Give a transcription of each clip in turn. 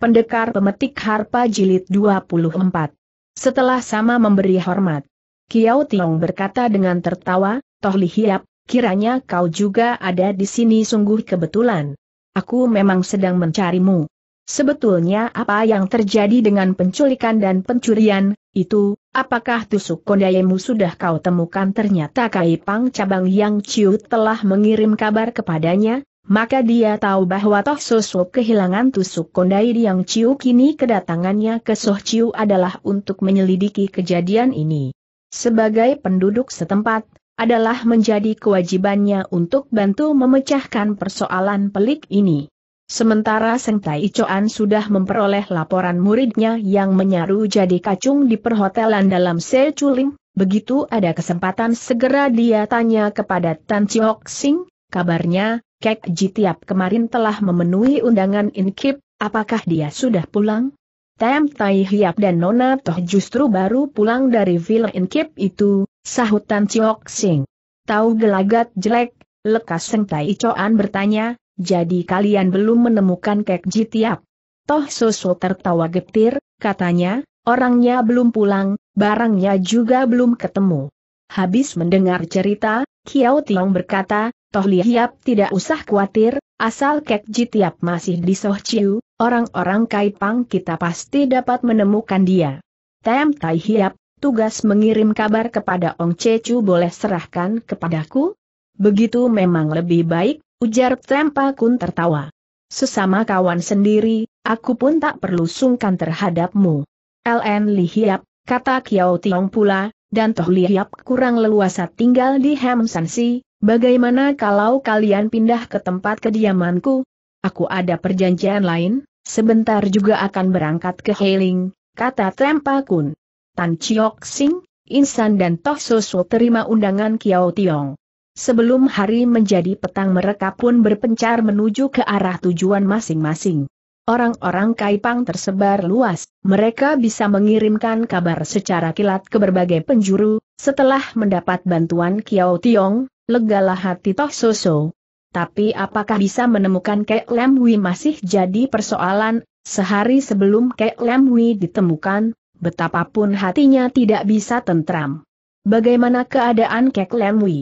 Pendekar Pemetik Harpa Jilid 24. Setelah sama memberi hormat, Kiao Tiong berkata dengan tertawa, Toh Li Hiap, kiranya kau juga ada di sini sungguh kebetulan. Aku memang sedang mencarimu. Sebetulnya apa yang terjadi dengan penculikan dan pencurian, itu, apakah tusuk kondayemu sudah kau temukan ternyata Kai Pang Cabang Yang Ciut telah mengirim kabar kepadanya, maka dia tahu bahwa Toh Sosok kehilangan tusuk kondai yang Ciu kini kedatangannya ke Soh Ciu adalah untuk menyelidiki kejadian ini. Sebagai penduduk setempat, adalah menjadi kewajibannya untuk bantu memecahkan persoalan pelik ini. Sementara Seng Tai Choan sudah memperoleh laporan muridnya yang menyaru jadi kacung di perhotelan dalam Se Chuling, begitu ada kesempatan segera dia tanya kepada Tan Chiok Sing, kabarnya, Kek Jitiap kemarin telah memenuhi undangan Inkip, apakah dia sudah pulang? Tem Tai Hiap dan Nona Toh justru baru pulang dari Villa Inkip itu, sahut Tan Chiok Sing. Tahu gelagat jelek, lekas Seng Tai Coan bertanya, jadi kalian belum menemukan Kek Jitiap? Toh Soso tertawa getir, katanya, orangnya belum pulang, barangnya juga belum ketemu. Habis mendengar cerita, Kiao Tiong berkata, Toh Lihiap tidak usah khawatir, asal Kek tiap masih di Soh Chiu, orang-orang Kaipang kita pasti dapat menemukan dia. Tem Tai Hiap, tugas mengirim kabar kepada Ong Cecu boleh serahkan kepadaku? Begitu memang lebih baik, ujar Tempa Kun tertawa. Sesama kawan sendiri, aku pun tak perlu sungkan terhadapmu. LN Lihiap, kata Kiao Tiong pula, dan Toh Lihiap kurang leluasa tinggal di Hamsansi, Bagaimana kalau kalian pindah ke tempat kediamanku? Aku ada perjanjian lain, sebentar juga akan berangkat ke Heiling, kata Tempa Kun. Tan Chiok Sing, Insan dan Toh Susu terima undangan Kiao Tiong. Sebelum hari menjadi petang mereka pun berpencar menuju ke arah tujuan masing-masing. Orang-orang Kaipang tersebar luas, mereka bisa mengirimkan kabar secara kilat ke berbagai penjuru, setelah mendapat bantuan Kiao Tiong, legalah hati Toh Soso. Tapi apakah bisa menemukan Kek Lem Wi masih jadi persoalan, sehari sebelum Kek Lem Wi ditemukan, betapapun hatinya tidak bisa tentram. Bagaimana keadaan Kek Lem Wi?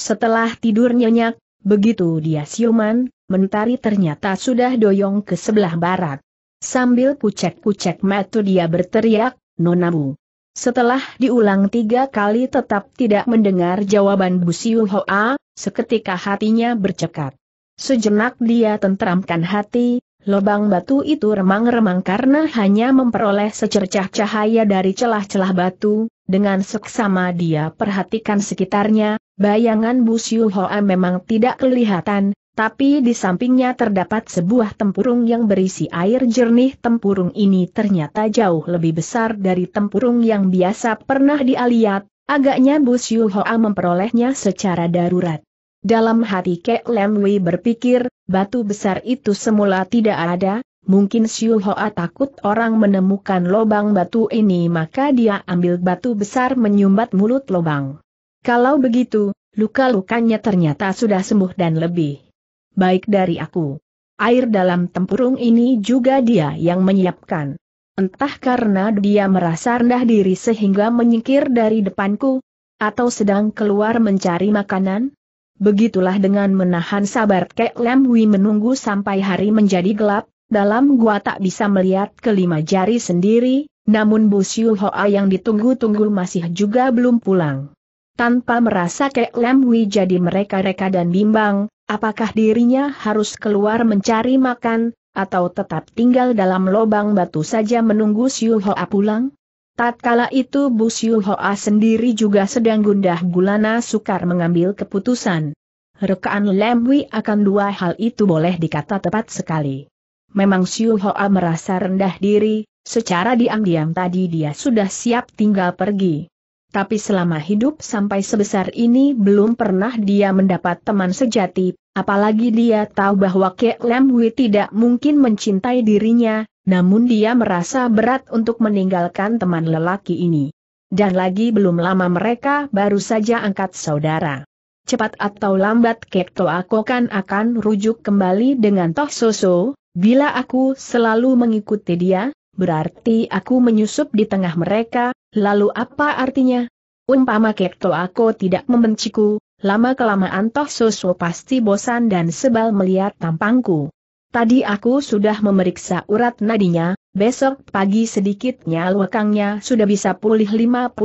Setelah tidur nyenyak, begitu dia siuman, mentari ternyata sudah doyong ke sebelah barat. Sambil kucek-kucek metu dia berteriak, Nonamu. Setelah diulang tiga kali tetap tidak mendengar jawaban Bu Siu Hoa, seketika hatinya bercekat. Sejenak dia tentramkan hati, lubang batu itu remang-remang karena hanya memperoleh secercah cahaya dari celah-celah batu, dengan seksama dia perhatikan sekitarnya, bayangan Bu Siu Hoa memang tidak kelihatan, tapi di sampingnya terdapat sebuah tempurung yang berisi air jernih. Tempurung ini ternyata jauh lebih besar dari tempurung yang biasa pernah dialiat, agaknya Bu Siu Hoa memperolehnya secara darurat. Dalam hati Kek Lem Wei berpikir, batu besar itu semula tidak ada, mungkin Xiu Hoa takut orang menemukan lubang batu ini maka dia ambil batu besar menyumbat mulut lubang. Kalau begitu, luka-lukanya ternyata sudah sembuh dan lebih baik dari aku. Air dalam tempurung ini juga dia yang menyiapkan. Entah karena dia merasa rendah diri sehingga menyingkir dari depanku, atau sedang keluar mencari makanan, Begitulah dengan menahan sabar Kek Lam Wi menunggu sampai hari menjadi gelap, dalam gua tak bisa melihat kelima jari sendiri, namun Bu Siu Hoa yang ditunggu-tunggu masih juga belum pulang. Tanpa merasa Kek Lam Wi jadi mereka-reka dan bimbang, Apakah dirinya harus keluar mencari makan, atau tetap tinggal dalam lobang batu saja menunggu Siu Hoa pulang? Tatkala itu Bu Siu Hoa sendiri juga sedang gundah gulana sukar mengambil keputusan. Rekaan Lemwi akan dua hal itu boleh dikata tepat sekali. Memang Siu Hoa merasa rendah diri, secara diam-diam tadi dia sudah siap tinggal pergi tapi selama hidup sampai sebesar ini belum pernah dia mendapat teman sejati, apalagi dia tahu bahwa Kek Lam Hui tidak mungkin mencintai dirinya, namun dia merasa berat untuk meninggalkan teman lelaki ini. Dan lagi belum lama mereka baru saja angkat saudara. Cepat atau lambat Kek Toako kan akan rujuk kembali dengan Toh Soso, bila aku selalu mengikuti dia, berarti aku menyusup di tengah mereka, Lalu apa artinya? Umpama Kekto aku tidak membenciku, lama-kelamaan toh Soso pasti bosan dan sebal melihat tampangku. Tadi aku sudah memeriksa urat nadinya, besok pagi sedikitnya lekangnya sudah bisa pulih 50%.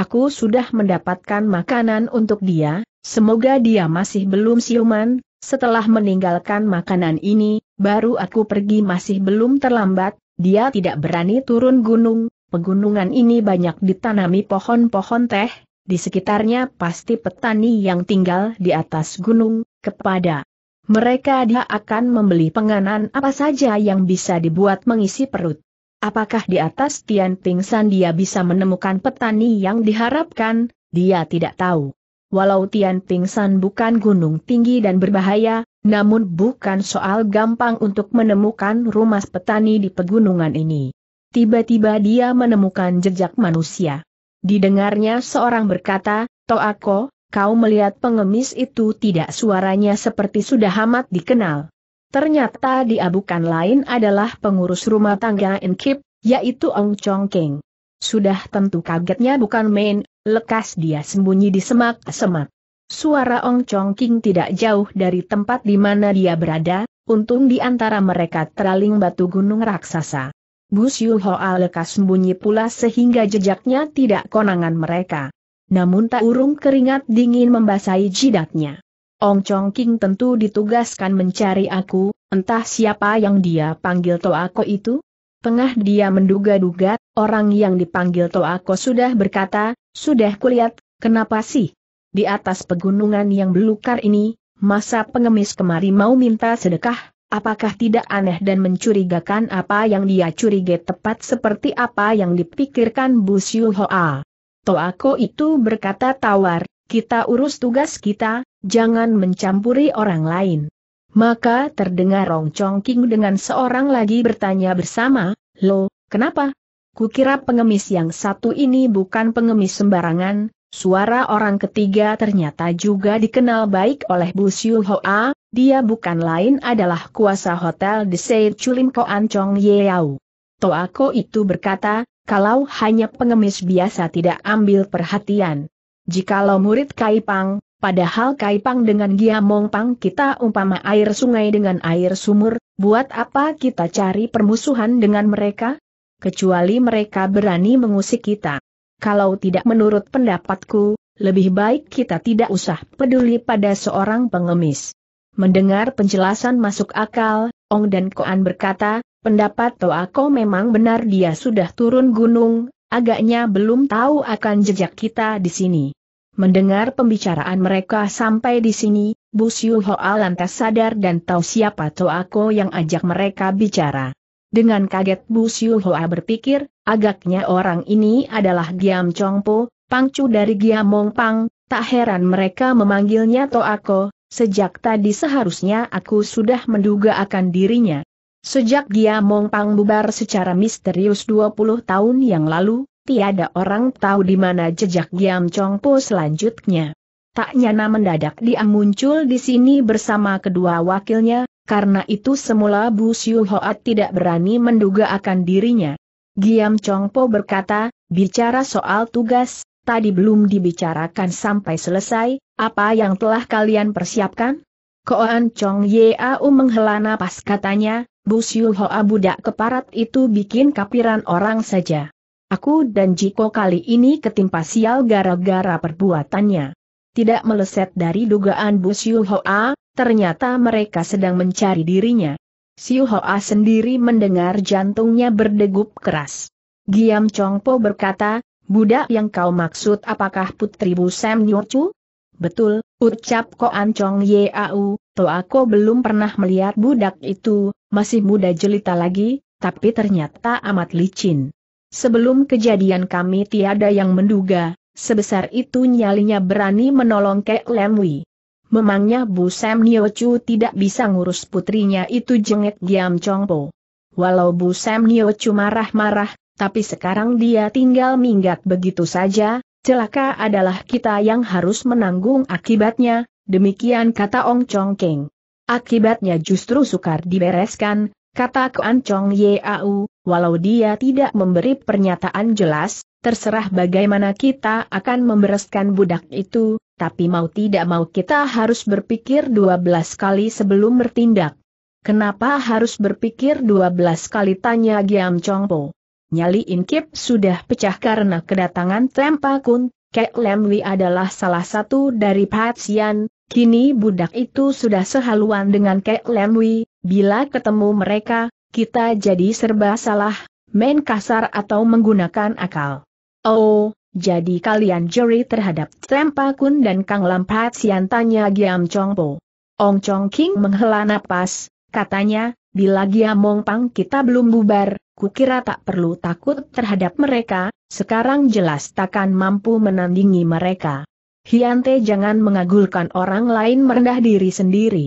Aku sudah mendapatkan makanan untuk dia, semoga dia masih belum siuman, setelah meninggalkan makanan ini, baru aku pergi masih belum terlambat, dia tidak berani turun gunung, Pegunungan ini banyak ditanami pohon-pohon teh, di sekitarnya pasti petani yang tinggal di atas gunung, kepada mereka dia akan membeli penganan apa saja yang bisa dibuat mengisi perut. Apakah di atas Tian San dia bisa menemukan petani yang diharapkan, dia tidak tahu. Walau Tian San bukan gunung tinggi dan berbahaya, namun bukan soal gampang untuk menemukan rumah petani di pegunungan ini tiba-tiba dia menemukan jejak manusia. Didengarnya seorang berkata, Toako, kau melihat pengemis itu tidak suaranya seperti sudah amat dikenal. Ternyata dia bukan lain adalah pengurus rumah tangga Enkip, yaitu Ong Chong King. Sudah tentu kagetnya bukan main, lekas dia sembunyi di semak-semak. Suara Ong Chong King tidak jauh dari tempat di mana dia berada, untung di antara mereka teraling batu gunung raksasa. Bus Xiu Hoa lekas sembunyi pula sehingga jejaknya tidak konangan mereka. Namun tak urung keringat dingin membasahi jidatnya. Ong Chong King tentu ditugaskan mencari aku, entah siapa yang dia panggil Toako itu. Tengah dia menduga-duga, orang yang dipanggil Toako sudah berkata, sudah kulihat, kenapa sih? Di atas pegunungan yang belukar ini, masa pengemis kemari mau minta sedekah? Apakah tidak aneh dan mencurigakan apa yang dia curigai tepat seperti apa yang dipikirkan Bu Xiu Hoa? Toako itu berkata tawar, kita urus tugas kita, jangan mencampuri orang lain. Maka terdengar Rong Chong King dengan seorang lagi bertanya bersama, Lo, kenapa? Kukira pengemis yang satu ini bukan pengemis sembarangan, Suara orang ketiga ternyata juga dikenal baik oleh Bu Siu Hoa, dia bukan lain adalah kuasa hotel di Seir Chulim Koan Chong Yeau. Toako itu berkata, kalau hanya pengemis biasa tidak ambil perhatian. Jikalau murid Kaipang, padahal Kaipang dengan Giamong Pang kita umpama air sungai dengan air sumur, buat apa kita cari permusuhan dengan mereka? Kecuali mereka berani mengusik kita. Kalau tidak menurut pendapatku, lebih baik kita tidak usah peduli pada seorang pengemis. Mendengar penjelasan masuk akal, Ong dan Koan berkata, pendapat Toa Ko memang benar dia sudah turun gunung, agaknya belum tahu akan jejak kita di sini. Mendengar pembicaraan mereka sampai di sini, Bu Siu Hoa lantas sadar dan tahu siapa Toa Ko yang ajak mereka bicara. Dengan kaget Bu Siu Hoa berpikir, agaknya orang ini adalah Giam Chong Po, pangcu dari Giam Mong Pang, tak heran mereka memanggilnya Toako, sejak tadi seharusnya aku sudah menduga akan dirinya. Sejak Giam Mong Pang bubar secara misterius 20 tahun yang lalu, tiada orang tahu di mana jejak Giam Chong Po selanjutnya. Tak nyana mendadak dia muncul di sini bersama kedua wakilnya, karena itu semula Bu Siu Hoat tidak berani menduga akan dirinya. Giam Chong Po berkata, bicara soal tugas, tadi belum dibicarakan sampai selesai, apa yang telah kalian persiapkan? Koan Chong Au menghela napas katanya, Bu Siu Hoa budak keparat itu bikin kapiran orang saja. Aku dan Jiko kali ini ketimpa sial gara-gara perbuatannya. Tidak meleset dari dugaan Bu Siu Hoa, ternyata mereka sedang mencari dirinya. Siu Hoa sendiri mendengar jantungnya berdegup keras. Giam Chong Po berkata, budak yang kau maksud apakah putri Bu Sam Chu? Betul, ucap Ko An Chong Yeau, toh aku belum pernah melihat budak itu, masih muda jelita lagi, tapi ternyata amat licin. Sebelum kejadian kami tiada yang menduga, sebesar itu nyalinya berani menolong Kek Lemwi. Memangnya Bu Sam Nio Chu tidak bisa ngurus putrinya itu jengek diam Chong Po. Walau Bu Sam Nio Chu marah-marah, tapi sekarang dia tinggal minggat begitu saja, celaka adalah kita yang harus menanggung akibatnya, demikian kata Ong Chong Keng. Akibatnya justru sukar dibereskan, kata Kuan Chong Yau, walau dia tidak memberi pernyataan jelas, terserah bagaimana kita akan membereskan budak itu, tapi mau tidak mau kita harus berpikir 12 kali sebelum bertindak. Kenapa harus berpikir 12 kali tanya Giam Chongpo? Nyali Inkip sudah pecah karena kedatangan Tempakun, Kek Lemwi adalah salah satu dari Patsian, kini budak itu sudah sehaluan dengan Kek Lemwi, bila ketemu mereka, kita jadi serba salah, main kasar atau menggunakan akal. Oh, jadi kalian juri terhadap Tempa Kun dan Kang Lampat Sian tanya Giam Chong Po. Ong Chong King menghela napas, katanya, bila Giam Mong Pang kita belum bubar, kukira tak perlu takut terhadap mereka, sekarang jelas takkan mampu menandingi mereka. Hiante jangan mengagulkan orang lain merendah diri sendiri.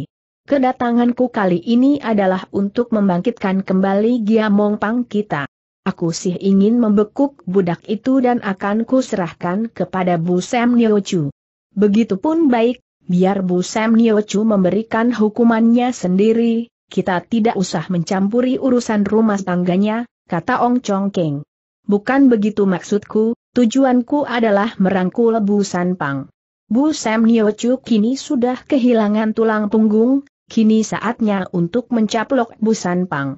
Kedatanganku kali ini adalah untuk membangkitkan kembali Giam Mong Pang kita. Aku sih ingin membekuk budak itu dan akan kuserahkan kepada Bu Sam Niochu. Begitupun baik, biar Bu Sam Niochu memberikan hukumannya sendiri, kita tidak usah mencampuri urusan rumah tangganya, kata Ong Chong Keng. Bukan begitu maksudku, tujuanku adalah merangkul Bu San Pang. Bu Sam Niochu kini sudah kehilangan tulang punggung, kini saatnya untuk mencaplok Bu San Pang.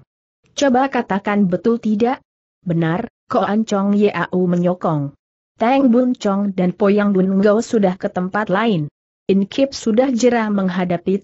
Coba katakan betul tidak, Benar, Koan Chong Yau menyokong. Tang Bun Chong dan Poyang Bun Ngo sudah ke tempat lain. Inkip sudah jera menghadapi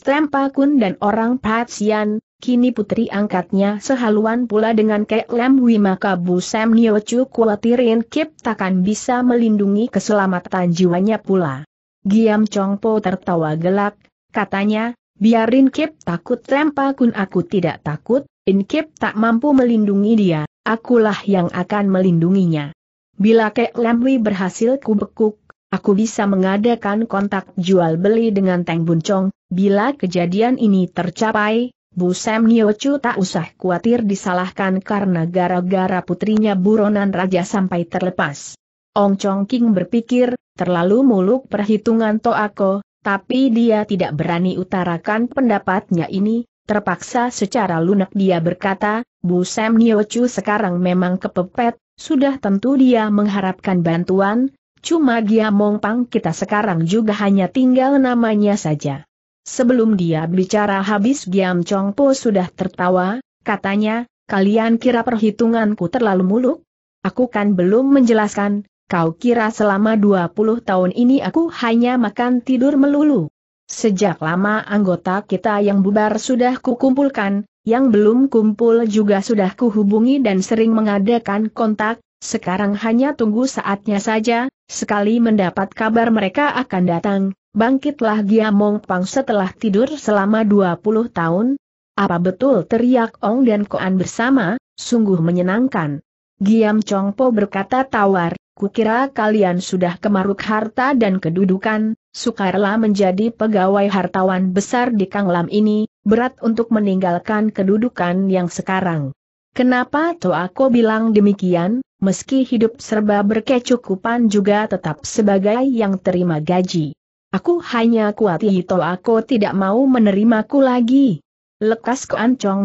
Kun dan orang Patsian, kini putri angkatnya sehaluan pula dengan Kek Lem maka Bu Sam Nio Chu khawatir Kip takkan bisa melindungi keselamatan jiwanya pula. Giam Chong Po tertawa gelak, katanya, biarin Kip takut Kun aku tidak takut, Inkip tak mampu melindungi dia, akulah yang akan melindunginya. Bila Kek Lemwi berhasil kubekuk, aku bisa mengadakan kontak jual-beli dengan Teng Buncong, bila kejadian ini tercapai, Bu Sam Niochu tak usah khawatir disalahkan karena gara-gara putrinya buronan raja sampai terlepas. Ong Chong King berpikir, terlalu muluk perhitungan Toako, tapi dia tidak berani utarakan pendapatnya ini, Terpaksa secara lunak dia berkata, Bu Sam Niochu sekarang memang kepepet, sudah tentu dia mengharapkan bantuan, cuma dia mongpang kita sekarang juga hanya tinggal namanya saja. Sebelum dia bicara habis Giam Chongpo sudah tertawa, katanya, kalian kira perhitunganku terlalu muluk? Aku kan belum menjelaskan, kau kira selama 20 tahun ini aku hanya makan tidur melulu. Sejak lama anggota kita yang bubar sudah kukumpulkan, yang belum kumpul juga sudah kuhubungi dan sering mengadakan kontak, sekarang hanya tunggu saatnya saja, sekali mendapat kabar mereka akan datang, bangkitlah Giamong Pang setelah tidur selama 20 tahun. Apa betul teriak Ong dan Koan bersama, sungguh menyenangkan. Giam Chong Po berkata tawar, kukira kalian sudah kemaruk harta dan kedudukan, Sukarela menjadi pegawai hartawan besar di Kanglam ini, berat untuk meninggalkan kedudukan yang sekarang. Kenapa Toako bilang demikian, meski hidup serba berkecukupan juga tetap sebagai yang terima gaji. Aku hanya toh Toako tidak mau menerimaku lagi. Lekas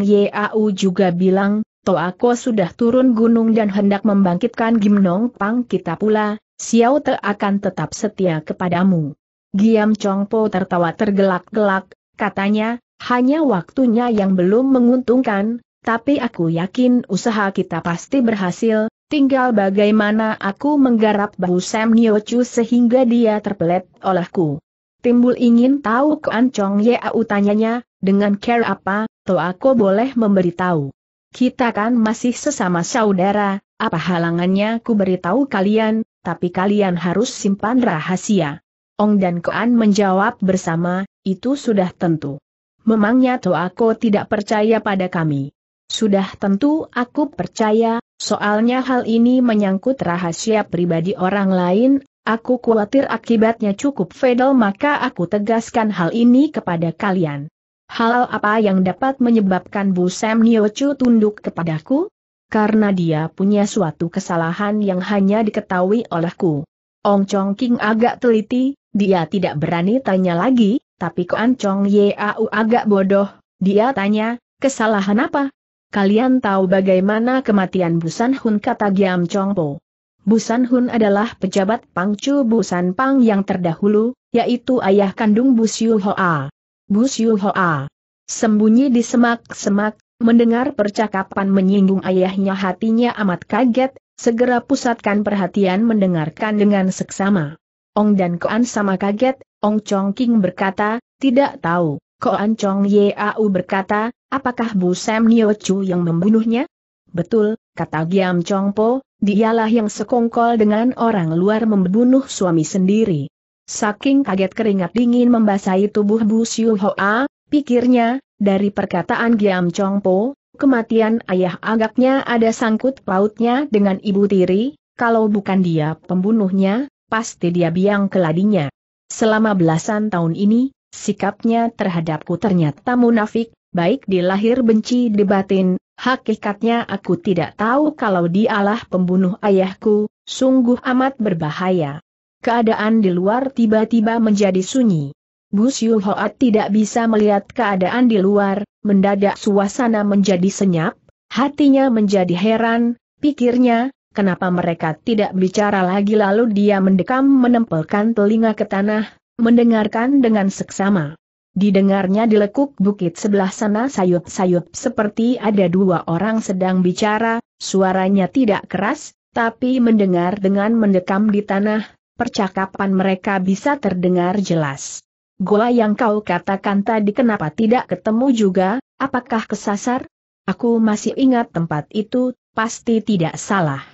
Ye Yau juga bilang, Toako sudah turun gunung dan hendak membangkitkan Gimnong Pang kita pula, Xiao Te akan tetap setia kepadamu. Giam Chong Po tertawa tergelak-gelak, katanya, hanya waktunya yang belum menguntungkan, tapi aku yakin usaha kita pasti berhasil, tinggal bagaimana aku menggarap bahu Sam Niochu sehingga dia terpelet olehku. Timbul ingin tahu Kuan Chong Yau tanyanya, dengan care apa, to aku boleh memberitahu. Kita kan masih sesama saudara, apa halangannya ku beritahu kalian, tapi kalian harus simpan rahasia. Ong dan Koan menjawab bersama, itu sudah tentu. Memangnya Toako tidak percaya pada kami. Sudah tentu aku percaya, soalnya hal ini menyangkut rahasia pribadi orang lain, aku khawatir akibatnya cukup fatal maka aku tegaskan hal ini kepada kalian. Hal apa yang dapat menyebabkan Bu Sam Niochu tunduk kepadaku? Karena dia punya suatu kesalahan yang hanya diketahui olehku. Ong Chong King agak teliti, dia tidak berani tanya lagi, tapi Koan Chong Yau agak bodoh. Dia tanya, kesalahan apa? Kalian tahu bagaimana kematian Busan Hun kata Giam Chong Po. Busan Hun adalah pejabat Pangcu Busan Pang yang terdahulu, yaitu ayah kandung Bus Hoa. Bus Hoa. Sembunyi di semak-semak, Mendengar percakapan menyinggung ayahnya hatinya amat kaget, segera pusatkan perhatian mendengarkan dengan seksama. Ong dan Koan sama kaget, Ong Chong King berkata, tidak tahu, Koan Chong Yeau berkata, apakah Bu Sam Nio Chu yang membunuhnya? Betul, kata Giam Chong Po, dialah yang sekongkol dengan orang luar membunuh suami sendiri. Saking kaget keringat dingin membasahi tubuh Bu Siu Hoa, pikirnya, dari perkataan Giam Chong Po, kematian ayah agaknya ada sangkut pautnya dengan ibu tiri, kalau bukan dia pembunuhnya, pasti dia biang keladinya. Selama belasan tahun ini, sikapnya terhadapku ternyata munafik, baik di lahir benci di batin, hakikatnya aku tidak tahu kalau dialah pembunuh ayahku, sungguh amat berbahaya. Keadaan di luar tiba-tiba menjadi sunyi. Bu Siu Hoat tidak bisa melihat keadaan di luar, mendadak suasana menjadi senyap, hatinya menjadi heran, pikirnya, kenapa mereka tidak bicara lagi lalu dia mendekam menempelkan telinga ke tanah, mendengarkan dengan seksama. Didengarnya di lekuk bukit sebelah sana sayup-sayup seperti ada dua orang sedang bicara, suaranya tidak keras, tapi mendengar dengan mendekam di tanah, percakapan mereka bisa terdengar jelas. Gua yang kau katakan tadi kenapa tidak ketemu juga, apakah kesasar? Aku masih ingat tempat itu, pasti tidak salah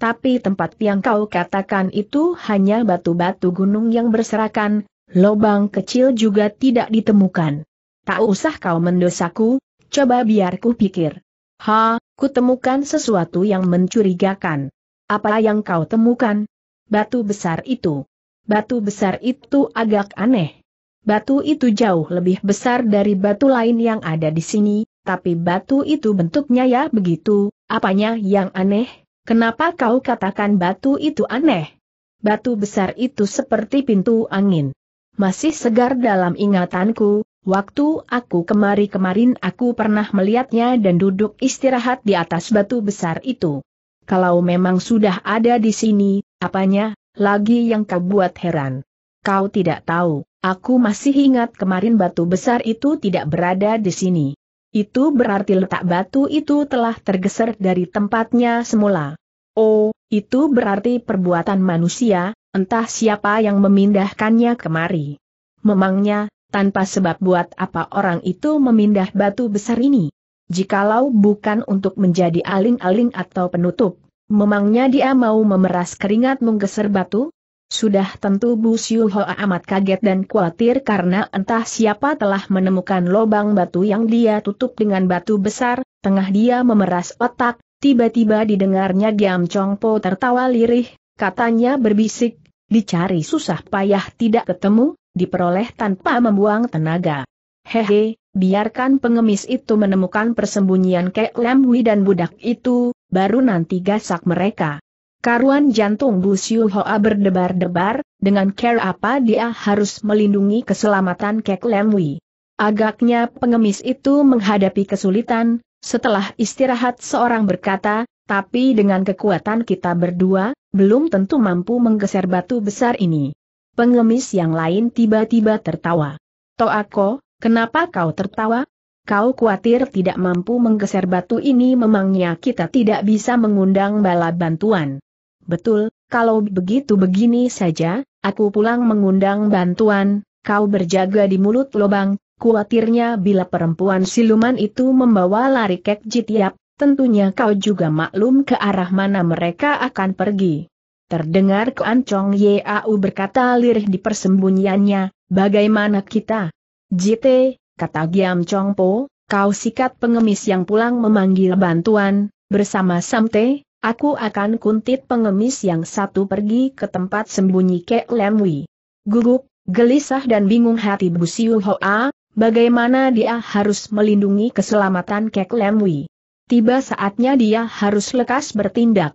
tapi tempat yang kau katakan itu hanya batu-batu gunung yang berserakan, lobang kecil juga tidak ditemukan. Tak usah kau mendosaku, coba biar ku pikir. Ha, ku temukan sesuatu yang mencurigakan. Apa yang kau temukan? Batu besar itu. Batu besar itu agak aneh. Batu itu jauh lebih besar dari batu lain yang ada di sini, tapi batu itu bentuknya ya begitu, apanya yang aneh? Kenapa kau katakan batu itu aneh? Batu besar itu seperti pintu angin. Masih segar dalam ingatanku, waktu aku kemari kemarin aku pernah melihatnya dan duduk istirahat di atas batu besar itu. Kalau memang sudah ada di sini, apanya, lagi yang kau buat heran. Kau tidak tahu, aku masih ingat kemarin batu besar itu tidak berada di sini. Itu berarti letak batu itu telah tergeser dari tempatnya semula. Oh, itu berarti perbuatan manusia, entah siapa yang memindahkannya kemari. Memangnya, tanpa sebab buat apa orang itu memindah batu besar ini? Jikalau bukan untuk menjadi aling-aling atau penutup, memangnya dia mau memeras keringat menggeser batu? Sudah tentu Bu Siu Hoa amat kaget dan khawatir karena entah siapa telah menemukan lubang batu yang dia tutup dengan batu besar, tengah dia memeras otak, Tiba-tiba didengarnya Giam Chong Po tertawa lirih, katanya berbisik, dicari susah payah tidak ketemu, diperoleh tanpa membuang tenaga. Hehe, biarkan pengemis itu menemukan persembunyian Kek Hui dan budak itu, baru nanti gasak mereka. Karuan jantung Bu Siu Hoa berdebar-debar, dengan care apa dia harus melindungi keselamatan Kek Hui. Agaknya pengemis itu menghadapi kesulitan, setelah istirahat seorang berkata, tapi dengan kekuatan kita berdua, belum tentu mampu menggeser batu besar ini. Pengemis yang lain tiba-tiba tertawa. Toako, kenapa kau tertawa? Kau khawatir tidak mampu menggeser batu ini memangnya kita tidak bisa mengundang bala bantuan. Betul, kalau begitu begini saja, aku pulang mengundang bantuan, kau berjaga di mulut lubang, Kuatirnya bila perempuan siluman itu membawa lari kek jitiap, tentunya kau juga maklum ke arah mana mereka akan pergi. Terdengar Kuan Chong Yau berkata lirih di persembunyiannya, bagaimana kita? Jite, kata Giam Chong Po, kau sikat pengemis yang pulang memanggil bantuan, bersama Samte, Aku akan kuntit pengemis yang satu pergi ke tempat sembunyi Kek Lemwi. Gugup, gelisah dan bingung hati Bu Siu Hoa, bagaimana dia harus melindungi keselamatan Kek Lemwi. Tiba saatnya dia harus lekas bertindak.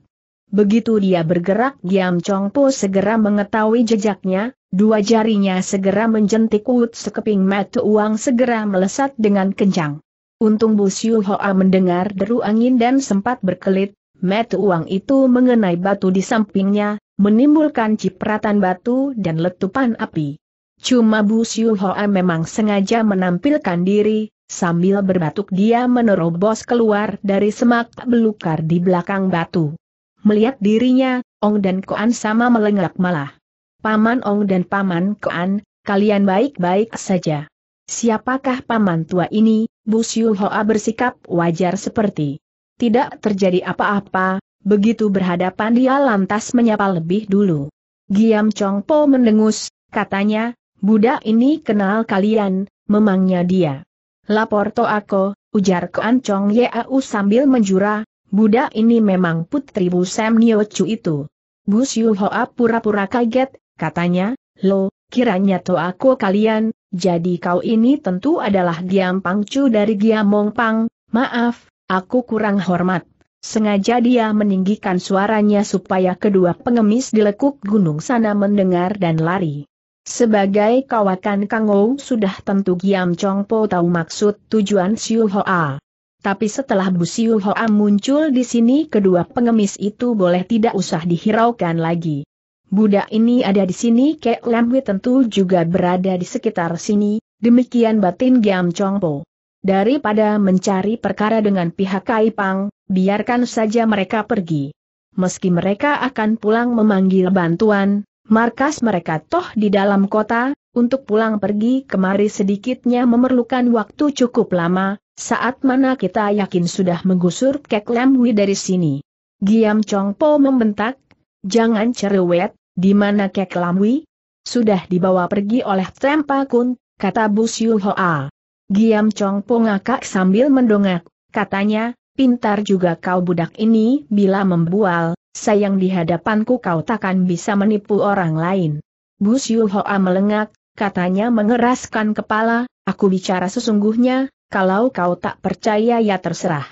Begitu dia bergerak Giam Chong Po segera mengetahui jejaknya, dua jarinya segera menjentik wut sekeping mata uang segera melesat dengan kencang. Untung Bu Siu Hoa mendengar deru angin dan sempat berkelit, mata uang itu mengenai batu di sampingnya, menimbulkan cipratan batu dan letupan api. Cuma Bu Siu Hoa memang sengaja menampilkan diri, sambil berbatuk dia menerobos keluar dari semak belukar di belakang batu. Melihat dirinya, Ong dan Koan sama melengak malah. Paman Ong dan Paman Koan, kalian baik-baik saja. Siapakah paman tua ini? Bu Siu Hoa bersikap wajar seperti tidak terjadi apa-apa, begitu berhadapan dia lantas menyapa lebih dulu. Giam Chong Po mendengus, katanya, Budak ini kenal kalian, memangnya dia. Lapor to aku, ujar Koan Chong Yau sambil menjura, budak ini memang putri Bu Sam Nio Chu itu. Bu Siu Hoa pura-pura kaget, katanya, lo, kiranya to aku kalian, jadi kau ini tentu adalah Giam Pangcu dari mong Pang, maaf, aku kurang hormat. Sengaja dia meninggikan suaranya supaya kedua pengemis di lekuk gunung sana mendengar dan lari. Sebagai kawakan Kang Ou sudah tentu Giam Chong Po tahu maksud tujuan Siu Hoa. Tapi setelah Bu Siu Hoa muncul di sini kedua pengemis itu boleh tidak usah dihiraukan lagi. Budak ini ada di sini Kek Lam Hui tentu juga berada di sekitar sini, demikian batin Giam Chong Po. Daripada mencari perkara dengan pihak Kaipang, biarkan saja mereka pergi. Meski mereka akan pulang memanggil bantuan, Markas mereka toh di dalam kota, untuk pulang pergi kemari sedikitnya memerlukan waktu cukup lama, saat mana kita yakin sudah menggusur Kek lemwi dari sini. Giam Chong Po membentak, jangan cerewet, di mana Kek lemwi? Sudah dibawa pergi oleh Trempa Kun, kata Bu Siu Hoa. Giam Chong Po ngakak sambil mendongak, katanya, pintar juga kau budak ini bila membual, sayang di hadapanku kau takkan bisa menipu orang lain. Bu Xiu Hoa melengak, katanya mengeraskan kepala, aku bicara sesungguhnya, kalau kau tak percaya ya terserah.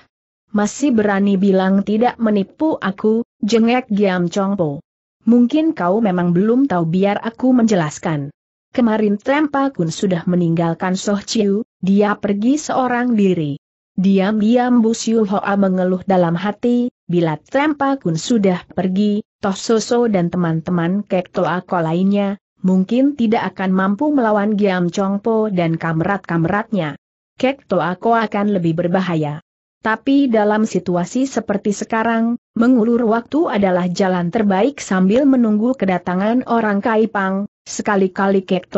Masih berani bilang tidak menipu aku, jengek Giam Chong Po. Mungkin kau memang belum tahu biar aku menjelaskan. Kemarin Trempa Kun sudah meninggalkan Soh Chiu, dia pergi seorang diri. Diam-diam Bu Xiu Hoa mengeluh dalam hati, Bila Trempa Kun sudah pergi, Toh Soso dan teman-teman Kek lainnya, mungkin tidak akan mampu melawan Giam Chongpo dan kamerat kamratnya Kek akan lebih berbahaya. Tapi dalam situasi seperti sekarang, mengulur waktu adalah jalan terbaik sambil menunggu kedatangan orang Kaipang, sekali-kali Kek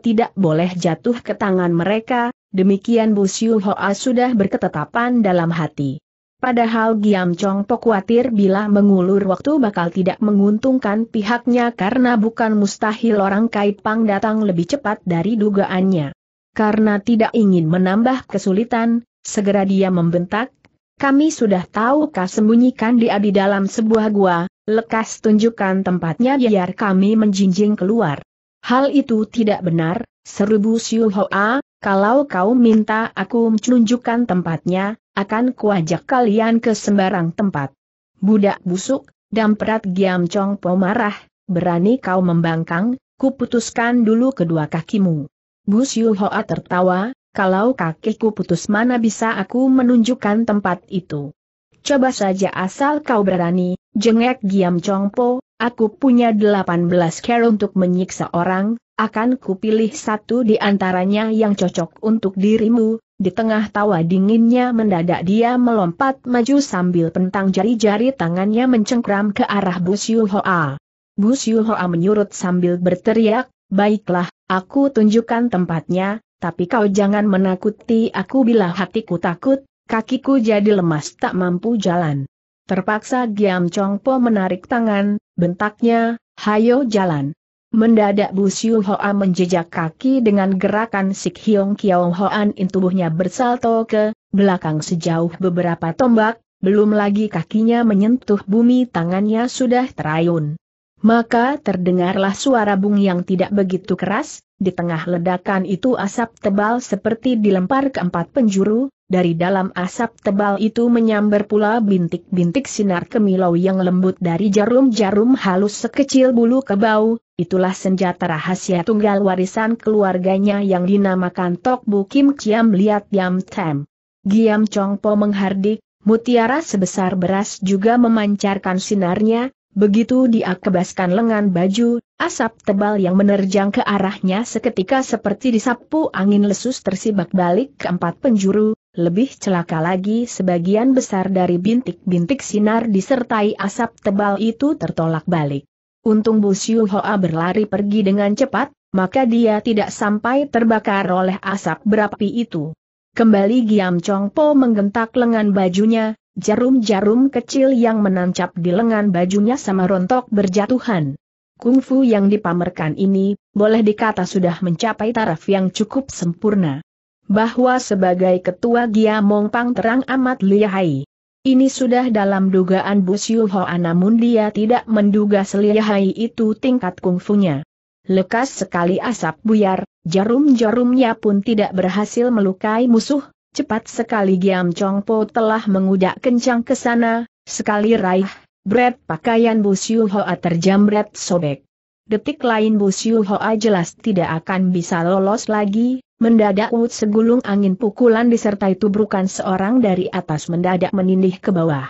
tidak boleh jatuh ke tangan mereka, demikian Bu Siu Hoa sudah berketetapan dalam hati. Padahal Giam Chong Po khawatir bila mengulur waktu bakal tidak menguntungkan pihaknya karena bukan mustahil orang Kaipang datang lebih cepat dari dugaannya. Karena tidak ingin menambah kesulitan, segera dia membentak, kami sudah tahu kah sembunyikan dia di dalam sebuah gua, lekas tunjukkan tempatnya biar kami menjinjing keluar. Hal itu tidak benar, seribu Siu Hoa, kalau kau minta aku menunjukkan tempatnya, akan kuajak kalian ke sembarang tempat. Budak busuk, damprat Giam Chong Po marah, berani kau membangkang, kuputuskan dulu kedua kakimu. Bus Yuhoa Hoa tertawa, kalau kakiku putus mana bisa aku menunjukkan tempat itu. Coba saja asal kau berani, jengek Giam Chong Po, aku punya 18 care untuk menyiksa orang, akan kupilih satu di antaranya yang cocok untuk dirimu, di tengah tawa dinginnya mendadak dia melompat maju sambil pentang jari-jari tangannya mencengkram ke arah Bu Siu Hoa. Bu Hoa menyurut sambil berteriak, baiklah, aku tunjukkan tempatnya, tapi kau jangan menakuti aku bila hatiku takut, kakiku jadi lemas tak mampu jalan. Terpaksa Giam Chong Po menarik tangan, bentaknya, hayo jalan. Mendadak Bu Siu Hoa menjejak kaki dengan gerakan Sik Hiong Kiao Hoan in tubuhnya bersalto ke belakang sejauh beberapa tombak, belum lagi kakinya menyentuh bumi tangannya sudah terayun. Maka terdengarlah suara bung yang tidak begitu keras, di tengah ledakan itu asap tebal seperti dilempar ke empat penjuru, dari dalam asap tebal itu menyambar pula bintik-bintik sinar kemilau yang lembut dari jarum-jarum halus sekecil bulu kebau, itulah senjata rahasia tunggal warisan keluarganya yang dinamakan Tok Bukim Kiam Liat Yam Tem. Giam Chong Po menghardik, mutiara sebesar beras juga memancarkan sinarnya, Begitu dia kebaskan lengan baju, asap tebal yang menerjang ke arahnya seketika seperti disapu angin lesus tersibak balik ke empat penjuru, lebih celaka lagi sebagian besar dari bintik-bintik sinar disertai asap tebal itu tertolak balik. Untung Bu Siu Hoa berlari pergi dengan cepat, maka dia tidak sampai terbakar oleh asap berapi itu. Kembali Giam Chong Po menggentak lengan bajunya, Jarum-jarum kecil yang menancap di lengan bajunya sama rontok berjatuhan. Kungfu yang dipamerkan ini, boleh dikata sudah mencapai taraf yang cukup sempurna. Bahwa sebagai ketua Gia Mongpang terang amat lihai. Ini sudah dalam dugaan Bu Siu Hoa namun dia tidak menduga selihai itu tingkat kungfunya. Lekas sekali asap buyar, jarum-jarumnya pun tidak berhasil melukai musuh, Cepat sekali Giam Chong Po telah mengudak kencang ke sana, sekali raih, bret pakaian Bu Siu Hoa terjamret sobek. Detik lain Bu Siu Hoa jelas tidak akan bisa lolos lagi, mendadak wut segulung angin pukulan disertai tubrukan seorang dari atas mendadak menindih ke bawah.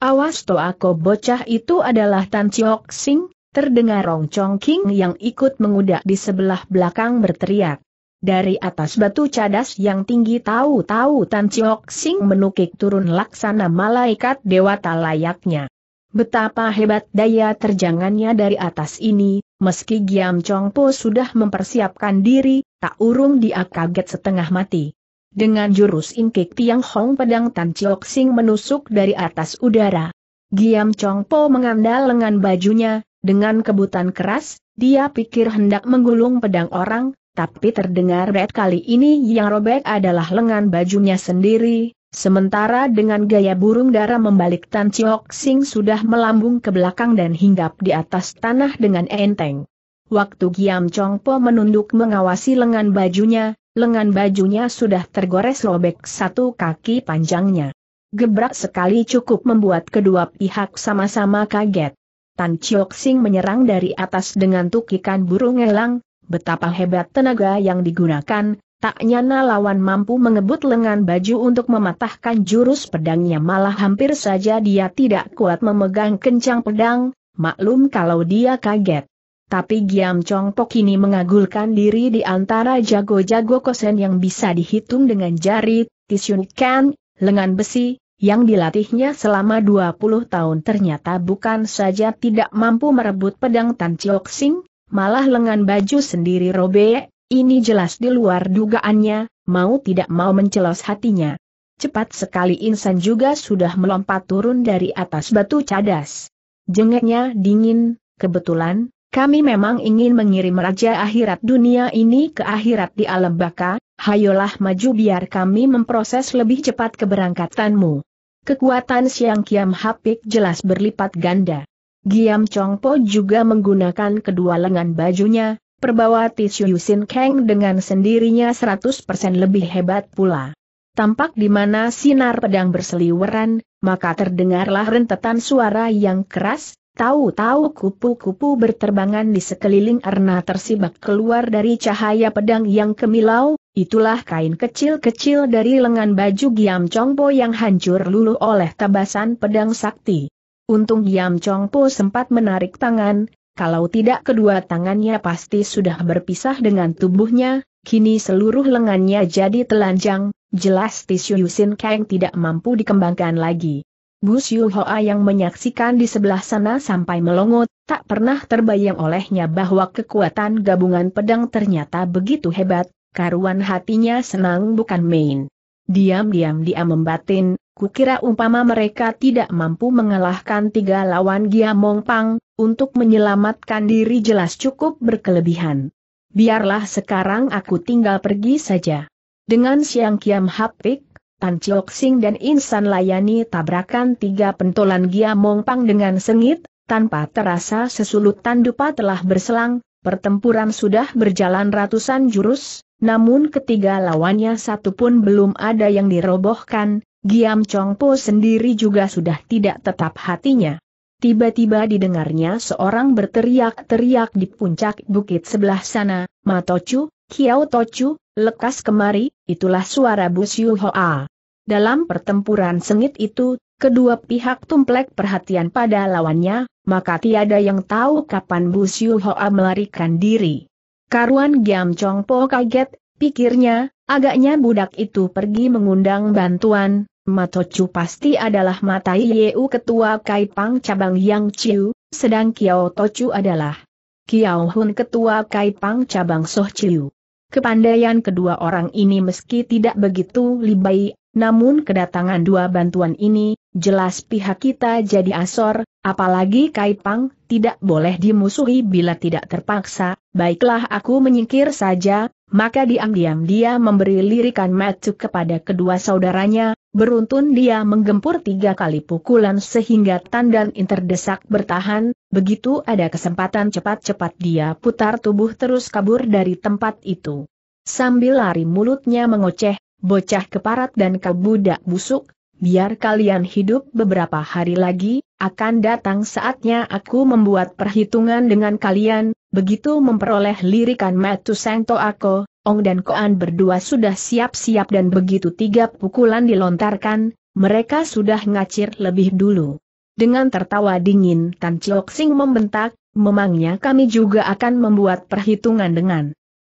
Awas to aku bocah itu adalah Tan Chiok Sing, terdengar Rong Chong King yang ikut mengudak di sebelah belakang berteriak. Dari atas batu cadas yang tinggi tahu-tahu Tan Chiok Sing menukik turun laksana malaikat dewata layaknya. Betapa hebat daya terjangannya dari atas ini, meski Giam Chong Po sudah mempersiapkan diri, tak urung dia kaget setengah mati. Dengan jurus ingkik Tiang Hong pedang Tan Chiok Sing menusuk dari atas udara. Giam Chong Po mengandal lengan bajunya, dengan kebutan keras, dia pikir hendak menggulung pedang orang, tapi terdengar red kali ini yang robek adalah lengan bajunya sendiri, sementara dengan gaya burung dara membalik Tan Chiok Sing sudah melambung ke belakang dan hinggap di atas tanah dengan enteng. Waktu Giam Chong Po menunduk mengawasi lengan bajunya, lengan bajunya sudah tergores robek satu kaki panjangnya. Gebrak sekali cukup membuat kedua pihak sama-sama kaget. Tan Chiok Sing menyerang dari atas dengan tukikan burung elang, betapa hebat tenaga yang digunakan, tak nyana lawan mampu mengebut lengan baju untuk mematahkan jurus pedangnya malah hampir saja dia tidak kuat memegang kencang pedang, maklum kalau dia kaget. Tapi Giam Chong Pok ini mengagulkan diri di antara jago-jago kosen yang bisa dihitung dengan jari, tisu kan, lengan besi, yang dilatihnya selama 20 tahun ternyata bukan saja tidak mampu merebut pedang Tan Chok Sing, malah lengan baju sendiri robek, ini jelas di luar dugaannya, mau tidak mau mencelos hatinya. Cepat sekali insan juga sudah melompat turun dari atas batu cadas. Jengeknya dingin, kebetulan, kami memang ingin mengirim raja akhirat dunia ini ke akhirat di alam baka, hayolah maju biar kami memproses lebih cepat keberangkatanmu. Kekuatan Siang Kiam Hapik jelas berlipat ganda. Giam Chong Po juga menggunakan kedua lengan bajunya, perbawa tisu Yusin Kang dengan sendirinya 100% lebih hebat pula. Tampak di mana sinar pedang berseliweran, maka terdengarlah rentetan suara yang keras, tahu-tahu kupu-kupu berterbangan di sekeliling karena tersibak keluar dari cahaya pedang yang kemilau, itulah kain kecil-kecil dari lengan baju Giam Chong Po yang hancur lulu oleh tabasan pedang sakti. Untung Yam Chong Po sempat menarik tangan, kalau tidak kedua tangannya pasti sudah berpisah dengan tubuhnya, kini seluruh lengannya jadi telanjang, jelas Tisu Yusin Kang tidak mampu dikembangkan lagi. Bu Xiu Hoa yang menyaksikan di sebelah sana sampai melongot, tak pernah terbayang olehnya bahwa kekuatan gabungan pedang ternyata begitu hebat, karuan hatinya senang bukan main. Diam-diam dia membatin, kukira umpama mereka tidak mampu mengalahkan tiga lawan Giamong Pang, untuk menyelamatkan diri jelas cukup berkelebihan. Biarlah sekarang aku tinggal pergi saja. Dengan Siang Kiam Hapik, Tan Chok Sing dan Insan layani tabrakan tiga pentolan Giamong Pang dengan sengit, tanpa terasa tandu tandupa telah berselang, pertempuran sudah berjalan ratusan jurus, namun ketiga lawannya satu pun belum ada yang dirobohkan, Giam Chong Po sendiri juga sudah tidak tetap hatinya. Tiba-tiba didengarnya seorang berteriak-teriak di puncak bukit sebelah sana, Matochu, Kiao Tochu, lekas kemari, itulah suara Bu Busyu Hoa. Dalam pertempuran sengit itu, kedua pihak tumplek perhatian pada lawannya, maka tiada yang tahu kapan Bu Busyu Hoa melarikan diri. Karuan Giam Chong Po kaget, pikirnya, agaknya budak itu pergi mengundang bantuan, Matocu pasti adalah Mata Yeu ketua Kaipang cabang Yang Chiu, sedang Kiao Tocu adalah Kiao Hun ketua Kaipang cabang Soh Chiu. Kepandaian kedua orang ini meski tidak begitu libai, namun kedatangan dua bantuan ini, Jelas pihak kita jadi asor, apalagi Kaipang, tidak boleh dimusuhi bila tidak terpaksa, baiklah aku menyingkir saja, maka diam-diam dia memberi lirikan macu kepada kedua saudaranya, beruntun dia menggempur tiga kali pukulan sehingga tandan interdesak bertahan, begitu ada kesempatan cepat-cepat dia putar tubuh terus kabur dari tempat itu. Sambil lari mulutnya mengoceh, bocah keparat dan kebudak busuk, Biar kalian hidup beberapa hari lagi, akan datang saatnya aku membuat perhitungan dengan kalian, begitu memperoleh lirikan Matu Sengto Ako, Ong dan Koan berdua sudah siap-siap dan begitu tiga pukulan dilontarkan, mereka sudah ngacir lebih dulu. Dengan tertawa dingin Tan Chok Sing membentak, memangnya kami juga akan membuat perhitungan dengan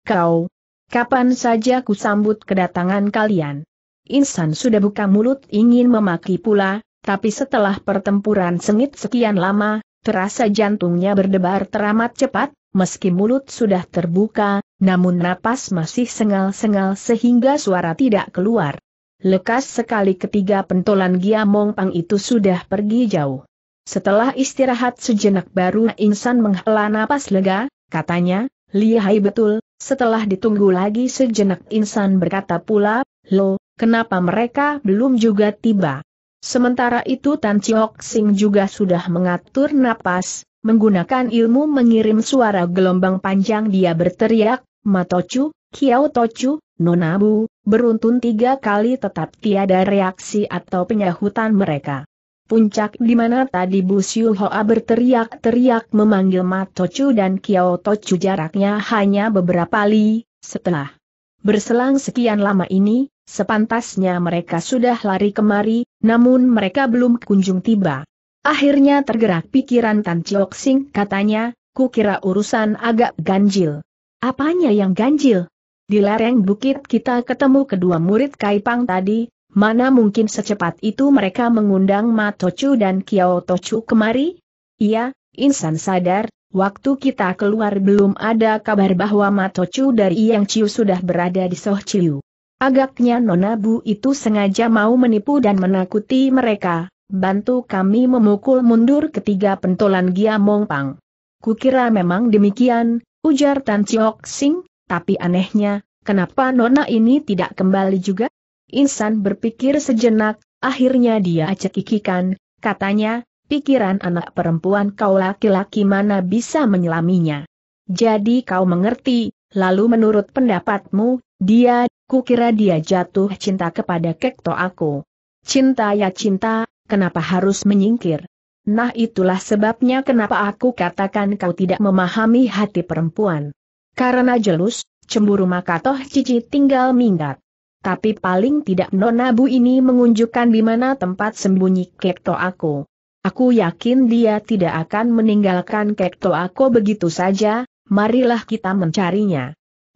kau. Kapan saja ku sambut kedatangan kalian. Insan sudah buka mulut ingin memaki pula, tapi setelah pertempuran sengit sekian lama, terasa jantungnya berdebar teramat cepat, meski mulut sudah terbuka, namun napas masih sengal-sengal sehingga suara tidak keluar. Lekas sekali ketiga pentolan Giamong Pang itu sudah pergi jauh. Setelah istirahat sejenak baru Insan menghela napas lega, katanya, lihai betul, setelah ditunggu lagi sejenak Insan berkata pula, lo, kenapa mereka belum juga tiba. Sementara itu Tan Chiok Sing juga sudah mengatur napas, menggunakan ilmu mengirim suara gelombang panjang dia berteriak, Matochu, Kiao Tocu, Nonabu, beruntun tiga kali tetap tiada reaksi atau penyahutan mereka. Puncak di mana tadi Bu Siu Hoa berteriak-teriak memanggil Matochu dan Kiao Tocu jaraknya hanya beberapa li, setelah berselang sekian lama ini, Sepantasnya mereka sudah lari kemari, namun mereka belum kunjung tiba. Akhirnya tergerak pikiran Tan Chiok Sing katanya, kukira urusan agak ganjil. Apanya yang ganjil? Di lereng bukit kita ketemu kedua murid Kaipang tadi, mana mungkin secepat itu mereka mengundang Ma Tochu dan Kiao Tochu kemari? Iya, Insan sadar, waktu kita keluar belum ada kabar bahwa Ma Tochu dari Yang Chiu sudah berada di Soh Chiu. Agaknya nona bu itu sengaja mau menipu dan menakuti mereka, bantu kami memukul mundur ketiga pentolan Gia Pang. Kukira memang demikian, ujar Tan Chiok Sing, tapi anehnya, kenapa Nona ini tidak kembali juga? Insan berpikir sejenak, akhirnya dia cekikikan, katanya, pikiran anak perempuan kau laki-laki mana bisa menyelaminya. Jadi kau mengerti, lalu menurut pendapatmu, dia, kukira dia jatuh cinta kepada kekto aku. Cinta ya cinta, kenapa harus menyingkir? Nah itulah sebabnya kenapa aku katakan kau tidak memahami hati perempuan. Karena jelus, cemburu maka toh cici tinggal minggat. Tapi paling tidak nonabu ini mengunjukkan di mana tempat sembunyi kekto aku. Aku yakin dia tidak akan meninggalkan kekto aku begitu saja, marilah kita mencarinya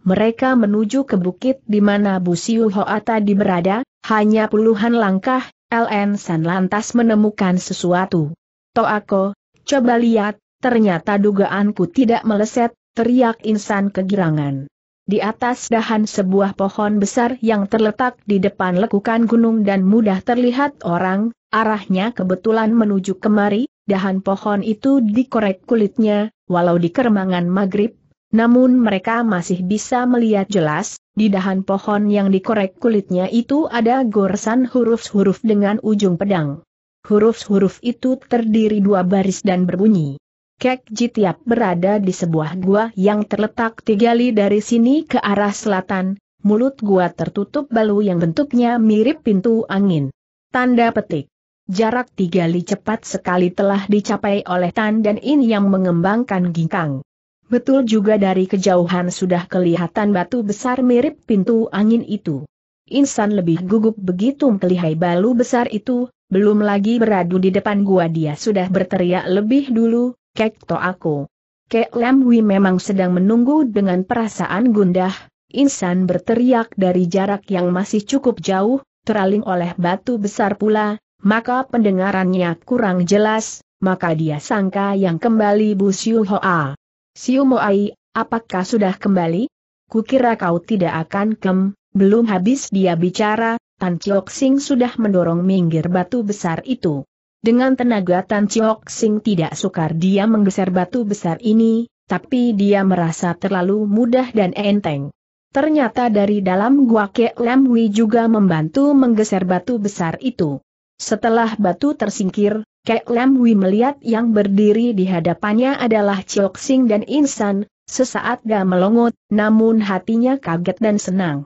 mereka menuju ke bukit di mana Busiu Hoa tadi berada, hanya puluhan langkah, LN San lantas menemukan sesuatu. Toako, coba lihat, ternyata dugaanku tidak meleset, teriak insan kegirangan. Di atas dahan sebuah pohon besar yang terletak di depan lekukan gunung dan mudah terlihat orang, arahnya kebetulan menuju kemari, dahan pohon itu dikorek kulitnya, walau di keremangan maghrib, namun mereka masih bisa melihat jelas, di dahan pohon yang dikorek kulitnya itu ada goresan huruf-huruf dengan ujung pedang. Huruf-huruf itu terdiri dua baris dan berbunyi. Kek Jitiap berada di sebuah gua yang terletak tiga li dari sini ke arah selatan, mulut gua tertutup balu yang bentuknya mirip pintu angin. Tanda petik. Jarak tiga li cepat sekali telah dicapai oleh Tan dan In yang mengembangkan ginkang. Betul juga dari kejauhan sudah kelihatan batu besar mirip pintu angin itu. Insan lebih gugup begitu melihat balu besar itu, belum lagi beradu di depan gua dia sudah berteriak lebih dulu, kek to aku. Kek Lam memang sedang menunggu dengan perasaan gundah, Insan berteriak dari jarak yang masih cukup jauh, teraling oleh batu besar pula, maka pendengarannya kurang jelas, maka dia sangka yang kembali Bu Siu Hoa. Siu Moai, apakah sudah kembali? Kukira kau tidak akan kem, belum habis dia bicara, Tan Chiok Sing sudah mendorong minggir batu besar itu. Dengan tenaga Tan Chiok Sing tidak sukar dia menggeser batu besar ini, tapi dia merasa terlalu mudah dan enteng. Ternyata dari dalam gua Ke Lam Wei juga membantu menggeser batu besar itu. Setelah batu tersingkir, Kek Lam melihat yang berdiri di hadapannya adalah Chiok Sing dan Insan, sesaat gak melongot, namun hatinya kaget dan senang.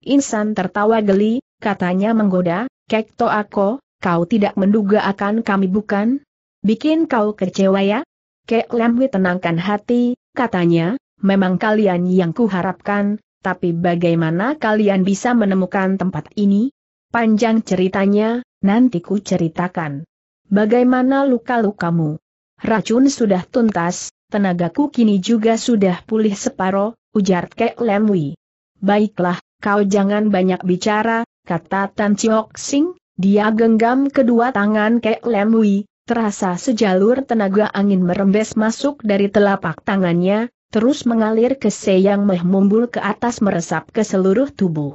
Insan tertawa geli, katanya menggoda, Kek To Ako, kau tidak menduga akan kami bukan? Bikin kau kecewa ya? Kek Lam tenangkan hati, katanya, memang kalian yang kuharapkan, tapi bagaimana kalian bisa menemukan tempat ini? Panjang ceritanya, nanti ku ceritakan. Bagaimana luka-lukamu? Racun sudah tuntas, tenagaku kini juga sudah pulih separoh, ujar Kek Lemwi. Baiklah, kau jangan banyak bicara, kata Tan Chiok Sing, dia genggam kedua tangan Kek Lemwi, terasa sejalur tenaga angin merembes masuk dari telapak tangannya, terus mengalir ke Seyang Meh mumbul ke atas meresap ke seluruh tubuh.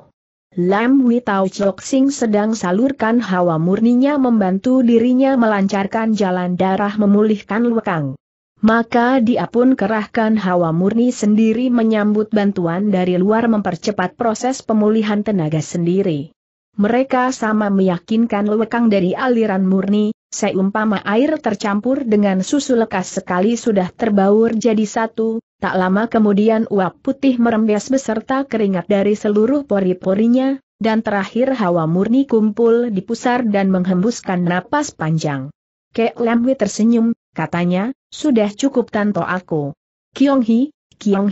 Lam Witau Chok Sing sedang salurkan hawa murninya membantu dirinya melancarkan jalan darah memulihkan lekang. Maka dia pun kerahkan hawa murni sendiri menyambut bantuan dari luar mempercepat proses pemulihan tenaga sendiri. Mereka sama meyakinkan lekang dari aliran murni, Seumpama air tercampur dengan susu lekas sekali sudah terbaur jadi satu, tak lama kemudian uap putih merembes beserta keringat dari seluruh pori-porinya, dan terakhir hawa murni kumpul di pusar dan menghembuskan napas panjang. Kek Lemwi tersenyum, katanya, sudah cukup tanto aku. Kiong Hi, Kiong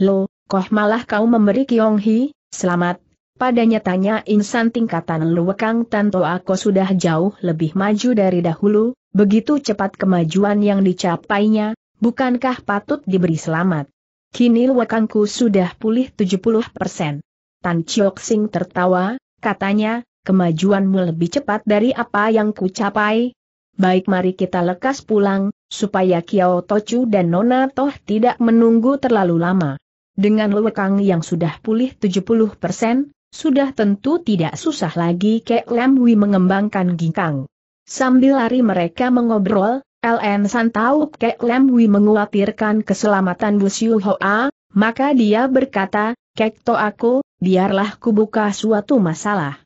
Lo, koh malah kau memberi Kiong selamat, kepadanya tanya insan tingkatan Luwekang Tanto Ako sudah jauh lebih maju dari dahulu, begitu cepat kemajuan yang dicapainya, bukankah patut diberi selamat? Kini Luwekangku sudah pulih 70 Tan Chiok Sing tertawa, katanya, kemajuanmu lebih cepat dari apa yang ku capai. Baik mari kita lekas pulang, supaya Kiao Tochu dan Nona Toh tidak menunggu terlalu lama. Dengan lewekang yang sudah pulih 70 sudah tentu tidak susah lagi Kek Lam Hui mengembangkan ginkang. Sambil lari mereka mengobrol, LN Santau Kek Lam Hui menguatirkan keselamatan Siu Hoa, maka dia berkata, Kek To aku, biarlah kubuka suatu masalah.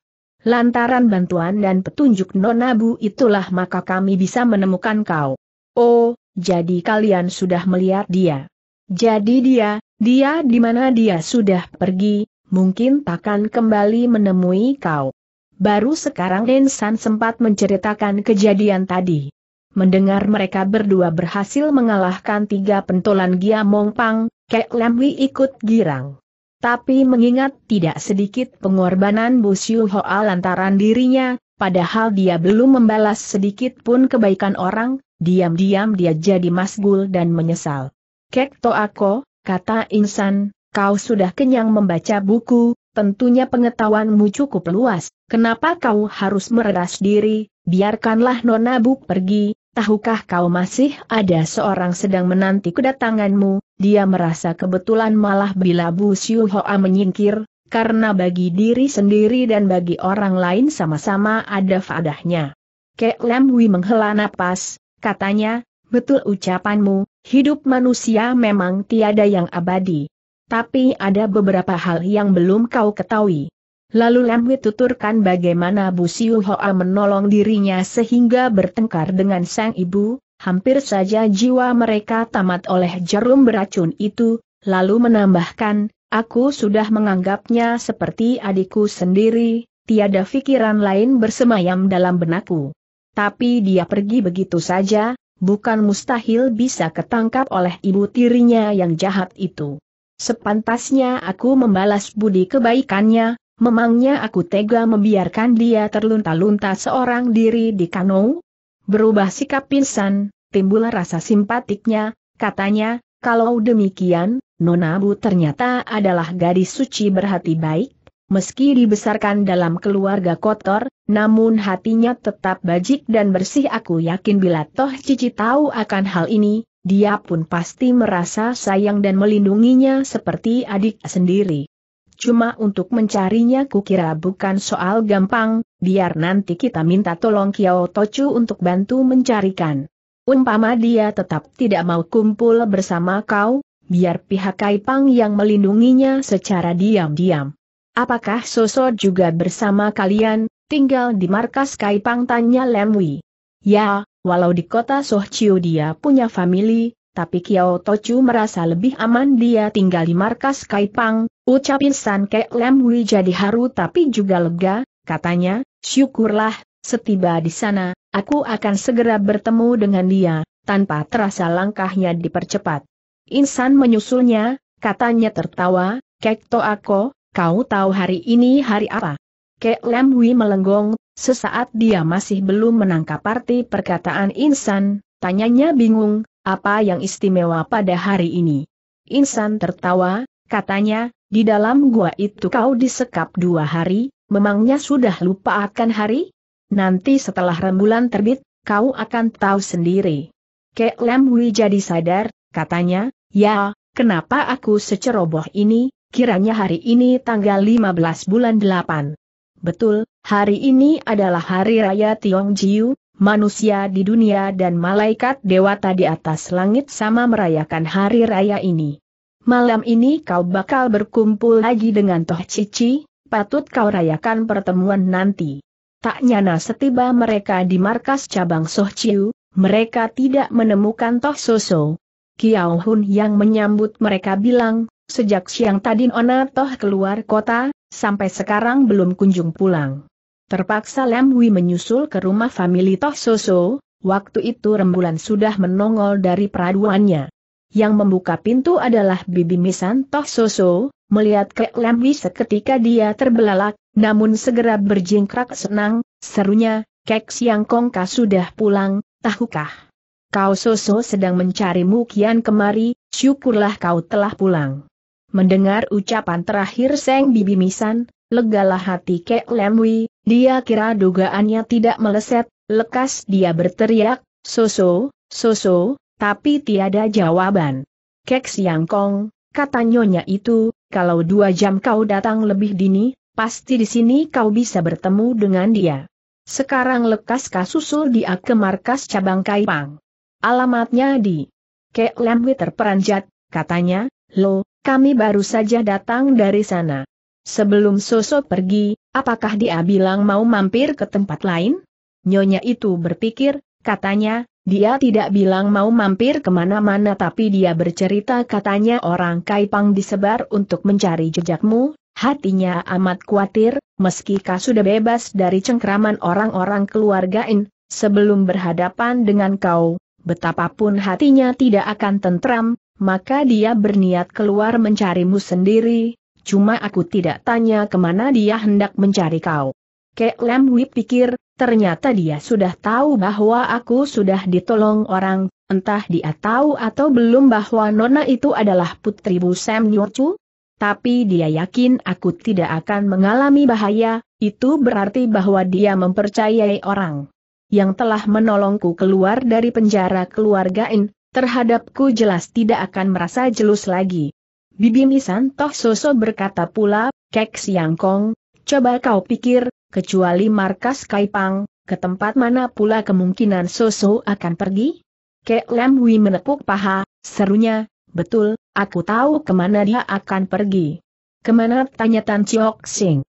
Lantaran bantuan dan petunjuk nonabu itulah maka kami bisa menemukan kau. Oh, jadi kalian sudah melihat dia. Jadi dia, dia di mana dia sudah pergi, mungkin takkan kembali menemui kau. Baru sekarang Densan sempat menceritakan kejadian tadi. Mendengar mereka berdua berhasil mengalahkan tiga pentolan Giamong Pang, Kek Lamwi ikut girang. Tapi mengingat tidak sedikit pengorbanan Bu Siu Hoa lantaran dirinya, padahal dia belum membalas sedikit pun kebaikan orang, diam-diam dia jadi masgul dan menyesal. Kek Toako, kata Insan, kau sudah kenyang membaca buku, tentunya pengetahuanmu cukup luas, kenapa kau harus meredas diri, biarkanlah Nona Buk pergi, tahukah kau masih ada seorang sedang menanti kedatanganmu, dia merasa kebetulan malah bila Bu Siu Hoa menyingkir, karena bagi diri sendiri dan bagi orang lain sama-sama ada fadahnya. Kek Lam Wi menghela napas, katanya, betul ucapanmu, hidup manusia memang tiada yang abadi. Tapi ada beberapa hal yang belum kau ketahui. Lalu Lam Wei tuturkan bagaimana Bu Siu Hoa menolong dirinya sehingga bertengkar dengan sang ibu, hampir saja jiwa mereka tamat oleh jarum beracun itu, lalu menambahkan, aku sudah menganggapnya seperti adikku sendiri, tiada pikiran lain bersemayam dalam benakku. Tapi dia pergi begitu saja, bukan mustahil bisa ketangkap oleh ibu tirinya yang jahat itu. Sepantasnya aku membalas budi kebaikannya, memangnya aku tega membiarkan dia terlunta-lunta seorang diri di kanau? Berubah sikap pingsan, timbul rasa simpatiknya, katanya, kalau demikian, Nona Bu ternyata adalah gadis suci berhati baik, meski dibesarkan dalam keluarga kotor, namun hatinya tetap bajik dan bersih aku yakin bila toh Cici tahu akan hal ini, dia pun pasti merasa sayang dan melindunginya seperti adik sendiri. Cuma untuk mencarinya kukira bukan soal gampang, biar nanti kita minta tolong Kiao Tochu untuk bantu mencarikan. Umpama dia tetap tidak mau kumpul bersama kau, biar pihak Kaipang yang melindunginya secara diam-diam. Apakah Soso juga bersama kalian, tinggal di markas Kaipang tanya Lemwi? Ya, Walau di kota Sohchiu dia punya famili, tapi Kiao Tochu merasa lebih aman dia tinggal di markas Kaipang, Ucap Insan Kek Lam Hui jadi haru tapi juga lega, katanya, syukurlah, setiba di sana, aku akan segera bertemu dengan dia, tanpa terasa langkahnya dipercepat. Insan menyusulnya, katanya tertawa, Kek Toako, kau tahu hari ini hari apa? Kek Lam Hui melenggong, Sesaat dia masih belum menangkap arti perkataan insan, tanyanya bingung, apa yang istimewa pada hari ini? Insan tertawa, katanya, di dalam gua itu kau disekap dua hari, memangnya sudah lupa akan hari? Nanti setelah rembulan terbit, kau akan tahu sendiri. Kek Lam jadi sadar, katanya, ya, kenapa aku seceroboh ini, kiranya hari ini tanggal 15 bulan 8. Betul, Hari ini adalah hari raya Tiong Jiu, manusia di dunia dan malaikat dewata di atas langit sama merayakan hari raya ini. Malam ini kau bakal berkumpul lagi dengan Toh Cici, patut kau rayakan pertemuan nanti. Tak nyana setiba mereka di markas cabang Soh Chiu, mereka tidak menemukan Toh Soso. Kiao Hun yang menyambut mereka bilang, sejak siang tadi Ona Toh keluar kota, sampai sekarang belum kunjung pulang. Terpaksa Lam Hui menyusul ke rumah famili Toh Soso, waktu itu rembulan sudah menongol dari peraduannya. Yang membuka pintu adalah Bibi Misan Toh Soso, melihat ke Lam Hui seketika dia terbelalak, namun segera berjingkrak senang, serunya, Kek Siang Kongka sudah pulang, tahukah? Kau Soso sedang mencari Mukian kemari, syukurlah kau telah pulang. Mendengar ucapan terakhir Seng Bibi Misan, Legalah hati Kek Lemwi, dia kira dugaannya tidak meleset, lekas dia berteriak, Soso, Soso, tapi tiada jawaban. Kek Siangkong, kata nyonya itu, kalau dua jam kau datang lebih dini, pasti di sini kau bisa bertemu dengan dia. Sekarang lekas kasusul dia ke markas cabang Kaipang. Alamatnya di Kek Lemwi terperanjat, katanya, lo, kami baru saja datang dari sana. Sebelum Soso pergi, apakah dia bilang mau mampir ke tempat lain? Nyonya itu berpikir, katanya, dia tidak bilang mau mampir kemana-mana tapi dia bercerita katanya orang Kaipang disebar untuk mencari jejakmu, hatinya amat khawatir, meski kau sudah bebas dari cengkraman orang-orang keluargain, sebelum berhadapan dengan kau, betapapun hatinya tidak akan tentram, maka dia berniat keluar mencarimu sendiri, cuma aku tidak tanya kemana dia hendak mencari kau. Kek Lam Wip pikir, ternyata dia sudah tahu bahwa aku sudah ditolong orang, entah dia tahu atau belum bahwa Nona itu adalah putri Bu Sam Nyorcu. Tapi dia yakin aku tidak akan mengalami bahaya, itu berarti bahwa dia mempercayai orang yang telah menolongku keluar dari penjara keluarga In, terhadapku jelas tidak akan merasa jelus lagi. Bibi Misan Toh Soso berkata pula, Kek Siang Kong, coba kau pikir, kecuali markas Kaipang, ke tempat mana pula kemungkinan Soso akan pergi? Kek Lam Hui menepuk paha, serunya, betul, aku tahu kemana dia akan pergi. Kemana tanya Tan Chiok Sing?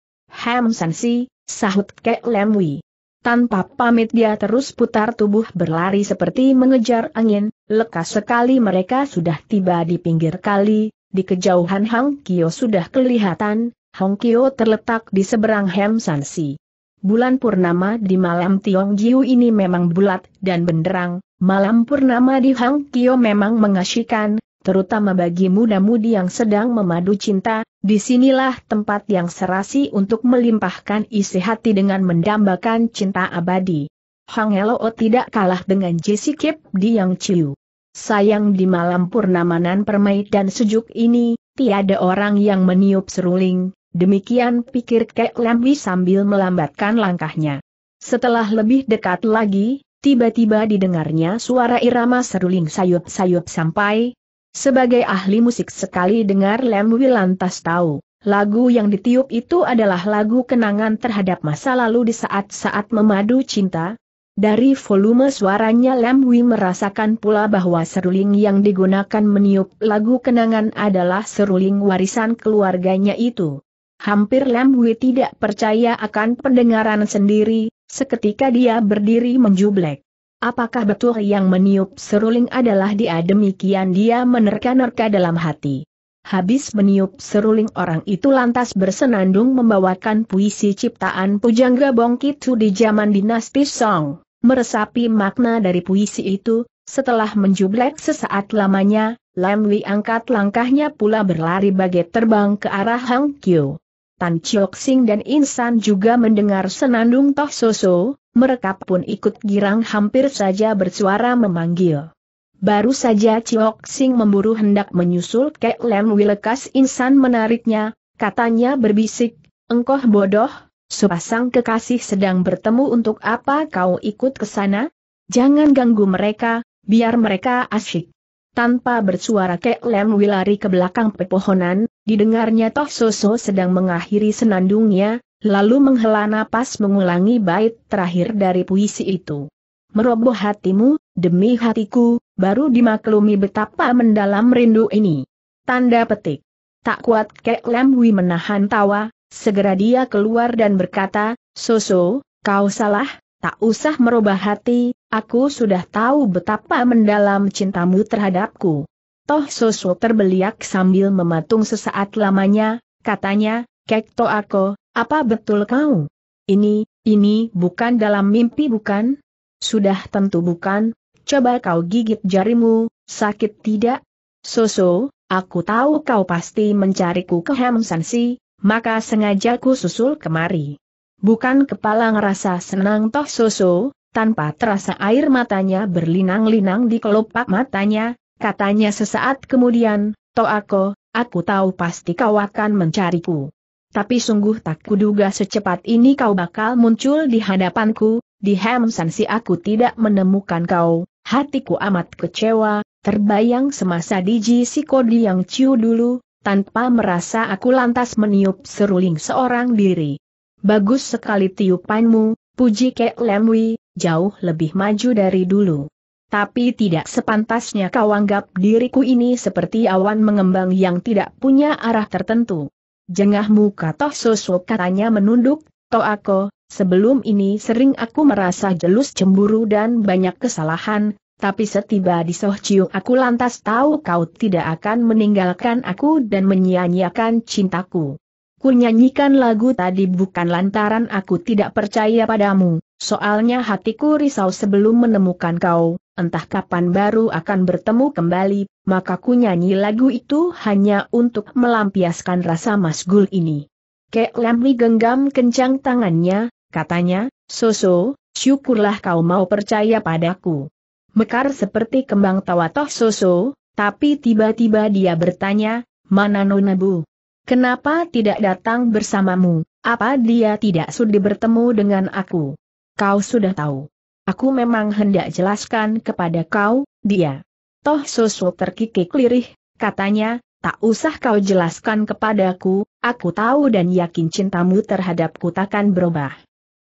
Ham San Si, sahut Kek Lam Hui. Tanpa pamit dia terus putar tubuh berlari seperti mengejar angin, lekas sekali mereka sudah tiba di pinggir kali, di kejauhan Hang Kyo sudah kelihatan, Hong Kyo terletak di seberang Hem San Si. Bulan purnama di malam Tiong Jiu ini memang bulat dan benderang, malam purnama di Hang Kyo memang mengasyikan, terutama bagi muda-mudi yang sedang memadu cinta, disinilah tempat yang serasi untuk melimpahkan isi hati dengan mendambakan cinta abadi. Hang Elo tidak kalah dengan Jesse Kip di Yang Chiu. Sayang di malam purnamanan permai dan sejuk ini, tiada orang yang meniup seruling, demikian pikir Kek Lambi sambil melambatkan langkahnya. Setelah lebih dekat lagi, tiba-tiba didengarnya suara irama seruling sayup-sayup sampai. Sebagai ahli musik sekali dengar Lemwi lantas tahu, lagu yang ditiup itu adalah lagu kenangan terhadap masa lalu di saat-saat memadu cinta, dari volume suaranya Lam Wi merasakan pula bahwa seruling yang digunakan meniup lagu kenangan adalah seruling warisan keluarganya itu. Hampir Lam Wi tidak percaya akan pendengaran sendiri, seketika dia berdiri menjublek. Apakah betul yang meniup seruling adalah dia demikian dia menerka-nerka dalam hati. Habis meniup seruling orang itu lantas bersenandung membawakan puisi ciptaan Pujangga Bongkitu di zaman dinasti Song. Meresapi makna dari puisi itu, setelah menjublek sesaat lamanya, Lam Wei angkat langkahnya pula berlari bagai terbang ke arah Hang Kyo. Tan Chiok Sing dan Insan juga mendengar senandung Toh Soso, mereka pun ikut girang hampir saja bersuara memanggil. Baru saja Chiok Sing memburu hendak menyusul ke Lem Wilekas Insan menariknya, katanya berbisik, engkoh bodoh, sepasang kekasih sedang bertemu untuk apa kau ikut ke sana? Jangan ganggu mereka, biar mereka asyik. Tanpa bersuara Kek Lem Wilari ke belakang pepohonan, didengarnya Toh Soso sedang mengakhiri senandungnya, lalu menghela napas mengulangi bait terakhir dari puisi itu meroboh hatimu, demi hatiku, baru dimaklumi betapa mendalam rindu ini. Tanda petik. Tak kuat Kek Lemwi menahan tawa, segera dia keluar dan berkata, Soso, kau salah, tak usah merubah hati, aku sudah tahu betapa mendalam cintamu terhadapku. Toh Soso terbeliak sambil mematung sesaat lamanya, katanya, Kek aku, apa betul kau? Ini, ini bukan dalam mimpi bukan? Sudah tentu bukan, coba kau gigit jarimu, sakit tidak? Soso, aku tahu kau pasti mencariku ke Hamsansi, maka sengaja ku susul kemari. Bukan kepala ngerasa senang toh Soso, tanpa terasa air matanya berlinang-linang di kelopak matanya, katanya sesaat kemudian, Toh aku, aku tahu pasti kau akan mencariku. Tapi sungguh tak kuduga secepat ini kau bakal muncul di hadapanku, di Hamsansi aku tidak menemukan kau, hatiku amat kecewa, terbayang semasa Diji kodi yang ciu dulu, tanpa merasa aku lantas meniup seruling seorang diri. Bagus sekali tiupanmu, puji Kek Lemwi, jauh lebih maju dari dulu. Tapi tidak sepantasnya kau anggap diriku ini seperti awan mengembang yang tidak punya arah tertentu. Jengah muka toh sosok katanya menunduk, toh aku. Sebelum ini sering aku merasa jelus cemburu dan banyak kesalahan, tapi setiba di Soh aku lantas tahu kau tidak akan meninggalkan aku dan menyia-nyiakan cintaku. Ku nyanyikan lagu tadi bukan lantaran aku tidak percaya padamu, soalnya hatiku risau sebelum menemukan kau, entah kapan baru akan bertemu kembali, maka ku nyanyi lagu itu hanya untuk melampiaskan rasa masgul ini. Kek Lamli genggam kencang tangannya, Katanya, Soso, syukurlah kau mau percaya padaku. Mekar seperti kembang tawa toh Soso, tapi tiba-tiba dia bertanya, mana Nonabu? Kenapa tidak datang bersamamu? Apa dia tidak sudi bertemu dengan aku? Kau sudah tahu. Aku memang hendak jelaskan kepada kau, dia. Toh Soso terkikik lirih, katanya, tak usah kau jelaskan kepadaku, aku tahu dan yakin cintamu terhadapku takkan berubah.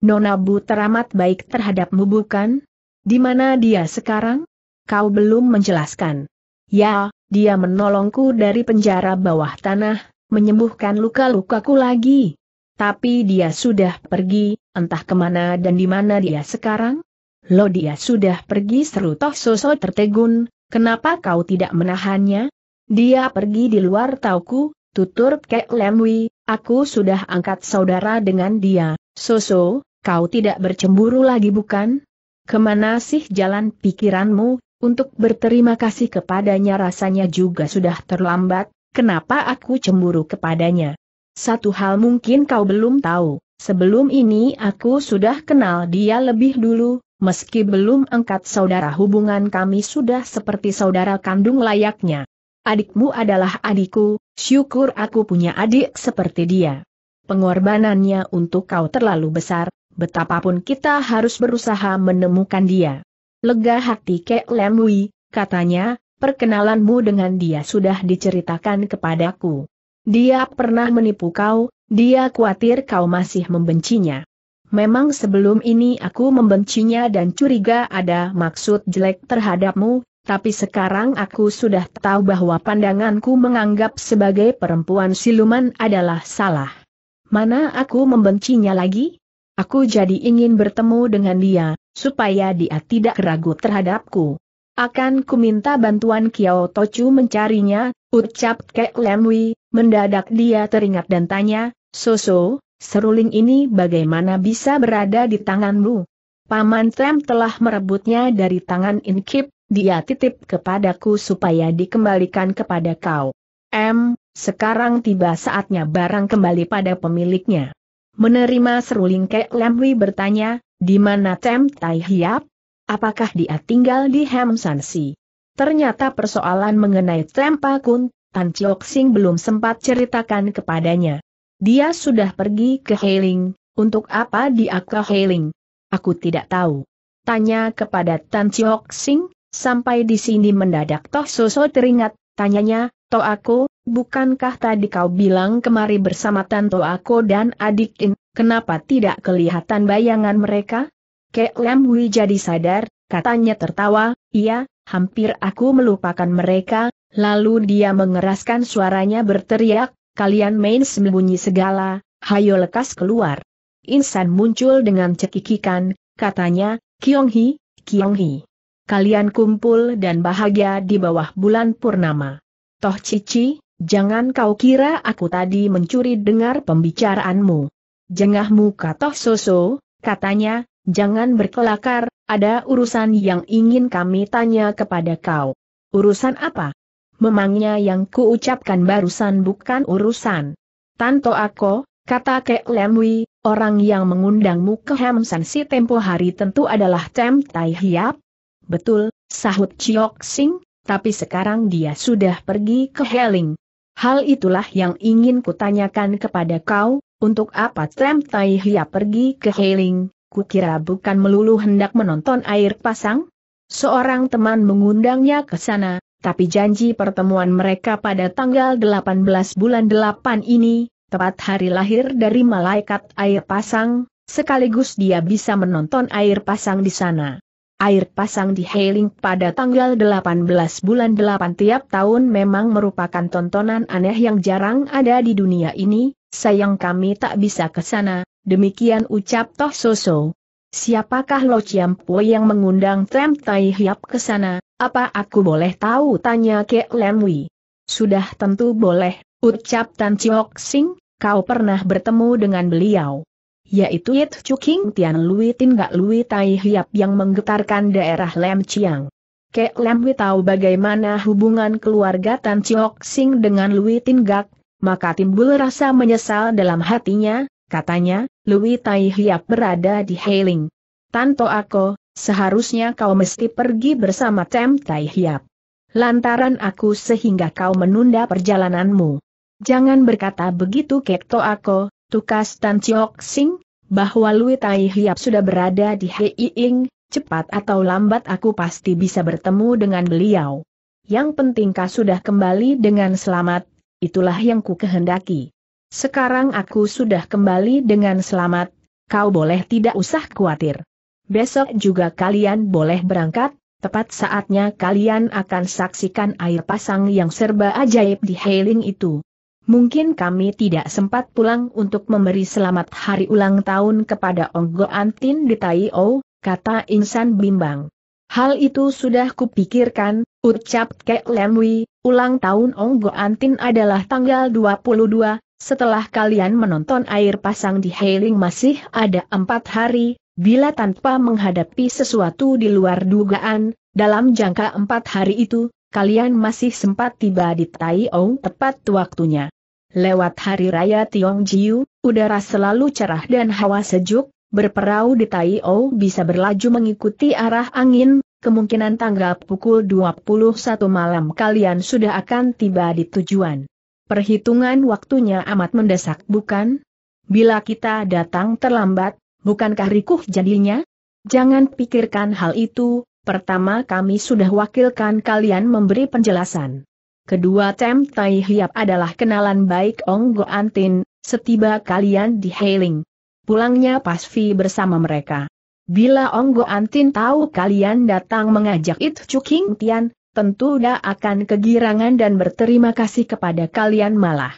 Nona Bu teramat baik terhadapmu bukan? Di mana dia sekarang? Kau belum menjelaskan. Ya, dia menolongku dari penjara bawah tanah, menyembuhkan luka-lukaku lagi. Tapi dia sudah pergi, entah kemana dan di mana dia sekarang? Lo dia sudah pergi seru toh Soso tertegun, kenapa kau tidak menahannya? Dia pergi di luar tauku, tutur Kek Lemwi, aku sudah angkat saudara dengan dia, Soso, Kau tidak bercemburu lagi bukan? Kemana sih jalan pikiranmu, untuk berterima kasih kepadanya rasanya juga sudah terlambat, kenapa aku cemburu kepadanya? Satu hal mungkin kau belum tahu, sebelum ini aku sudah kenal dia lebih dulu, meski belum angkat saudara hubungan kami sudah seperti saudara kandung layaknya. Adikmu adalah adikku, syukur aku punya adik seperti dia. Pengorbanannya untuk kau terlalu besar, betapapun kita harus berusaha menemukan dia. Lega hati Kek Lemwi, katanya, perkenalanmu dengan dia sudah diceritakan kepadaku. Dia pernah menipu kau, dia khawatir kau masih membencinya. Memang sebelum ini aku membencinya dan curiga ada maksud jelek terhadapmu, tapi sekarang aku sudah tahu bahwa pandanganku menganggap sebagai perempuan siluman adalah salah. Mana aku membencinya lagi? Aku jadi ingin bertemu dengan dia, supaya dia tidak ragu terhadapku. Akan kuminta bantuan Kiao Tochu mencarinya, ucap Kek Lemwi, mendadak dia teringat dan tanya, Soso, seruling ini bagaimana bisa berada di tanganmu? Paman Tem telah merebutnya dari tangan Inkip, dia titip kepadaku supaya dikembalikan kepada kau. M, sekarang tiba saatnya barang kembali pada pemiliknya. Menerima seruling Kek Lamwi bertanya, di mana Tem Tai Hiap? Apakah dia tinggal di Hem Si? Ternyata persoalan mengenai Tem Pakun, Tan Chiok Sing belum sempat ceritakan kepadanya. Dia sudah pergi ke Heiling, untuk apa dia ke Heiling? Aku tidak tahu. Tanya kepada Tan Chiok Sing, sampai di sini mendadak Toh Soso teringat, tanyanya, Toh aku, bukankah tadi kau bilang kemari bersama Tanto Ako dan Adik In, kenapa tidak kelihatan bayangan mereka? Kek Lam Hui jadi sadar, katanya tertawa, iya, hampir aku melupakan mereka, lalu dia mengeraskan suaranya berteriak, kalian main sembunyi segala, hayo lekas keluar. Insan muncul dengan cekikikan, katanya, Kiong Hi, Kiong Hi kalian kumpul dan bahagia di bawah bulan purnama. Toh Cici, Jangan kau kira aku tadi mencuri dengar pembicaraanmu. Jengahmu katoh soso, katanya, jangan berkelakar, ada urusan yang ingin kami tanya kepada kau. Urusan apa? Memangnya yang kuucapkan barusan bukan urusan. Tanto aku, kata Kek Lemwi, orang yang mengundangmu ke Hamsan si tempo hari tentu adalah Tem Tai Hiap. Betul, sahut Chiok Sing, tapi sekarang dia sudah pergi ke Heling, Hal itulah yang ingin kutanyakan kepada kau, untuk apa Trem Tai Hia pergi ke Heiling, kukira bukan melulu hendak menonton air pasang? Seorang teman mengundangnya ke sana, tapi janji pertemuan mereka pada tanggal 18 bulan 8 ini, tepat hari lahir dari malaikat air pasang, sekaligus dia bisa menonton air pasang di sana. Air pasang di Hailing pada tanggal 18 bulan 8 tiap tahun memang merupakan tontonan aneh yang jarang ada di dunia ini, sayang kami tak bisa ke sana, demikian ucap Toh Soso. Siapakah Lo Po yang mengundang Tem Tai Hiap ke sana, apa aku boleh tahu tanya Ke Lam Lemwi. Sudah tentu boleh, ucap Tan Chiok Sing, kau pernah bertemu dengan beliau yaitu Yit King, Tian Lui Tin Gak Lui Tai Hiap yang menggetarkan daerah Lem Chiang. Kek Lem tahu bagaimana hubungan keluarga Tan Chiok Sing dengan Lui Tin Gak, maka timbul rasa menyesal dalam hatinya, katanya, Lui Tai Hiap berada di Heiling. Tanto aku, seharusnya kau mesti pergi bersama Tem Tai Hiap. Lantaran aku sehingga kau menunda perjalananmu. Jangan berkata begitu Kekto Ako. Tukas Tan Chiok Sing, bahwa Lui Tai Hiap sudah berada di Hei Ing, cepat atau lambat aku pasti bisa bertemu dengan beliau. Yang penting kau sudah kembali dengan selamat, itulah yang ku kehendaki. Sekarang aku sudah kembali dengan selamat, kau boleh tidak usah khawatir. Besok juga kalian boleh berangkat, tepat saatnya kalian akan saksikan air pasang yang serba ajaib di Heiling itu. Mungkin kami tidak sempat pulang untuk memberi selamat hari ulang tahun kepada Onggo Antin di Tai O, kata Insan bimbang. Hal itu sudah kupikirkan, ucap Kek Lemwi, ulang tahun Onggo Antin adalah tanggal 22, setelah kalian menonton air pasang di Heiling masih ada empat hari, bila tanpa menghadapi sesuatu di luar dugaan, dalam jangka empat hari itu, kalian masih sempat tiba di Tai O tepat waktunya. Lewat hari raya Tiong Jiu, udara selalu cerah dan hawa sejuk, berperahu di Tai O bisa berlaju mengikuti arah angin, kemungkinan tanggal pukul 21 malam kalian sudah akan tiba di tujuan. Perhitungan waktunya amat mendesak bukan? Bila kita datang terlambat, bukankah rikuh jadinya? Jangan pikirkan hal itu, Pertama kami sudah wakilkan kalian memberi penjelasan. Kedua Tem Tai Hiap adalah kenalan baik Ong Go Antin, setiba kalian di Hailing. Pulangnya Pas Fi bersama mereka. Bila Ong Go Antin tahu kalian datang mengajak It Chuking Tian, tentu dia akan kegirangan dan berterima kasih kepada kalian malah.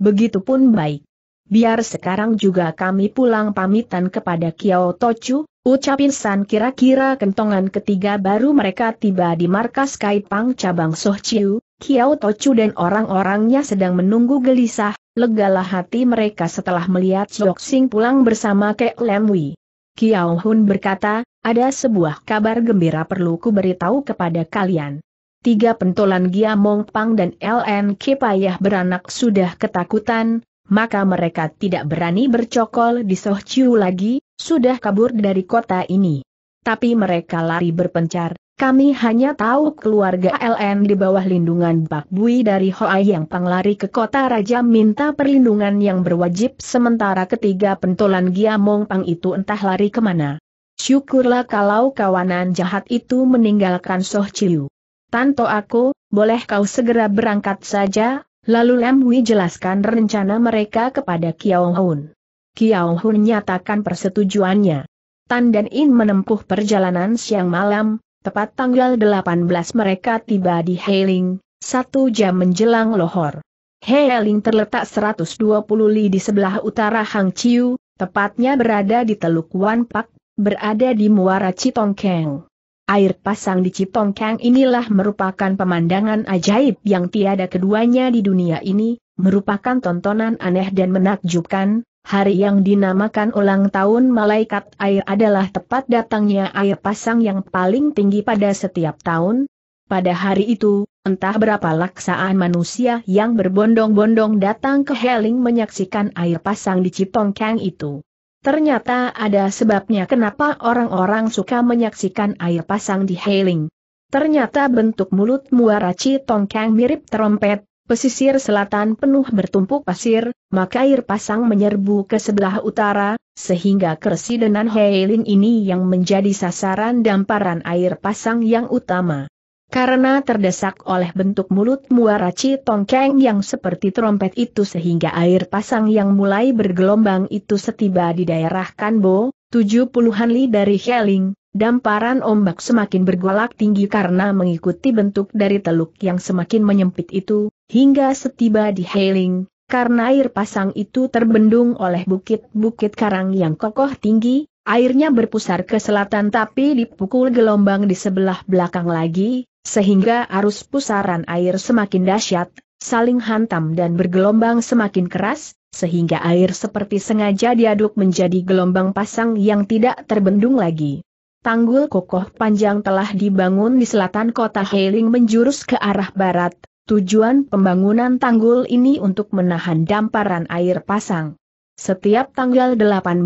Begitupun baik. Biar sekarang juga kami pulang pamitan kepada Kiao Tochu, Ucap Insan kira-kira kentongan ketiga baru mereka tiba di markas Kaipang cabang Soh Chiu, Kiao Tochu dan orang-orangnya sedang menunggu gelisah, legalah hati mereka setelah melihat Sok Sing pulang bersama Kek Lem Wei. Kiao Hun berkata, ada sebuah kabar gembira perlu ku beritahu kepada kalian. Tiga pentolan Gia Mong Pang dan LN Kipayah beranak sudah ketakutan, maka mereka tidak berani bercokol di Soh Chiu lagi, sudah kabur dari kota ini. Tapi mereka lari berpencar, kami hanya tahu keluarga LN di bawah lindungan Bak Bui dari Hoa yang panglari ke kota Raja minta perlindungan yang berwajib sementara ketiga pentolan Giamong Pang itu entah lari kemana. Syukurlah kalau kawanan jahat itu meninggalkan Soh Chiu. Tanto aku, boleh kau segera berangkat saja, lalu Lam Hui jelaskan rencana mereka kepada Kiao Hun. Kiao Hun nyatakan persetujuannya. Tan dan In menempuh perjalanan siang malam, tepat tanggal 18 mereka tiba di Heiling, satu jam menjelang Lohor. Heiling terletak 120 li di sebelah utara Hang Chiu, tepatnya berada di Teluk Wan Pak, berada di muara Citongkeng. Air pasang di Citongkeng inilah merupakan pemandangan ajaib yang tiada keduanya di dunia ini, merupakan tontonan aneh dan menakjubkan, Hari yang dinamakan ulang tahun malaikat air adalah tepat datangnya air pasang yang paling tinggi pada setiap tahun. Pada hari itu, entah berapa laksaan manusia yang berbondong-bondong datang ke Heling menyaksikan air pasang di Cipongkang itu. Ternyata ada sebabnya kenapa orang-orang suka menyaksikan air pasang di Heling. Ternyata bentuk mulut muara Tongkang mirip terompet. Pesisir selatan penuh bertumpuk pasir, maka air pasang menyerbu ke sebelah utara, sehingga keresidenan Heiling ini yang menjadi sasaran damparan air pasang yang utama. Karena terdesak oleh bentuk mulut muara Tongkeng yang seperti trompet itu sehingga air pasang yang mulai bergelombang itu setiba di daerah Kanbo, tujuh puluhan li dari Heiling, Damparan ombak semakin bergolak tinggi karena mengikuti bentuk dari teluk yang semakin menyempit itu, hingga setiba di Hailing, karena air pasang itu terbendung oleh bukit-bukit karang yang kokoh tinggi, airnya berpusar ke selatan tapi dipukul gelombang di sebelah belakang lagi, sehingga arus pusaran air semakin dahsyat, saling hantam dan bergelombang semakin keras, sehingga air seperti sengaja diaduk menjadi gelombang pasang yang tidak terbendung lagi. Tanggul kokoh panjang telah dibangun di selatan kota Heiling menjurus ke arah barat, tujuan pembangunan tanggul ini untuk menahan damparan air pasang. Setiap tanggal 18,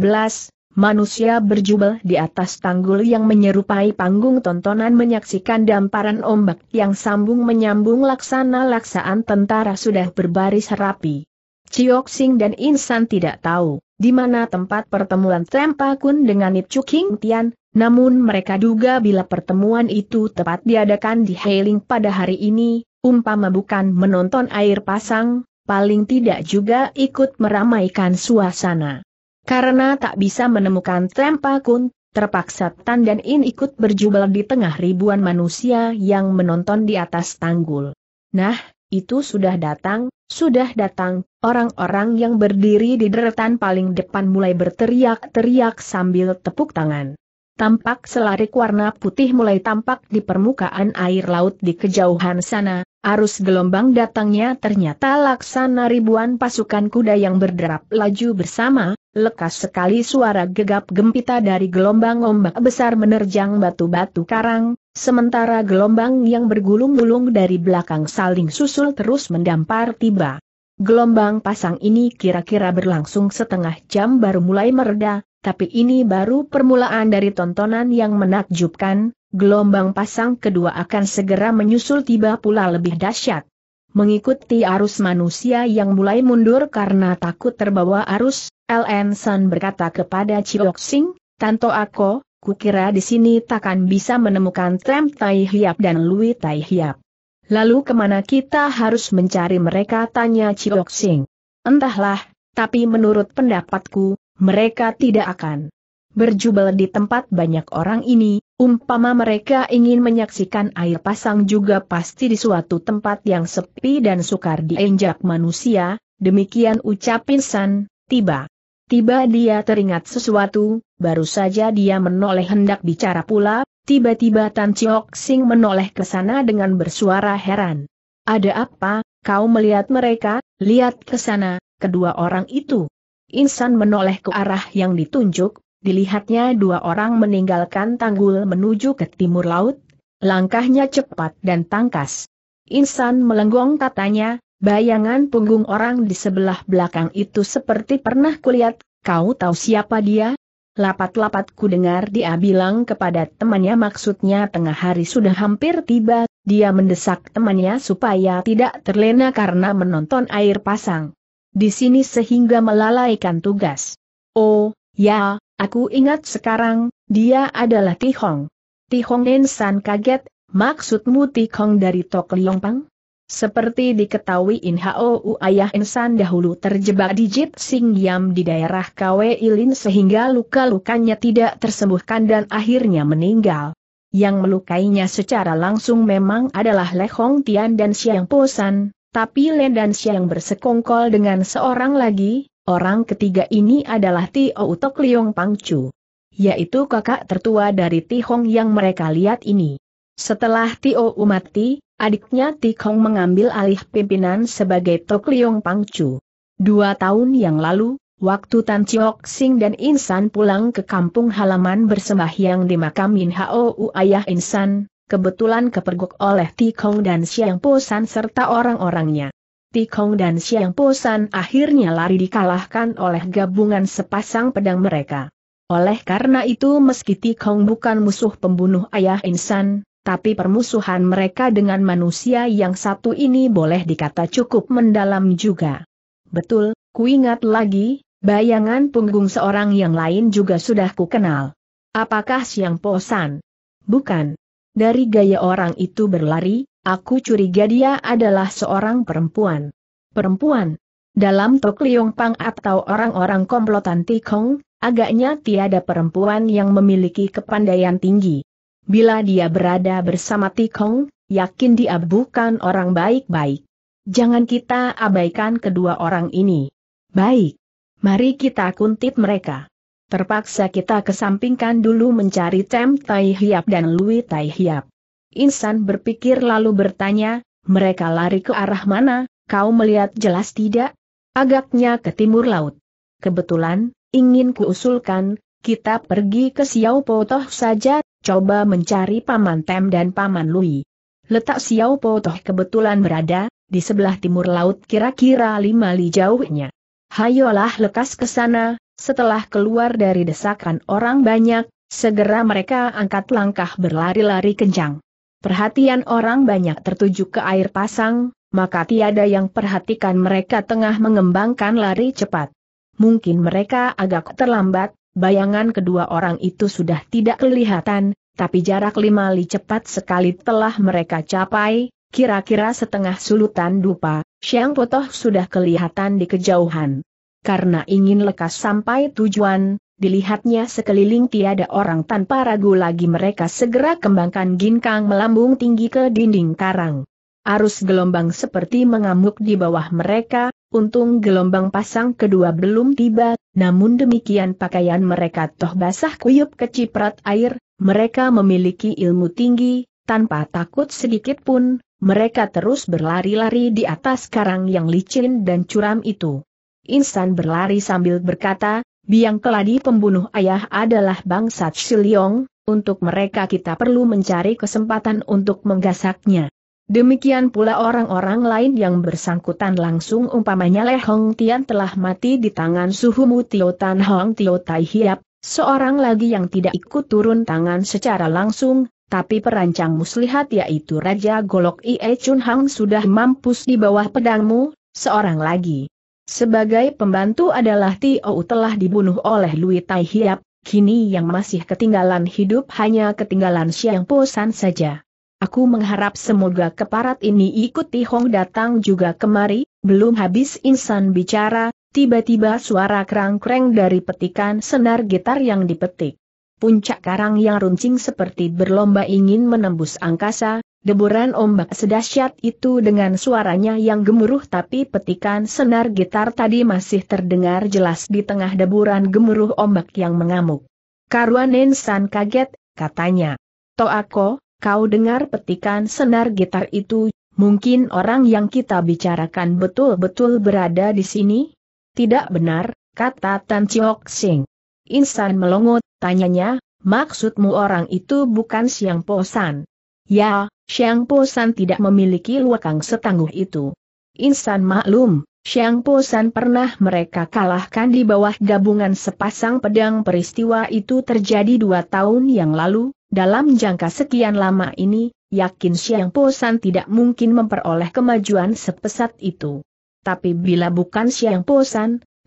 manusia berjubel di atas tanggul yang menyerupai panggung tontonan menyaksikan damparan ombak yang sambung menyambung laksana-laksaan tentara sudah berbaris rapi. Sing dan Insan tidak tahu di mana tempat pertemuan Tempa Kun dengan Nip Chuking Tian, namun mereka duga bila pertemuan itu tepat diadakan di Hailing pada hari ini, umpama bukan menonton air pasang, paling tidak juga ikut meramaikan suasana. Karena tak bisa menemukan Tempa Kun, terpaksa Tan dan In ikut berjubel di tengah ribuan manusia yang menonton di atas tanggul. Nah, itu sudah datang, sudah datang, orang-orang yang berdiri di deretan paling depan mulai berteriak-teriak sambil tepuk tangan. Tampak selarik warna putih mulai tampak di permukaan air laut di kejauhan sana, arus gelombang datangnya ternyata laksana ribuan pasukan kuda yang berderap laju bersama, lekas sekali suara gegap gempita dari gelombang ombak besar menerjang batu-batu karang, Sementara gelombang yang bergulung-gulung dari belakang saling susul terus mendampar tiba. Gelombang pasang ini kira-kira berlangsung setengah jam baru mulai mereda, tapi ini baru permulaan dari tontonan yang menakjubkan, gelombang pasang kedua akan segera menyusul tiba pula lebih dahsyat. Mengikuti arus manusia yang mulai mundur karena takut terbawa arus, LN San berkata kepada Chiok Sing, Tanto Ako, Kukira di sini takkan bisa menemukan Trem Tai Hiap dan Lui Tai Hiap. Lalu kemana kita harus mencari mereka tanya Chiok Sing. Entahlah, tapi menurut pendapatku, mereka tidak akan berjubel di tempat banyak orang ini, umpama mereka ingin menyaksikan air pasang juga pasti di suatu tempat yang sepi dan sukar diinjak manusia, demikian ucap Pinsan, tiba. Tiba dia teringat sesuatu, baru saja dia menoleh hendak bicara pula, tiba-tiba Tan Chiok Sing menoleh ke sana dengan bersuara heran. Ada apa, kau melihat mereka, lihat ke sana, kedua orang itu. Insan menoleh ke arah yang ditunjuk, dilihatnya dua orang meninggalkan tanggul menuju ke timur laut, langkahnya cepat dan tangkas. Insan melenggong katanya, Bayangan punggung orang di sebelah belakang itu seperti pernah kulihat, kau tahu siapa dia? Lapat-lapat ku dengar dia bilang kepada temannya maksudnya tengah hari sudah hampir tiba, dia mendesak temannya supaya tidak terlena karena menonton air pasang. Di sini sehingga melalaikan tugas. Oh, ya, aku ingat sekarang, dia adalah Tihong. Tihong San kaget, maksudmu Tihong dari Tok Liong Pang? Seperti diketahui Inhaou ayah Insan dahulu terjebak di Jit Sing Yam di daerah Kwe Ilin sehingga luka-lukanya tidak tersembuhkan dan akhirnya meninggal. Yang melukainya secara langsung memang adalah Le Hong Tian dan Xiang San, tapi Len dan Siang bersekongkol dengan seorang lagi, orang ketiga ini adalah Tio Utok Liong Pangcu. Yaitu kakak tertua dari Ti Hong yang mereka lihat ini. Setelah Tio mati, Adiknya Tikong mengambil alih pimpinan sebagai Tok Liong Pangcu. Dua tahun yang lalu, waktu Tan Chiok Sing dan Insan pulang ke kampung halaman bersembahyang di makam Min Hou ayah Insan, kebetulan kepergok oleh Tikong dan Siang Posan serta orang-orangnya. Tikong dan Siang Posan akhirnya lari dikalahkan oleh gabungan sepasang pedang mereka. Oleh karena itu meski Tikong bukan musuh pembunuh ayah Insan, tapi permusuhan mereka dengan manusia yang satu ini boleh dikata cukup mendalam juga. Betul, ku ingat lagi, bayangan punggung seorang yang lain juga sudah ku kenal. Apakah siang posan? Bukan. Dari gaya orang itu berlari, aku curiga dia adalah seorang perempuan. Perempuan? Dalam Tok Liong Pang atau orang-orang komplotan Tikong, agaknya tiada perempuan yang memiliki kepandaian tinggi. Bila dia berada bersama Tikong, yakin dia bukan orang baik-baik. Jangan kita abaikan kedua orang ini. Baik. Mari kita kuntit mereka. Terpaksa kita kesampingkan dulu mencari Tem Tai Hiap dan Lui Tai Hiap. Insan berpikir lalu bertanya, mereka lari ke arah mana, kau melihat jelas tidak? Agaknya ke timur laut. Kebetulan, ingin kuusulkan, kita pergi ke Xiao Potoh saja coba mencari Paman Tem dan Paman Lui. Letak Xiao Po Toh kebetulan berada, di sebelah timur laut kira-kira lima li jauhnya. Hayolah lekas ke sana, setelah keluar dari desakan orang banyak, segera mereka angkat langkah berlari-lari kencang. Perhatian orang banyak tertuju ke air pasang, maka tiada yang perhatikan mereka tengah mengembangkan lari cepat. Mungkin mereka agak terlambat, Bayangan kedua orang itu sudah tidak kelihatan, tapi jarak lima li cepat sekali telah mereka capai, kira-kira setengah sulutan dupa, Siang Potoh sudah kelihatan di kejauhan. Karena ingin lekas sampai tujuan, dilihatnya sekeliling tiada orang tanpa ragu lagi mereka segera kembangkan ginkang melambung tinggi ke dinding karang. Arus gelombang seperti mengamuk di bawah mereka, untung gelombang pasang kedua belum tiba, namun demikian pakaian mereka toh basah kuyup keciprat air, mereka memiliki ilmu tinggi, tanpa takut sedikit pun, mereka terus berlari-lari di atas karang yang licin dan curam itu. Insan berlari sambil berkata, biang keladi pembunuh ayah adalah bangsat Siliong, untuk mereka kita perlu mencari kesempatan untuk menggasaknya. Demikian pula orang-orang lain yang bersangkutan langsung umpamanya Le Hong Tian telah mati di tangan Suhu Mu Tio Tan Hong Tio Tai Hiap, seorang lagi yang tidak ikut turun tangan secara langsung, tapi perancang muslihat yaitu Raja Golok Ie Chun Hang sudah mampus di bawah pedangmu, seorang lagi. Sebagai pembantu adalah Tio telah dibunuh oleh Lui Tai Hiap, kini yang masih ketinggalan hidup hanya ketinggalan Siang San saja. Aku mengharap semoga keparat ini ikuti Hong datang juga kemari, belum habis insan bicara, tiba-tiba suara kerang kerang dari petikan senar gitar yang dipetik. Puncak karang yang runcing seperti berlomba ingin menembus angkasa, deburan ombak sedahsyat itu dengan suaranya yang gemuruh tapi petikan senar gitar tadi masih terdengar jelas di tengah deburan gemuruh ombak yang mengamuk. Karuan San kaget, katanya. Toako, Kau dengar petikan senar gitar itu, mungkin orang yang kita bicarakan betul-betul berada di sini? Tidak benar, kata Tan Chiok Sing. Insan melongot, tanyanya, maksudmu orang itu bukan Siang Po San? Ya, Siang Po San tidak memiliki luakang setangguh itu. Insan maklum, Siang Po San pernah mereka kalahkan di bawah gabungan sepasang pedang peristiwa itu terjadi dua tahun yang lalu, dalam jangka sekian lama ini, yakin siang Po tidak mungkin memperoleh kemajuan sepesat itu. Tapi bila bukan siang Po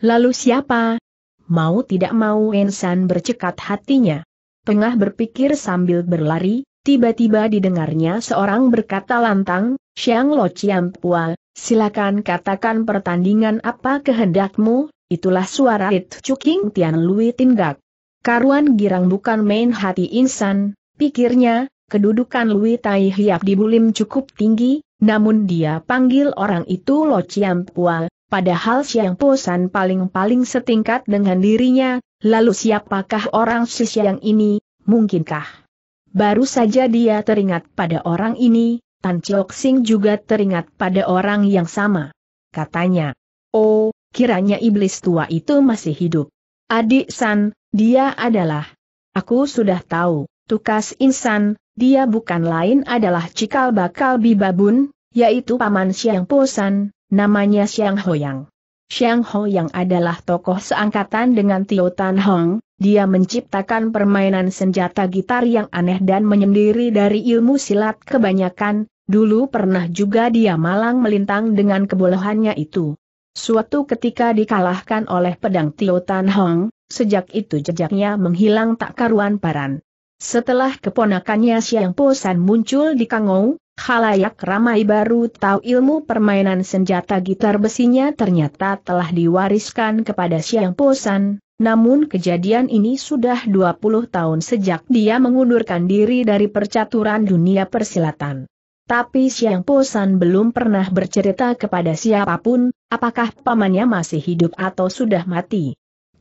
lalu siapa? Mau tidak mau Ensan bercekat hatinya. Tengah berpikir sambil berlari, tiba-tiba didengarnya seorang berkata lantang, Siang Lo Chiam Pua, silakan katakan pertandingan apa kehendakmu, itulah suara It Chuking Tian Lui Tinggak. Karuan girang bukan main hati insan, pikirnya, kedudukan Lui Tai Hiap di Bulim cukup tinggi, namun dia panggil orang itu Lo Chiang Pual, padahal Siang Posan paling-paling setingkat dengan dirinya, lalu siapakah orang si Siang ini, mungkinkah? Baru saja dia teringat pada orang ini, Tan Chok Sing juga teringat pada orang yang sama. Katanya, oh, kiranya iblis tua itu masih hidup. Adik San, dia adalah. Aku sudah tahu, tukas insan, dia bukan lain adalah cikal bakal bibabun, yaitu paman Siang Posan, namanya Siang Hoyang. Siang Hoyang adalah tokoh seangkatan dengan Tio Tan Hong, dia menciptakan permainan senjata gitar yang aneh dan menyendiri dari ilmu silat kebanyakan, dulu pernah juga dia malang melintang dengan kebolehannya itu. Suatu ketika dikalahkan oleh pedang Tio Tan Hong, Sejak itu jejaknya menghilang tak karuan paran. Setelah keponakannya Siang Posan muncul di Kangou, halayak ramai baru tahu ilmu permainan senjata gitar besinya ternyata telah diwariskan kepada Siang Posan, namun kejadian ini sudah 20 tahun sejak dia mengundurkan diri dari percaturan dunia persilatan. Tapi Siang Posan belum pernah bercerita kepada siapapun, apakah pamannya masih hidup atau sudah mati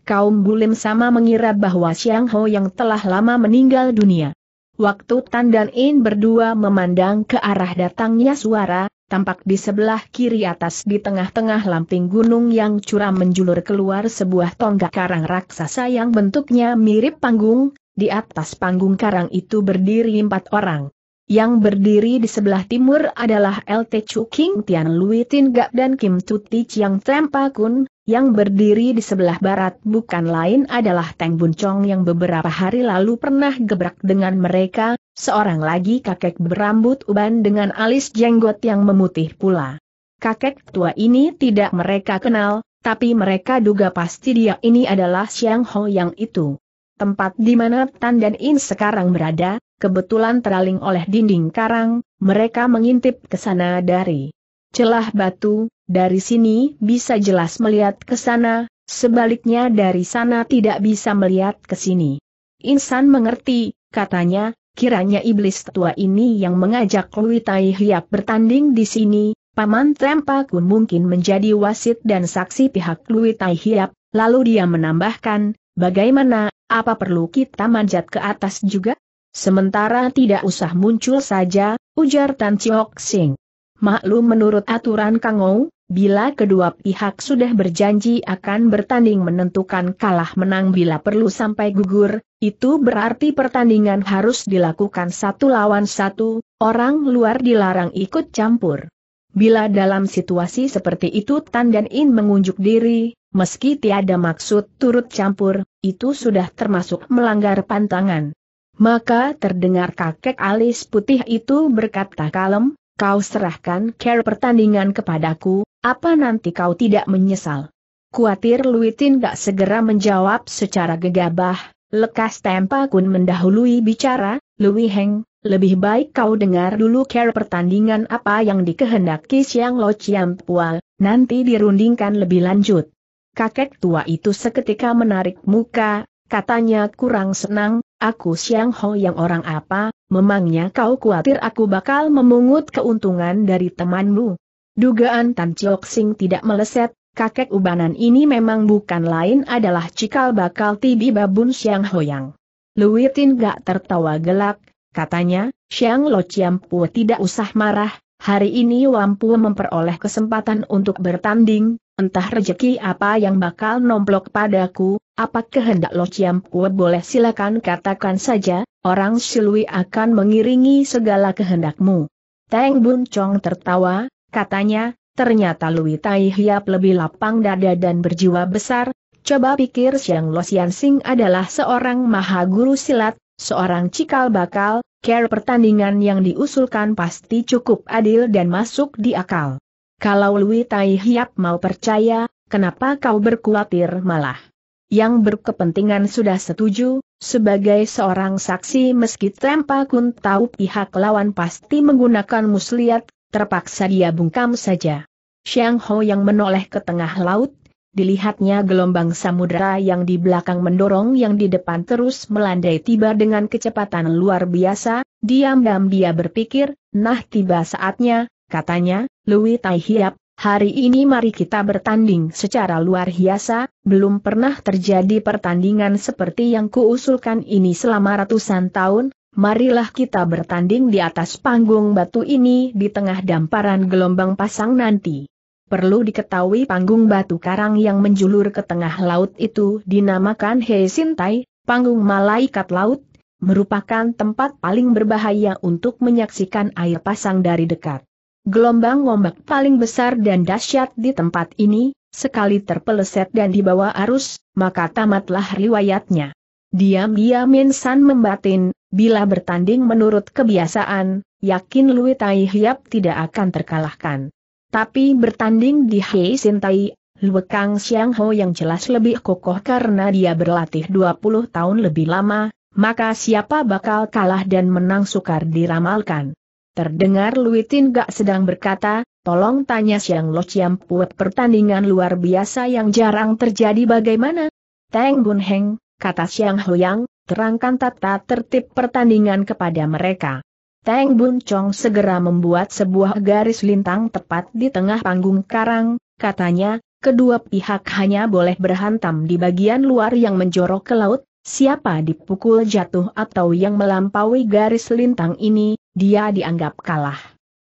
kaum Bulim sama mengira bahwa Xiang Ho yang telah lama meninggal dunia. Waktu Tan dan In berdua memandang ke arah datangnya suara, tampak di sebelah kiri atas di tengah-tengah lamping gunung yang curam menjulur keluar sebuah tonggak karang raksasa yang bentuknya mirip panggung, di atas panggung karang itu berdiri empat orang. Yang berdiri di sebelah timur adalah LT Chu King Tian Lui Tin Gak dan Kim Tuti Chiang Tempa Kun, yang berdiri di sebelah barat bukan lain adalah Teng Bun Chong yang beberapa hari lalu pernah gebrak dengan mereka, seorang lagi kakek berambut uban dengan alis jenggot yang memutih pula. Kakek tua ini tidak mereka kenal, tapi mereka duga pasti dia ini adalah Xiang Ho yang itu. Tempat di mana Tan dan In sekarang berada, kebetulan teraling oleh dinding karang, mereka mengintip ke sana dari celah batu, dari sini bisa jelas melihat ke sana, sebaliknya dari sana tidak bisa melihat ke sini. Insan mengerti, katanya, kiranya iblis tua ini yang mengajak Lui Tai Hiap bertanding di sini, Paman Trempakun mungkin menjadi wasit dan saksi pihak Lui Tai Hiap, lalu dia menambahkan, bagaimana, apa perlu kita manjat ke atas juga? Sementara tidak usah muncul saja, ujar Tan Chiok Sing. Maklum menurut aturan Kang Kangou, bila kedua pihak sudah berjanji akan bertanding menentukan kalah menang bila perlu sampai gugur, itu berarti pertandingan harus dilakukan satu lawan satu, orang luar dilarang ikut campur. Bila dalam situasi seperti itu Tan Dan In mengunjuk diri, meski tiada maksud turut campur, itu sudah termasuk melanggar pantangan. Maka terdengar kakek alis putih itu berkata kalem, kau serahkan care pertandingan kepadaku, apa nanti kau tidak menyesal? Kuatir Luitin gak segera menjawab secara gegabah, lekas Tempa Kun mendahului bicara, Lui Heng, lebih baik kau dengar dulu care pertandingan apa yang dikehendaki Siang Lo ciam Pual, nanti dirundingkan lebih lanjut. Kakek tua itu seketika menarik muka, katanya kurang senang, aku Siang Ho yang orang apa, memangnya kau khawatir aku bakal memungut keuntungan dari temanmu? Dugaan Tan Chiok Sing tidak meleset, kakek ubanan ini memang bukan lain adalah cikal bakal Tibi Babun Siang Ho yang. Luitin gak tertawa gelak, katanya, Siang Lo ciampu, tidak usah marah, hari ini Wampu memperoleh kesempatan untuk bertanding, Entah rejeki apa yang bakal nomplok padaku, apa kehendak Lo Ciam Kue boleh silakan katakan saja, orang Silwi akan mengiringi segala kehendakmu. Teng Bun Chong tertawa, katanya, ternyata Lui Tai Hiap lebih lapang dada dan berjiwa besar, coba pikir Siang Lo Sian Sing adalah seorang maha guru silat, seorang cikal bakal, care pertandingan yang diusulkan pasti cukup adil dan masuk di akal. Kalau Lui Tai Hiap mau percaya, kenapa kau berkuatir malah? Yang berkepentingan sudah setuju, sebagai seorang saksi meski tempa kun tahu pihak lawan pasti menggunakan muslihat, terpaksa dia bungkam saja. Xiang Ho yang menoleh ke tengah laut, dilihatnya gelombang samudera yang di belakang mendorong yang di depan terus melandai tiba dengan kecepatan luar biasa, diam-diam dia berpikir, nah tiba saatnya, katanya, Louis Tai Hiap, hari ini mari kita bertanding secara luar biasa, belum pernah terjadi pertandingan seperti yang kuusulkan ini selama ratusan tahun, marilah kita bertanding di atas panggung batu ini di tengah damparan gelombang pasang nanti. Perlu diketahui panggung batu karang yang menjulur ke tengah laut itu dinamakan Hei Sintai, panggung malaikat laut, merupakan tempat paling berbahaya untuk menyaksikan air pasang dari dekat. Gelombang ombak paling besar dan dahsyat di tempat ini, sekali terpeleset dan dibawa arus, maka tamatlah riwayatnya. Diam-diam San membatin, bila bertanding menurut kebiasaan, yakin Lui Tai Hiap tidak akan terkalahkan. Tapi bertanding di Hei Sintai, Lue Kang Xiang Ho yang jelas lebih kokoh karena dia berlatih 20 tahun lebih lama, maka siapa bakal kalah dan menang sukar diramalkan. Terdengar Luitin gak sedang berkata, tolong tanya Siang Lo Chiam Puat pertandingan luar biasa yang jarang terjadi bagaimana? Teng Bun Heng, kata Siang Hoyang, terangkan tata tertib pertandingan kepada mereka. Teng Bun Chong segera membuat sebuah garis lintang tepat di tengah panggung karang, katanya, kedua pihak hanya boleh berhantam di bagian luar yang menjorok ke laut, siapa dipukul jatuh atau yang melampaui garis lintang ini, dia dianggap kalah.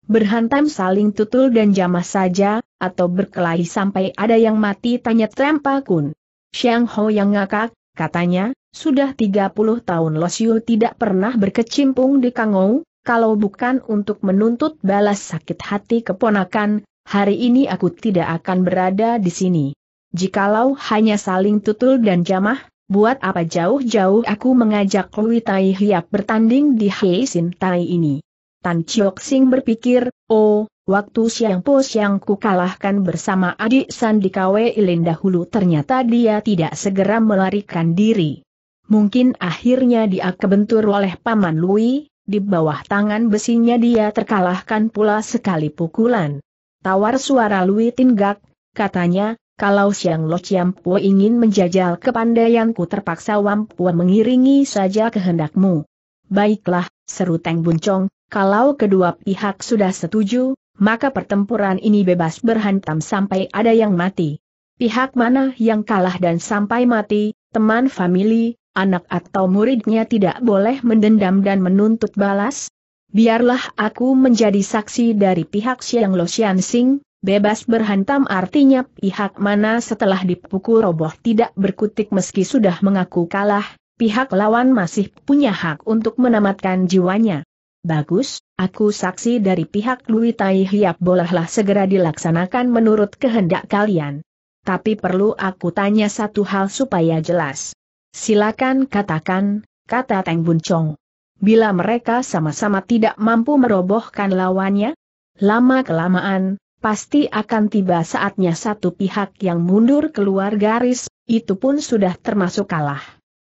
Berhantam saling tutul dan jamah saja, atau berkelahi sampai ada yang mati tanya Trempa Kun. Xiang Ho yang ngakak, katanya, sudah 30 tahun Lo Xiu tidak pernah berkecimpung di Kangou, kalau bukan untuk menuntut balas sakit hati keponakan, hari ini aku tidak akan berada di sini. Jikalau hanya saling tutul dan jamah, buat apa jauh-jauh aku mengajak Lui Tai Hiap bertanding di Hei Sin Tai ini. Tan Chiok Sing berpikir, oh, waktu Siang Po yang ku kalahkan bersama adik Sandi Kwe Ilin dahulu ternyata dia tidak segera melarikan diri. Mungkin akhirnya dia kebentur oleh Paman Lui, di bawah tangan besinya dia terkalahkan pula sekali pukulan. Tawar suara Lui Tinggak, katanya, kalau Siang Lo Chiampo ingin menjajal kepandaianku terpaksa Wampu mengiringi saja kehendakmu. Baiklah, seru Teng Buncong, kalau kedua pihak sudah setuju, maka pertempuran ini bebas berhantam sampai ada yang mati. Pihak mana yang kalah dan sampai mati, teman famili, anak atau muridnya tidak boleh mendendam dan menuntut balas? Biarlah aku menjadi saksi dari pihak Siang Lo siang Sing, bebas berhantam artinya pihak mana setelah dipukul roboh tidak berkutik meski sudah mengaku kalah, pihak lawan masih punya hak untuk menamatkan jiwanya. Bagus, aku saksi dari pihak Lui Tai Hiap bolehlah segera dilaksanakan menurut kehendak kalian. Tapi perlu aku tanya satu hal supaya jelas. Silakan katakan, kata Teng Bun Chong. Bila mereka sama-sama tidak mampu merobohkan lawannya, lama-kelamaan, pasti akan tiba saatnya satu pihak yang mundur keluar garis, itu pun sudah termasuk kalah.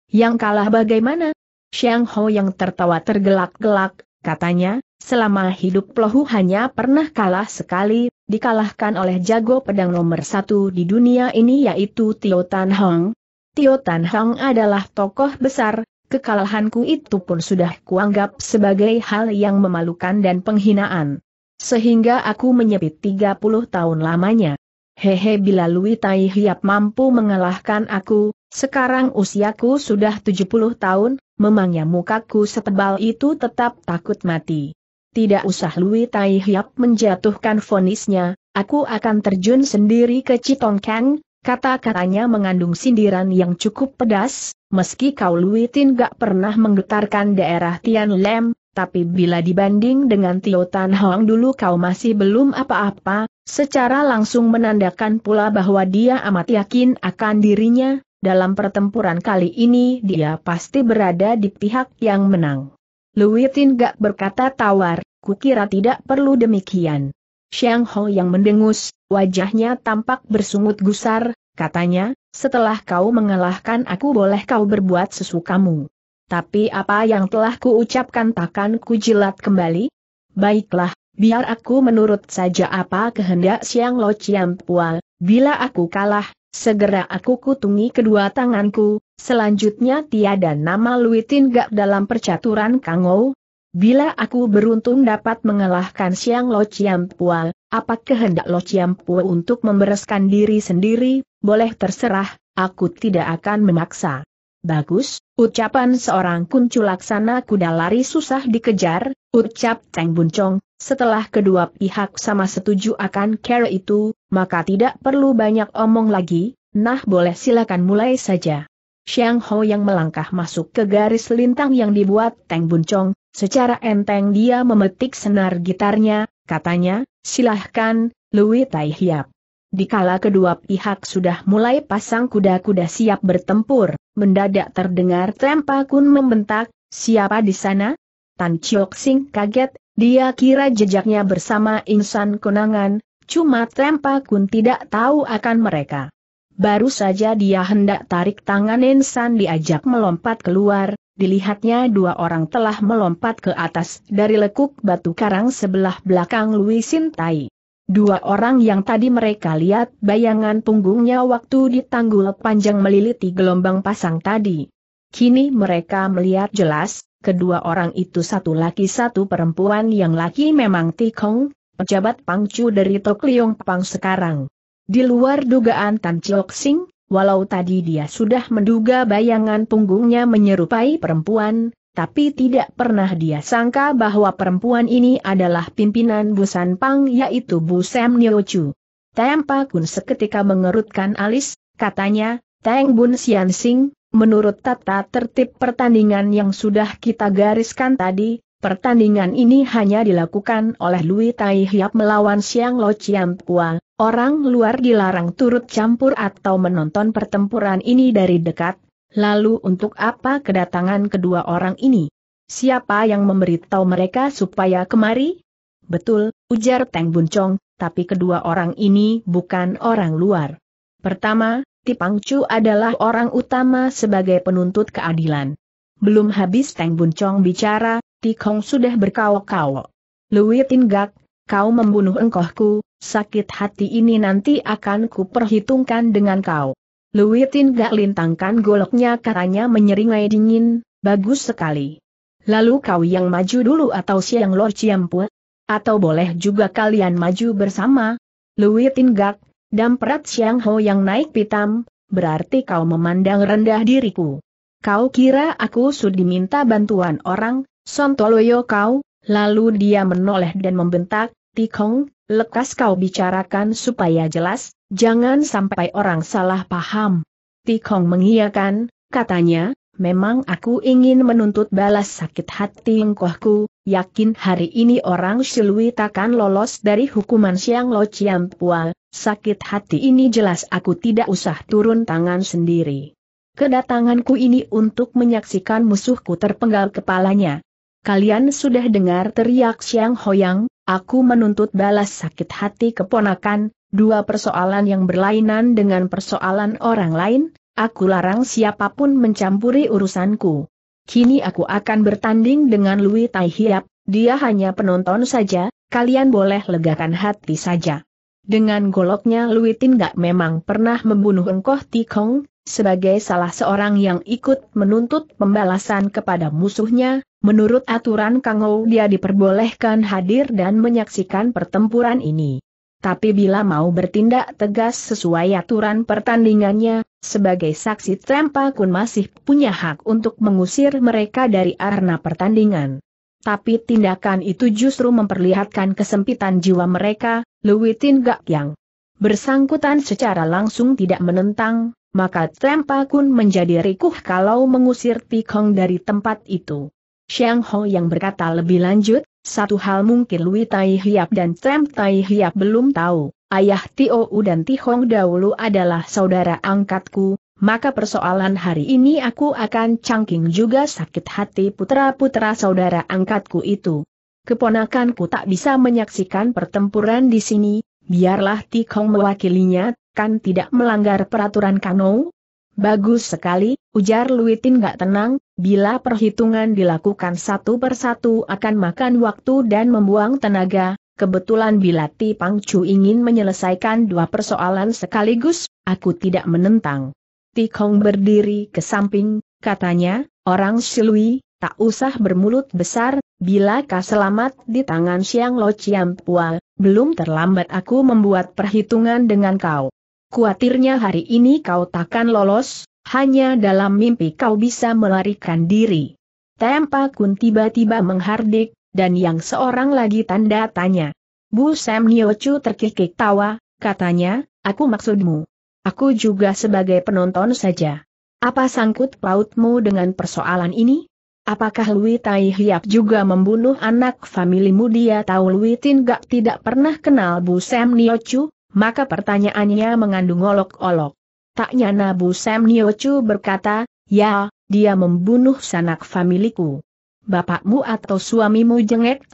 Yang kalah bagaimana? Xiang Ho yang tertawa tergelak-gelak, katanya, selama hidup Plohu hanya pernah kalah sekali, dikalahkan oleh jago pedang nomor satu di dunia ini yaitu Tio Tan Hong. Tio Tan Hong adalah tokoh besar, kekalahanku itu pun sudah kuanggap sebagai hal yang memalukan dan penghinaan. Sehingga aku menyepit 30 tahun lamanya. Hehe bila Lui Tai Hiap mampu mengalahkan aku, sekarang usiaku sudah 70 tahun, memangnya mukaku setebal itu tetap takut mati. Tidak usah Lui Tai Hiap menjatuhkan fonisnya, aku akan terjun sendiri ke Kang. kata-katanya mengandung sindiran yang cukup pedas, meski kau Lui Tin gak pernah menggetarkan daerah Tian Lem, tapi bila dibanding dengan Tio Tan Hong dulu kau masih belum apa-apa, secara langsung menandakan pula bahwa dia amat yakin akan dirinya, dalam pertempuran kali ini dia pasti berada di pihak yang menang. Luitin gak berkata tawar, kukira tidak perlu demikian. Xiang Hong yang mendengus, wajahnya tampak bersungut gusar, katanya, setelah kau mengalahkan aku boleh kau berbuat sesukamu. Tapi apa yang telah kuucapkan takkan kujilat kembali? Baiklah, biar aku menurut saja apa kehendak Siang Lo ciam Pual, bila aku kalah, segera aku kutungi kedua tanganku, selanjutnya tiada nama Luitin gak dalam percaturan Kangou. Bila aku beruntung dapat mengalahkan Siang Lo ciam Pual, apa kehendak Lo ciam Pual untuk membereskan diri sendiri, boleh terserah, aku tidak akan memaksa. Bagus, ucapan seorang kunculaksana kuda lari susah dikejar, ucap Teng Buncong, setelah kedua pihak sama setuju akan cara itu, maka tidak perlu banyak omong lagi, nah boleh silakan mulai saja. Xiang Ho yang melangkah masuk ke garis lintang yang dibuat Teng Buncong, secara enteng dia memetik senar gitarnya, katanya, silahkan, Louis Tai Hiap. Dikala kedua pihak sudah mulai pasang kuda-kuda siap bertempur, mendadak terdengar Tempa Kun membentak, siapa di sana? Tan Chiok Sing kaget, dia kira jejaknya bersama insan konangan, cuma Tempa Kun tidak tahu akan mereka. Baru saja dia hendak tarik tangan insan diajak melompat keluar, dilihatnya dua orang telah melompat ke atas dari lekuk batu karang sebelah belakang Louis Sintai. Dua orang yang tadi mereka lihat bayangan punggungnya waktu di panjang meliliti gelombang pasang tadi. Kini mereka melihat jelas, kedua orang itu satu laki satu perempuan yang laki memang Tikong, pejabat pangcu dari Tokliong Pang sekarang. Di luar dugaan Tan Chiok Sing, walau tadi dia sudah menduga bayangan punggungnya menyerupai perempuan, tapi tidak pernah dia sangka bahwa perempuan ini adalah pimpinan Busan Pang yaitu Bu Sam Niochu. Tem Pakun seketika mengerutkan alis, katanya, Teng Bun Sian Sing, menurut tata tertib pertandingan yang sudah kita gariskan tadi, pertandingan ini hanya dilakukan oleh Lui Tai Hiap melawan Siang Lo Chiam Pua. Orang luar dilarang turut campur atau menonton pertempuran ini dari dekat, Lalu untuk apa kedatangan kedua orang ini? Siapa yang memberitahu mereka supaya kemari? Betul, ujar Teng Buncong, tapi kedua orang ini bukan orang luar. Pertama, Tipang Chu adalah orang utama sebagai penuntut keadilan. Belum habis Teng Buncong bicara, Tikong sudah berkaok-kaok. Lui Tinggak, kau membunuh engkohku, sakit hati ini nanti akan kuperhitungkan dengan kau. Luitin gak lintangkan goloknya katanya menyeringai dingin, bagus sekali. Lalu kau yang maju dulu atau siang Lor Ciampu? Atau boleh juga kalian maju bersama? Luitin gak, perat siang Ho yang naik pitam, berarti kau memandang rendah diriku. Kau kira aku sudi minta bantuan orang, sontoloyo kau, lalu dia menoleh dan membentak, Tikong, lekas kau bicarakan supaya jelas, Jangan sampai orang salah paham. Tikong mengiyakan, katanya, memang aku ingin menuntut balas sakit hati engkohku, yakin hari ini orang Shilui takkan lolos dari hukuman Siang Lo ciam Pual, sakit hati ini jelas aku tidak usah turun tangan sendiri. Kedatanganku ini untuk menyaksikan musuhku terpenggal kepalanya. Kalian sudah dengar teriak Siang Hoyang, aku menuntut balas sakit hati keponakan, Dua persoalan yang berlainan dengan persoalan orang lain, aku larang siapapun mencampuri urusanku. Kini aku akan bertanding dengan Louis Tai Hiap, dia hanya penonton saja, kalian boleh legakan hati saja. Dengan goloknya Louis Tin gak memang pernah membunuh Engkoh Tikong, sebagai salah seorang yang ikut menuntut pembalasan kepada musuhnya, menurut aturan Kangou dia diperbolehkan hadir dan menyaksikan pertempuran ini. Tapi bila mau bertindak tegas sesuai aturan pertandingannya, sebagai saksi Trempa Kun masih punya hak untuk mengusir mereka dari arena pertandingan. Tapi tindakan itu justru memperlihatkan kesempitan jiwa mereka, Luwitin Gak Yang. Bersangkutan secara langsung tidak menentang, maka Trempa Kun menjadi rikuh kalau mengusir Tikong dari tempat itu. Xiang Ho yang berkata lebih lanjut, satu hal mungkin Lui Tai Hiap dan Tem Tai Hiap belum tahu, ayah Tio U dan Tihong dahulu adalah saudara angkatku, maka persoalan hari ini aku akan cangking juga sakit hati putra-putra saudara angkatku itu. Keponakanku tak bisa menyaksikan pertempuran di sini, biarlah Tihong mewakilinya, kan tidak melanggar peraturan Kanou, Bagus sekali, ujar Luitin gak tenang, bila perhitungan dilakukan satu persatu akan makan waktu dan membuang tenaga, kebetulan bila Ti Pangcu ingin menyelesaikan dua persoalan sekaligus, aku tidak menentang. Ti Kong berdiri ke samping, katanya, orang Silui, tak usah bermulut besar, bila kau selamat di tangan Siang Lo Chiam Pua, belum terlambat aku membuat perhitungan dengan kau. Kuatirnya hari ini kau takkan lolos, hanya dalam mimpi kau bisa melarikan diri. Tempa Kun tiba-tiba menghardik, dan yang seorang lagi tanda tanya. Bu Sam Niochu terkikik tawa, katanya, aku maksudmu. Aku juga sebagai penonton saja. Apa sangkut pautmu dengan persoalan ini? Apakah Lui Tai Hiap juga membunuh anak familimu dia tahu Lui Tin gak tidak pernah kenal Bu Sam Niochu? maka pertanyaannya mengandung olok-olok. Tak nyana Bu Sam Niochu berkata, ya, dia membunuh sanak familiku. Bapakmu atau suamimu jengek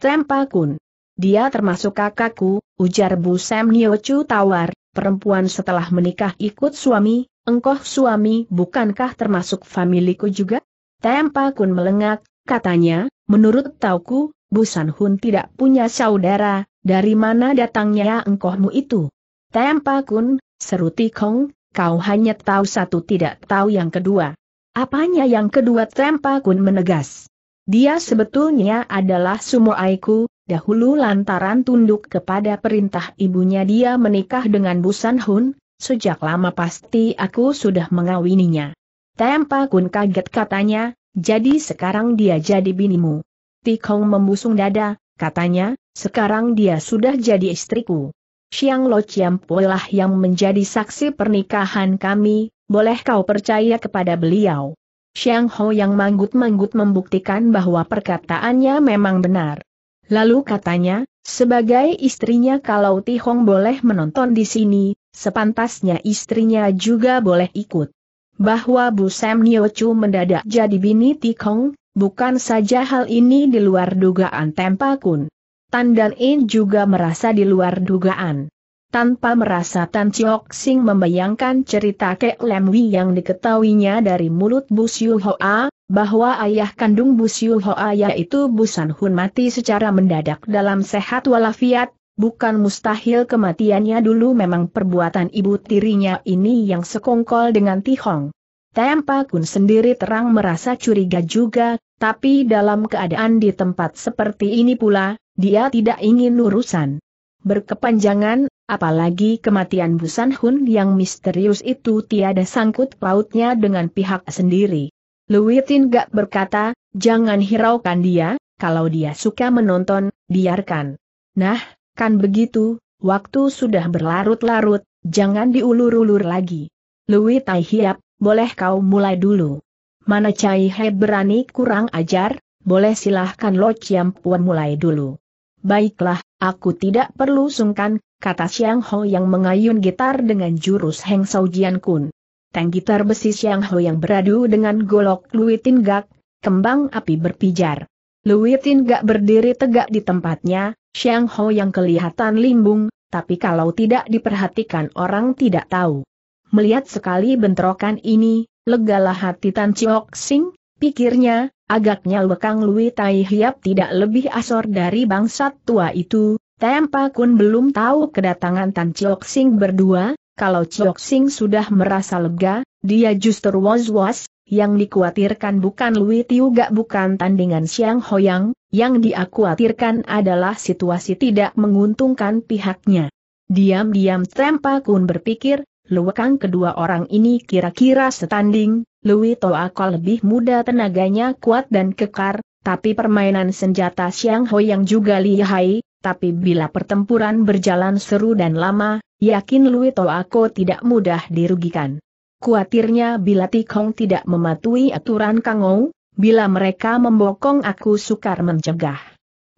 Kun. Dia termasuk kakakku, ujar Bu Sam Niochu tawar, perempuan setelah menikah ikut suami, engkau suami bukankah termasuk familiku juga? Kun melengak, katanya, menurut tauku, Bu San Hun tidak punya saudara, dari mana datangnya engkohmu itu? Tempa Kun, seru Tikong, kau hanya tahu satu tidak tahu yang kedua. Apanya yang kedua Tempa Kun menegas. Dia sebetulnya adalah sumoaiku, dahulu lantaran tunduk kepada perintah ibunya dia menikah dengan Busan Hun, sejak lama pasti aku sudah mengawininya. Tempa Kun kaget katanya, jadi sekarang dia jadi binimu. Tikong membusung dada, katanya, sekarang dia sudah jadi istriku. Xiang Lo Chiam lah yang menjadi saksi pernikahan kami, boleh kau percaya kepada beliau. Xiang Ho yang manggut-manggut membuktikan bahwa perkataannya memang benar. Lalu katanya, sebagai istrinya kalau Ti Hong boleh menonton di sini, sepantasnya istrinya juga boleh ikut. Bahwa Bu Sam Nio Chu mendadak jadi bini Ti Hong, bukan saja hal ini di luar dugaan Tempa Kun. Tan Dan In juga merasa di luar dugaan. Tanpa merasa Tan Chiok Sing membayangkan cerita Kek Lem Wi yang diketahuinya dari mulut Bu Siu Hoa, bahwa ayah kandung Bu Siu Hoa yaitu Bu San Hun mati secara mendadak dalam sehat walafiat, bukan mustahil kematiannya dulu memang perbuatan ibu tirinya ini yang sekongkol dengan Tihong. Tempa Kun sendiri terang merasa curiga juga, tapi dalam keadaan di tempat seperti ini pula, dia tidak ingin urusan berkepanjangan, apalagi kematian Busan Hun yang misterius itu tiada sangkut pautnya dengan pihak sendiri. Luwitin gak berkata, jangan hiraukan dia, kalau dia suka menonton, biarkan. Nah, kan begitu, waktu sudah berlarut-larut, jangan diulur-ulur lagi. Louis Tai Hiap, boleh kau mulai dulu. Mana Cai He berani kurang ajar, boleh silahkan Lo Chiam Puan mulai dulu. Baiklah, aku tidak perlu sungkan, kata Xiang Ho yang mengayun gitar dengan jurus Heng Sao Jian Kun. Tang gitar besi Xiang Ho yang beradu dengan golok Lui Tin Gak, kembang api berpijar. Lui Tin Gak berdiri tegak di tempatnya, Xiang Ho yang kelihatan limbung, tapi kalau tidak diperhatikan orang tidak tahu. Melihat sekali bentrokan ini, legalah hati Tan Chiok Sing, pikirnya, Agaknya Lekang Lui Tai Hiap tidak lebih asor dari bangsat tua itu, Tempa Kun belum tahu kedatangan Tan Chiok Sing berdua, kalau Chiok Sing sudah merasa lega, dia justru was-was, yang dikhawatirkan bukan Lui Tiu gak bukan tandingan Siang Hoyang, yang dikhawatirkan adalah situasi tidak menguntungkan pihaknya. Diam-diam Tempa Kun berpikir, Luwekang kedua orang ini kira-kira setanding, Louis Toako lebih muda tenaganya kuat dan kekar, tapi permainan senjata Siang Ho yang juga lihai, tapi bila pertempuran berjalan seru dan lama, yakin Louis Toako tidak mudah dirugikan. Kuatirnya bila Tikong tidak mematuhi aturan Kangou, bila mereka membokong aku sukar mencegah.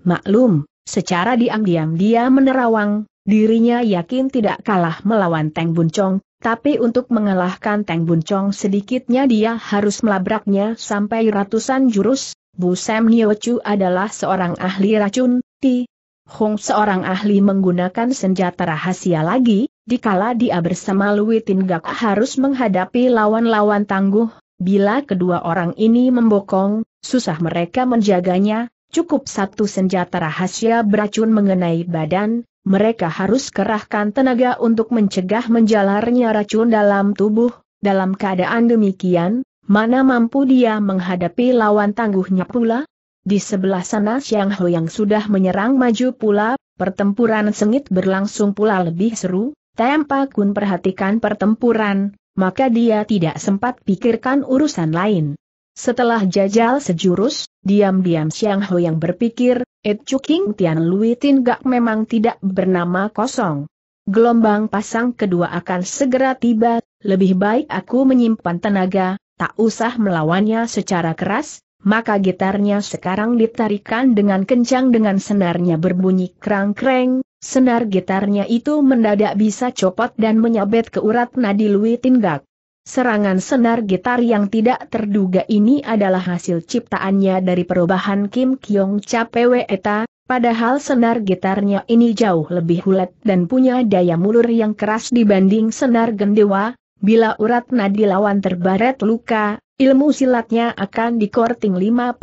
Maklum, secara diam-diam dia menerawang, Dirinya yakin tidak kalah melawan Teng Buncong, tapi untuk mengalahkan Teng Buncong sedikitnya dia harus melabraknya sampai ratusan jurus. Bu Sam Niochu adalah seorang ahli racun, Ti Hong seorang ahli menggunakan senjata rahasia lagi, dikala dia bersama Lui Tin harus menghadapi lawan-lawan tangguh, bila kedua orang ini membokong, susah mereka menjaganya, Cukup satu senjata rahasia beracun mengenai badan, mereka harus kerahkan tenaga untuk mencegah menjalarnya racun dalam tubuh, dalam keadaan demikian, mana mampu dia menghadapi lawan tangguhnya pula? Di sebelah sana Xiang Ho yang sudah menyerang maju pula, pertempuran sengit berlangsung pula lebih seru, tanpa kun perhatikan pertempuran, maka dia tidak sempat pikirkan urusan lain. Setelah jajal sejurus, diam-diam Siang Ho yang berpikir, Ed Chu King Tian Lui Tin Gak memang tidak bernama kosong. Gelombang pasang kedua akan segera tiba, lebih baik aku menyimpan tenaga, tak usah melawannya secara keras, maka gitarnya sekarang ditarikan dengan kencang dengan senarnya berbunyi krang-kreng, senar gitarnya itu mendadak bisa copot dan menyabet ke urat nadi Lui Tin gak. Serangan senar gitar yang tidak terduga ini adalah hasil ciptaannya dari perubahan Kim Kyong Cha Pwe Eta, padahal senar gitarnya ini jauh lebih hulet dan punya daya mulur yang keras dibanding senar gendewa, bila urat nadi lawan terbaret luka, ilmu silatnya akan dikorting 50%.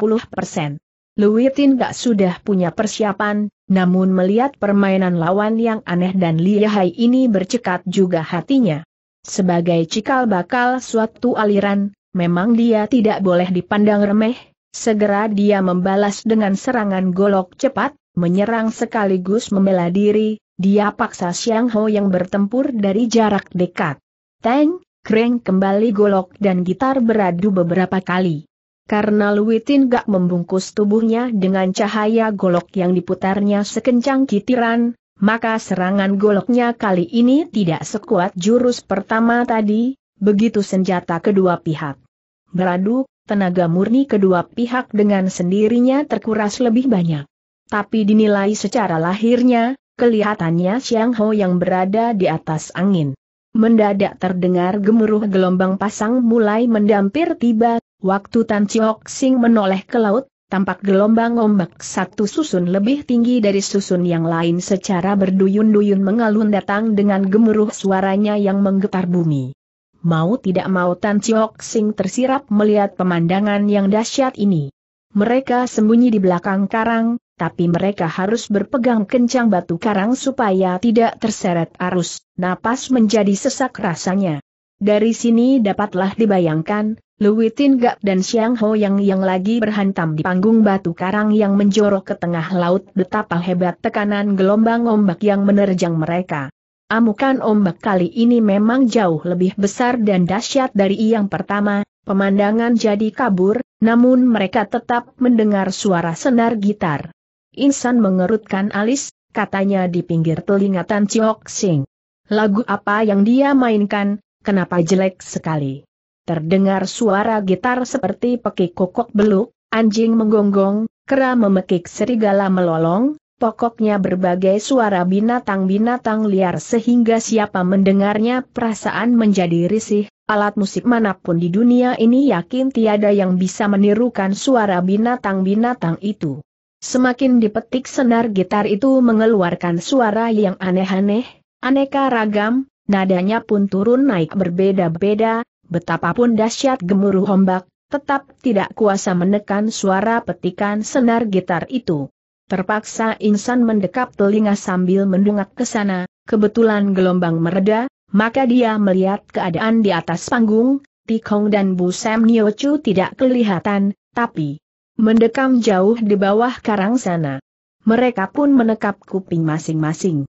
Luitin gak sudah punya persiapan, namun melihat permainan lawan yang aneh dan lihai ini bercekat juga hatinya. Sebagai cikal bakal suatu aliran, memang dia tidak boleh dipandang remeh, segera dia membalas dengan serangan golok cepat, menyerang sekaligus membela diri, dia paksa Xiang Ho yang bertempur dari jarak dekat. Teng, Kreng kembali golok dan gitar beradu beberapa kali. Karena Luitin gak membungkus tubuhnya dengan cahaya golok yang diputarnya sekencang kitiran, maka serangan goloknya kali ini tidak sekuat jurus pertama tadi, begitu senjata kedua pihak. Beradu, tenaga murni kedua pihak dengan sendirinya terkuras lebih banyak. Tapi dinilai secara lahirnya, kelihatannya Xiang Ho yang berada di atas angin. Mendadak terdengar gemuruh gelombang pasang mulai mendampir tiba, waktu Tan Chiok Sing menoleh ke laut, tampak gelombang ombak satu susun lebih tinggi dari susun yang lain secara berduyun-duyun mengalun datang dengan gemuruh suaranya yang menggetar bumi. Mau tidak mau Tan Chiok Sing tersirap melihat pemandangan yang dahsyat ini. Mereka sembunyi di belakang karang, tapi mereka harus berpegang kencang batu karang supaya tidak terseret arus, napas menjadi sesak rasanya. Dari sini dapatlah dibayangkan, Louis Tin dan Xiang Ho yang yang lagi berhantam di panggung batu karang yang menjorok ke tengah laut betapa hebat tekanan gelombang ombak yang menerjang mereka. Amukan ombak kali ini memang jauh lebih besar dan dahsyat dari yang pertama, pemandangan jadi kabur, namun mereka tetap mendengar suara senar gitar. Insan mengerutkan alis, katanya di pinggir telinga Tan Chiok Sing. Lagu apa yang dia mainkan, kenapa jelek sekali? Terdengar suara gitar seperti pekik kokok beluk, anjing menggonggong, kera memekik serigala melolong, pokoknya berbagai suara binatang-binatang liar sehingga siapa mendengarnya perasaan menjadi risih, alat musik manapun di dunia ini yakin tiada yang bisa menirukan suara binatang-binatang itu. Semakin dipetik senar gitar itu mengeluarkan suara yang aneh-aneh, aneka ragam, nadanya pun turun naik berbeda-beda, betapapun dahsyat gemuruh ombak, tetap tidak kuasa menekan suara petikan senar gitar itu. Terpaksa insan mendekap telinga sambil mendungak ke sana, kebetulan gelombang mereda, maka dia melihat keadaan di atas panggung, Tikong dan Bu Sam Niochu tidak kelihatan, tapi mendekam jauh di bawah karang sana. Mereka pun menekap kuping masing-masing.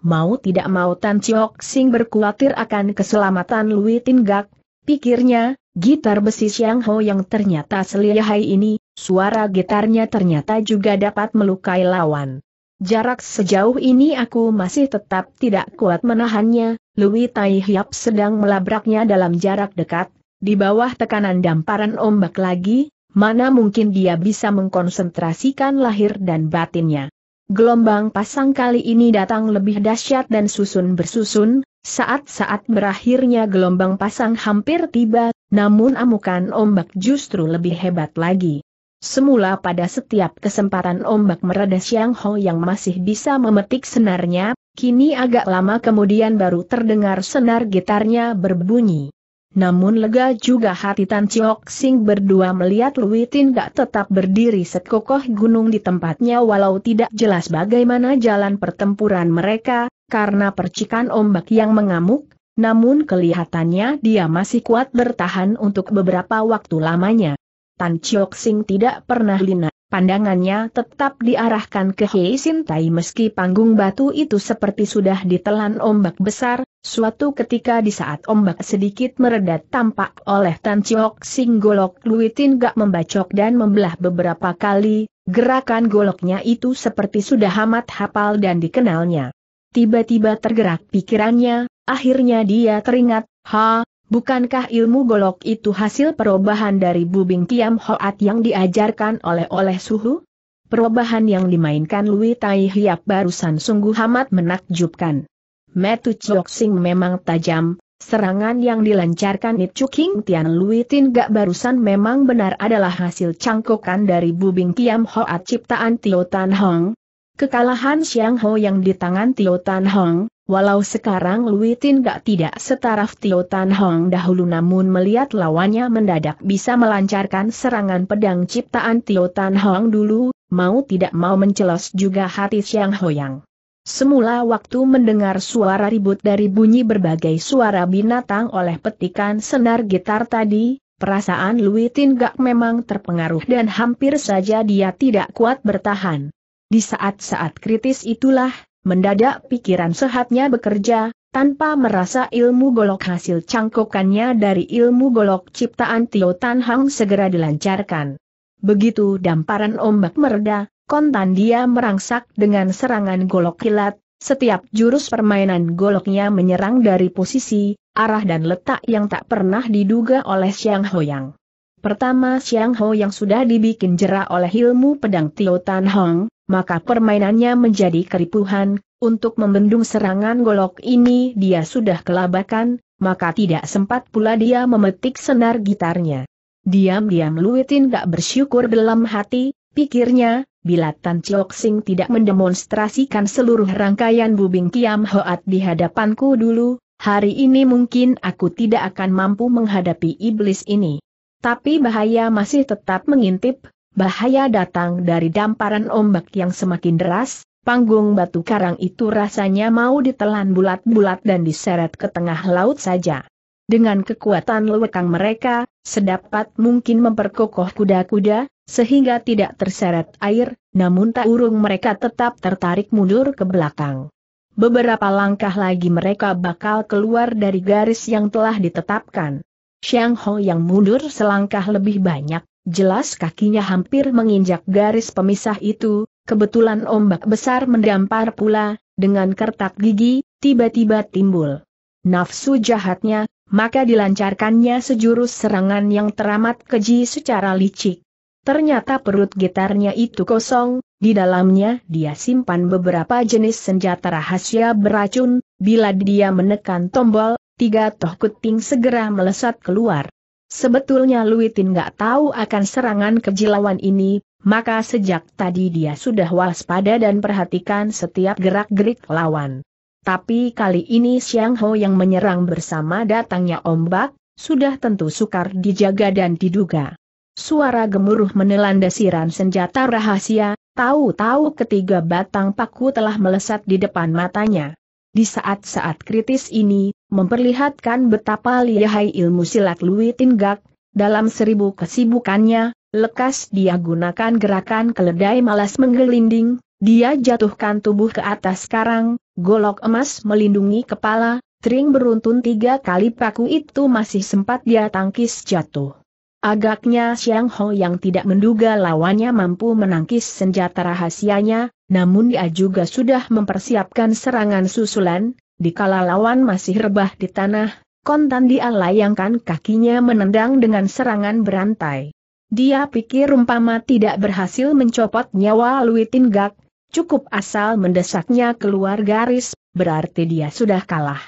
Mau tidak mau Tan Chiok Sing berkhawatir akan keselamatan Lui Tinggak. pikirnya, gitar besi Xiang Ho yang ternyata selihai ini, suara gitarnya ternyata juga dapat melukai lawan. Jarak sejauh ini aku masih tetap tidak kuat menahannya, Louis Tai Hiap sedang melabraknya dalam jarak dekat, di bawah tekanan damparan ombak lagi, mana mungkin dia bisa mengkonsentrasikan lahir dan batinnya. Gelombang pasang kali ini datang lebih dahsyat dan susun bersusun, saat-saat berakhirnya gelombang pasang hampir tiba, namun amukan ombak justru lebih hebat lagi. Semula pada setiap kesempatan ombak mereda Xiang Ho yang masih bisa memetik senarnya, kini agak lama kemudian baru terdengar senar gitarnya berbunyi. Namun lega juga hati Tan Chiok Sing berdua melihat Lui Tin gak tetap berdiri sekokoh gunung di tempatnya walau tidak jelas bagaimana jalan pertempuran mereka, karena percikan ombak yang mengamuk, namun kelihatannya dia masih kuat bertahan untuk beberapa waktu lamanya. Tan Chiok Sing tidak pernah lina. Pandangannya tetap diarahkan ke Hei Sintai meski panggung batu itu seperti sudah ditelan ombak besar, suatu ketika di saat ombak sedikit meredat, tampak oleh Tan Chiok Sing Golok Luitin gak membacok dan membelah beberapa kali, gerakan goloknya itu seperti sudah amat hafal dan dikenalnya. Tiba-tiba tergerak pikirannya, akhirnya dia teringat, ha, Bukankah ilmu golok itu hasil perubahan dari bubing Kiam Hoat yang diajarkan oleh oleh suhu? Perubahan yang dimainkan Lui Tai Hiap barusan sungguh amat menakjubkan. Metu Chok Sing memang tajam, serangan yang dilancarkan Chuk King Tian Lui Tin Gak barusan memang benar adalah hasil cangkokan dari bubing Kiam Hoat ciptaan Tio Tan Hong. Kekalahan Xiang Ho yang di tangan Tio Tan Hong, Walau sekarang Lui Tin gak tidak setaraf Tio Tan Hong dahulu namun melihat lawannya mendadak bisa melancarkan serangan pedang ciptaan Tio Tan Hong dulu, mau tidak mau mencelos juga hati Xiang Hoyang. Semula waktu mendengar suara ribut dari bunyi berbagai suara binatang oleh petikan senar gitar tadi, perasaan Lui Tin gak memang terpengaruh dan hampir saja dia tidak kuat bertahan. Di saat-saat kritis itulah, Mendadak pikiran sehatnya bekerja, tanpa merasa ilmu golok hasil cangkokannya dari ilmu golok ciptaan Tio Tan Hang segera dilancarkan. Begitu damparan ombak mereda, kontan dia merangsak dengan serangan golok kilat, setiap jurus permainan goloknya menyerang dari posisi, arah dan letak yang tak pernah diduga oleh Xiang Hoyang. Pertama Xiang Ho yang sudah dibikin jerah oleh ilmu pedang Tio Tan Hong, maka permainannya menjadi keripuhan, untuk membendung serangan golok ini dia sudah kelabakan, maka tidak sempat pula dia memetik senar gitarnya. Diam-diam Luitin gak bersyukur dalam hati, pikirnya, bila Tan Chok Sing tidak mendemonstrasikan seluruh rangkaian bubing Kiam Hoat di hadapanku dulu, hari ini mungkin aku tidak akan mampu menghadapi iblis ini. Tapi bahaya masih tetap mengintip, bahaya datang dari damparan ombak yang semakin deras, panggung batu karang itu rasanya mau ditelan bulat-bulat dan diseret ke tengah laut saja. Dengan kekuatan lewekang mereka, sedapat mungkin memperkokoh kuda-kuda, sehingga tidak terseret air, namun tak urung mereka tetap tertarik mundur ke belakang. Beberapa langkah lagi mereka bakal keluar dari garis yang telah ditetapkan. Xiang Hong yang mundur selangkah lebih banyak, jelas kakinya hampir menginjak garis pemisah itu, kebetulan ombak besar mendampar pula, dengan kertak gigi, tiba-tiba timbul. Nafsu jahatnya, maka dilancarkannya sejurus serangan yang teramat keji secara licik. Ternyata perut getarnya itu kosong, di dalamnya dia simpan beberapa jenis senjata rahasia beracun, bila dia menekan tombol, tiga toh kuting segera melesat keluar. Sebetulnya Luitin gak tahu akan serangan kejilawan ini, maka sejak tadi dia sudah waspada dan perhatikan setiap gerak-gerik lawan. Tapi kali ini Xiang Ho yang menyerang bersama datangnya ombak, sudah tentu sukar dijaga dan diduga. Suara gemuruh menelan desiran senjata rahasia, tahu-tahu ketiga batang paku telah melesat di depan matanya. Di saat-saat kritis ini, memperlihatkan betapa lihai ilmu silat Lui Tinggak, dalam seribu kesibukannya, lekas dia gunakan gerakan keledai malas menggelinding, dia jatuhkan tubuh ke atas karang, golok emas melindungi kepala, tring beruntun tiga kali paku itu masih sempat dia tangkis jatuh. Agaknya Xiang Ho yang tidak menduga lawannya mampu menangkis senjata rahasianya, namun dia juga sudah mempersiapkan serangan susulan, dikala lawan masih rebah di tanah, kontan dia layangkan kakinya menendang dengan serangan berantai. Dia pikir umpama tidak berhasil mencopot nyawa Louis Tinggak, cukup asal mendesaknya keluar garis, berarti dia sudah kalah.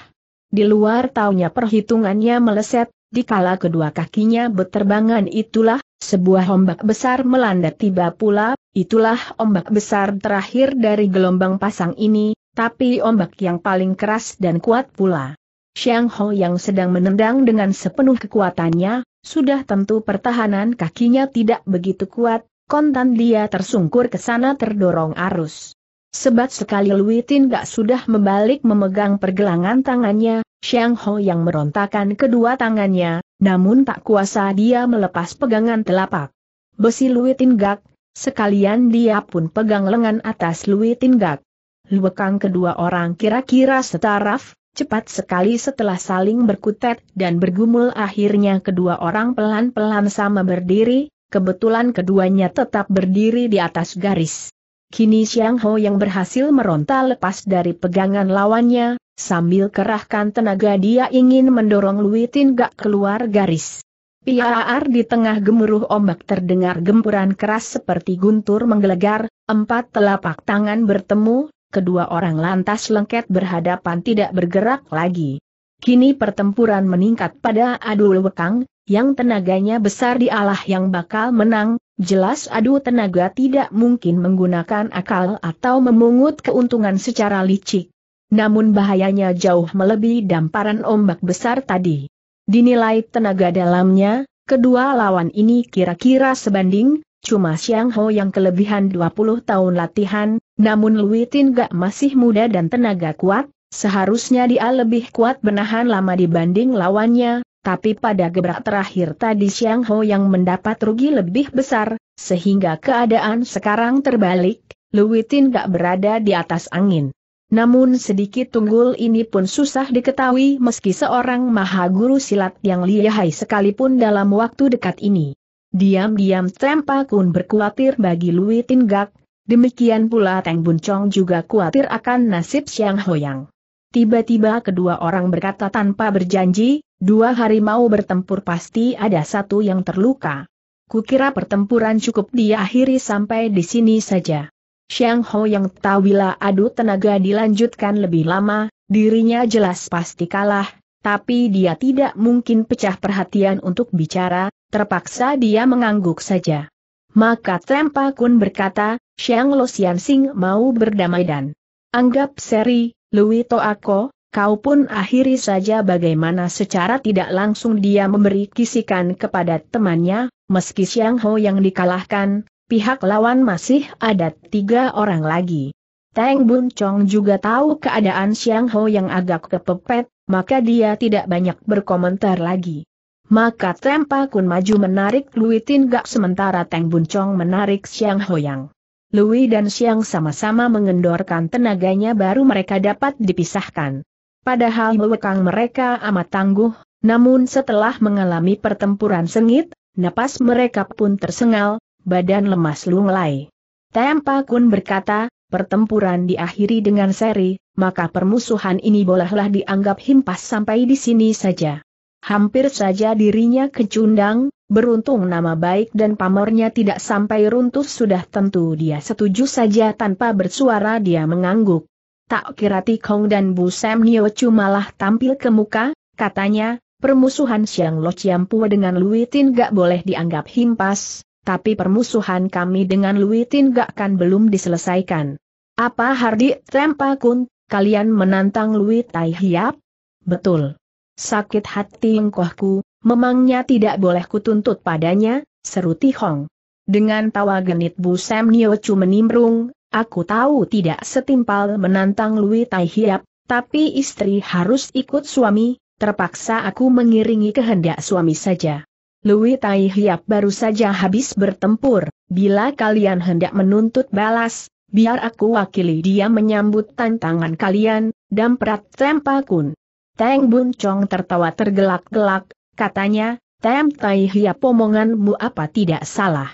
Di luar taunya perhitungannya meleset, dikala kedua kakinya berterbangan itulah, sebuah ombak besar melanda tiba pula, Itulah ombak besar terakhir dari gelombang pasang ini, tapi ombak yang paling keras dan kuat pula. Xiang Ho yang sedang menendang dengan sepenuh kekuatannya, sudah tentu pertahanan kakinya tidak begitu kuat, kontan dia tersungkur ke sana terdorong arus. Sebat sekali Lui Tin gak sudah membalik memegang pergelangan tangannya, Xiang Ho yang merontakkan kedua tangannya, namun tak kuasa dia melepas pegangan telapak. Besi Lui Tin gak Sekalian dia pun pegang lengan atas Lui Tinggak. Luekang kedua orang kira-kira setaraf, cepat sekali setelah saling berkutat dan bergumul akhirnya kedua orang pelan-pelan sama berdiri, kebetulan keduanya tetap berdiri di atas garis. Kini Xiang Ho yang berhasil meronta lepas dari pegangan lawannya, sambil kerahkan tenaga dia ingin mendorong Lui Tinggak keluar garis. Piaar di tengah gemuruh ombak terdengar gempuran keras seperti guntur menggelegar, empat telapak tangan bertemu, kedua orang lantas lengket berhadapan tidak bergerak lagi. Kini pertempuran meningkat pada adu lewekang, yang tenaganya besar di Allah yang bakal menang, jelas adu tenaga tidak mungkin menggunakan akal atau memungut keuntungan secara licik. Namun bahayanya jauh melebihi damparan ombak besar tadi. Dinilai tenaga dalamnya, kedua lawan ini kira-kira sebanding, cuma Xiang Ho yang kelebihan 20 tahun latihan, namun Lui Tin gak masih muda dan tenaga kuat, seharusnya dia lebih kuat menahan lama dibanding lawannya, tapi pada gebrak terakhir tadi Xiang Ho yang mendapat rugi lebih besar, sehingga keadaan sekarang terbalik, Luwitin gak berada di atas angin. Namun sedikit tunggul ini pun susah diketahui meski seorang maha guru silat yang lihai sekalipun dalam waktu dekat ini. Diam-diam Trempa Kun berkuatir bagi Lui Tinggak, demikian pula Teng Bun juga kuatir akan nasib Siang Hoyang. Tiba-tiba kedua orang berkata tanpa berjanji, dua hari mau bertempur pasti ada satu yang terluka. Kukira pertempuran cukup diakhiri sampai di sini saja. Xiang Ho yang tahu adu tenaga dilanjutkan lebih lama, dirinya jelas pasti kalah, tapi dia tidak mungkin pecah perhatian untuk bicara, terpaksa dia mengangguk saja. Maka Trempa Kun berkata, Xiang Lo Xian Sing mau berdamai dan anggap seri, Lui Ako, kau pun akhiri saja bagaimana secara tidak langsung dia memberi kisikan kepada temannya, meski Xiang Ho yang dikalahkan, pihak lawan masih ada tiga orang lagi. Tang Bun Chong juga tahu keadaan Xiang Ho yang agak kepepet, maka dia tidak banyak berkomentar lagi. Maka Trempa Kun maju menarik Lui Tin Gak sementara Tang Bun Chong menarik Xiang Ho Yang. Lui dan Xiang sama-sama mengendorkan tenaganya baru mereka dapat dipisahkan. Padahal lewekang mereka amat tangguh, namun setelah mengalami pertempuran sengit, napas mereka pun tersengal, badan lemas lunglai. Tempa Kun berkata, pertempuran diakhiri dengan seri, maka permusuhan ini bolehlah dianggap himpas sampai di sini saja. Hampir saja dirinya kecundang, beruntung nama baik dan pamornya tidak sampai runtuh sudah tentu dia setuju saja tanpa bersuara dia mengangguk. Tak kira Tikong dan Bu Sam Nio malah tampil ke muka, katanya, permusuhan Siang Lo Chiampu dengan Tin gak boleh dianggap himpas, tapi permusuhan kami dengan Lui kan belum diselesaikan. Apa Hardi Tempakun, kalian menantang Lui Tai Hiap? Betul. Sakit hati engkohku, memangnya tidak boleh kutuntut padanya, seru Tihong. Dengan tawa genit Bu Sam Niochu menimbrung, aku tahu tidak setimpal menantang Lui Tai Hiap, tapi istri harus ikut suami, terpaksa aku mengiringi kehendak suami saja. Lui Tai Hiap baru saja habis bertempur, bila kalian hendak menuntut balas, biar aku wakili dia menyambut tantangan kalian, dan tempa kun. Teng Bun Chong tertawa tergelak-gelak, katanya, Tem Tai Hiap omonganmu apa tidak salah?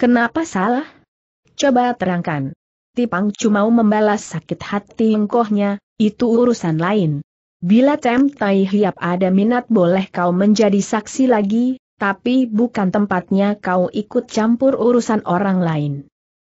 Kenapa salah? Coba terangkan. Tipang cuma membalas sakit hati engkohnya, itu urusan lain. Bila Tem Tai Hiap ada minat boleh kau menjadi saksi lagi, tapi bukan tempatnya kau ikut campur urusan orang lain.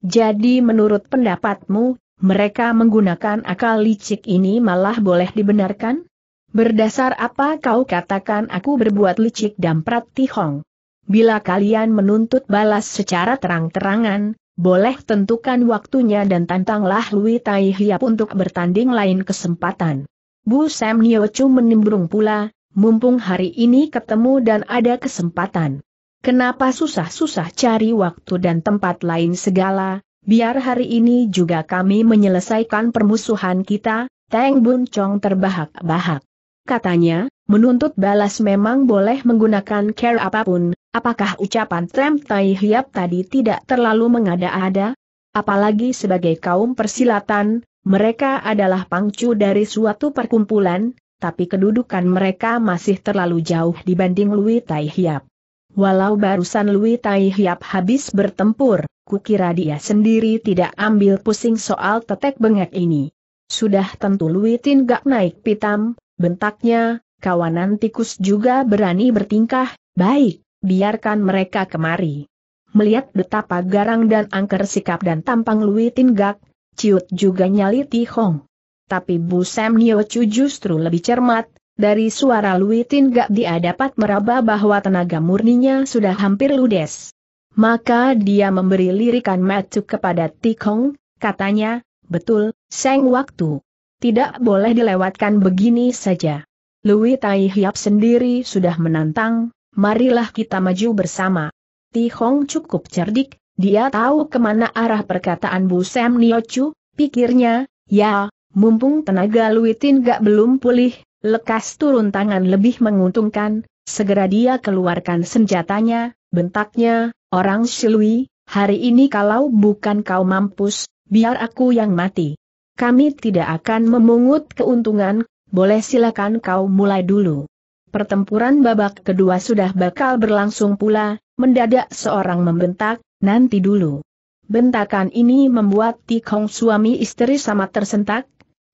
Jadi menurut pendapatmu, mereka menggunakan akal licik ini malah boleh dibenarkan? Berdasar apa kau katakan aku berbuat licik dan pratihong? Bila kalian menuntut balas secara terang-terangan, boleh tentukan waktunya dan tantanglah Lui Tai Hiap untuk bertanding lain kesempatan. Bu Sam Niochu menimbrung pula, mumpung hari ini ketemu dan ada kesempatan. Kenapa susah-susah cari waktu dan tempat lain segala, biar hari ini juga kami menyelesaikan permusuhan kita, Teng Bun Chong terbahak-bahak. Katanya, menuntut balas memang boleh menggunakan care apapun, apakah ucapan Trem Tai Hiap tadi tidak terlalu mengada-ada? Apalagi sebagai kaum persilatan, mereka adalah pangcu dari suatu perkumpulan, tapi kedudukan mereka masih terlalu jauh dibanding Lui Tai Hiap. Walau barusan Lui Tai Hiap habis bertempur, kukira dia sendiri tidak ambil pusing soal tetek bengek ini. Sudah tentu Lui Tin gak naik pitam, bentaknya, kawanan tikus juga berani bertingkah, baik, biarkan mereka kemari. Melihat betapa garang dan angker sikap dan tampang Lui Tin gak, ciut juga nyali Ti Hong tapi Bu Sam Nio Chu justru lebih cermat, dari suara Luitin gak dia dapat meraba bahwa tenaga murninya sudah hampir ludes. Maka dia memberi lirikan matuk kepada Tikong, katanya, betul, seng waktu. Tidak boleh dilewatkan begini saja. Lui Tai Hiap sendiri sudah menantang, marilah kita maju bersama. Tihong cukup cerdik, dia tahu kemana arah perkataan Bu Sam Niochu, pikirnya, ya, Mumpung tenaga Luitin gak belum pulih, lekas turun tangan lebih menguntungkan, segera dia keluarkan senjatanya, bentaknya, orang Shilui, hari ini kalau bukan kau mampus, biar aku yang mati. Kami tidak akan memungut keuntungan, boleh silakan kau mulai dulu. Pertempuran babak kedua sudah bakal berlangsung pula, mendadak seorang membentak, nanti dulu. Bentakan ini membuat Tikong suami istri sama tersentak,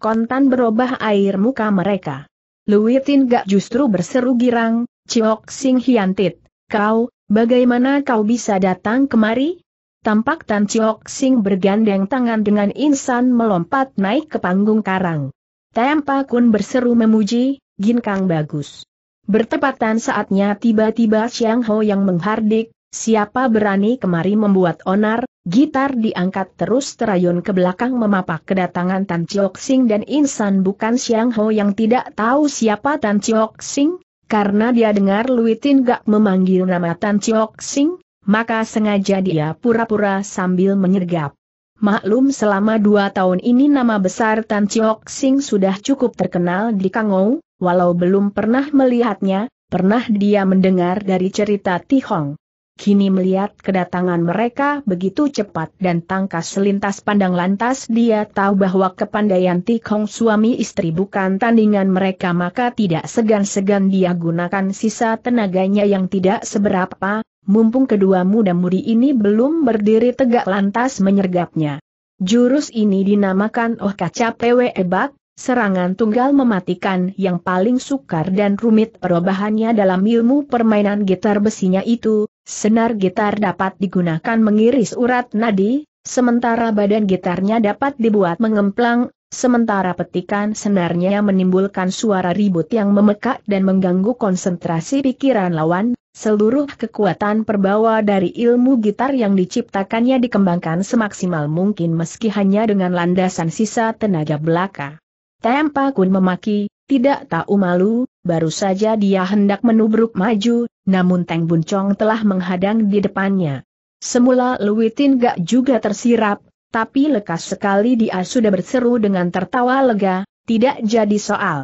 kontan berubah air muka mereka. Luitin gak justru berseru girang, Ciok Sing Hiantit, kau, bagaimana kau bisa datang kemari? Tampak Tan Ciok Sing bergandeng tangan dengan insan melompat naik ke panggung karang. Tempa Kun berseru memuji, Ginkang bagus. Bertepatan saatnya tiba-tiba Siang Ho yang menghardik, siapa berani kemari membuat onar, Gitar diangkat terus terayun ke belakang memapak kedatangan Tan Chiok Sing dan insan bukan Siang Ho yang tidak tahu siapa Tan Chiok Sing, karena dia dengar Luitin gak memanggil nama Tan Chiok Sing, maka sengaja dia pura-pura sambil menyergap. Maklum selama dua tahun ini nama besar Tan Chiok Sing sudah cukup terkenal di Kangou, walau belum pernah melihatnya, pernah dia mendengar dari cerita Tihong. Kini melihat kedatangan mereka begitu cepat dan tangkas selintas pandang lantas dia tahu bahwa kepandaian Tikong suami istri bukan tandingan mereka maka tidak segan-segan dia gunakan sisa tenaganya yang tidak seberapa, mumpung kedua muda-mudi ini belum berdiri tegak lantas menyergapnya. Jurus ini dinamakan Oh Kaca Pwe Ebak, Serangan tunggal mematikan yang paling sukar dan rumit perubahannya dalam ilmu permainan gitar besinya itu, senar gitar dapat digunakan mengiris urat nadi, sementara badan gitarnya dapat dibuat mengemplang, sementara petikan senarnya menimbulkan suara ribut yang memekak dan mengganggu konsentrasi pikiran lawan, seluruh kekuatan perbawa dari ilmu gitar yang diciptakannya dikembangkan semaksimal mungkin meski hanya dengan landasan sisa tenaga belaka. Tempa Kun memaki, tidak tahu malu, baru saja dia hendak menubruk maju, namun Teng Buncong telah menghadang di depannya. Semula Luitin gak juga tersirap, tapi lekas sekali dia sudah berseru dengan tertawa lega, tidak jadi soal.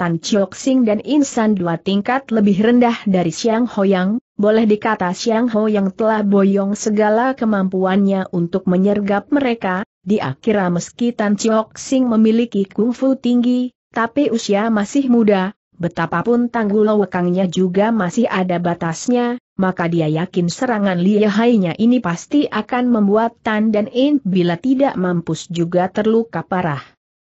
Tan Chiok Sing dan Insan dua tingkat lebih rendah dari Siang Hoyang, boleh dikata Siang Hoyang telah boyong segala kemampuannya untuk menyergap mereka, di akhirnya meski Tan Chiok Sing memiliki kungfu tinggi, tapi usia masih muda, betapapun tanggul wekangnya juga masih ada batasnya, maka dia yakin serangan lihainya ini pasti akan membuat Tan dan In bila tidak mampus juga terluka parah.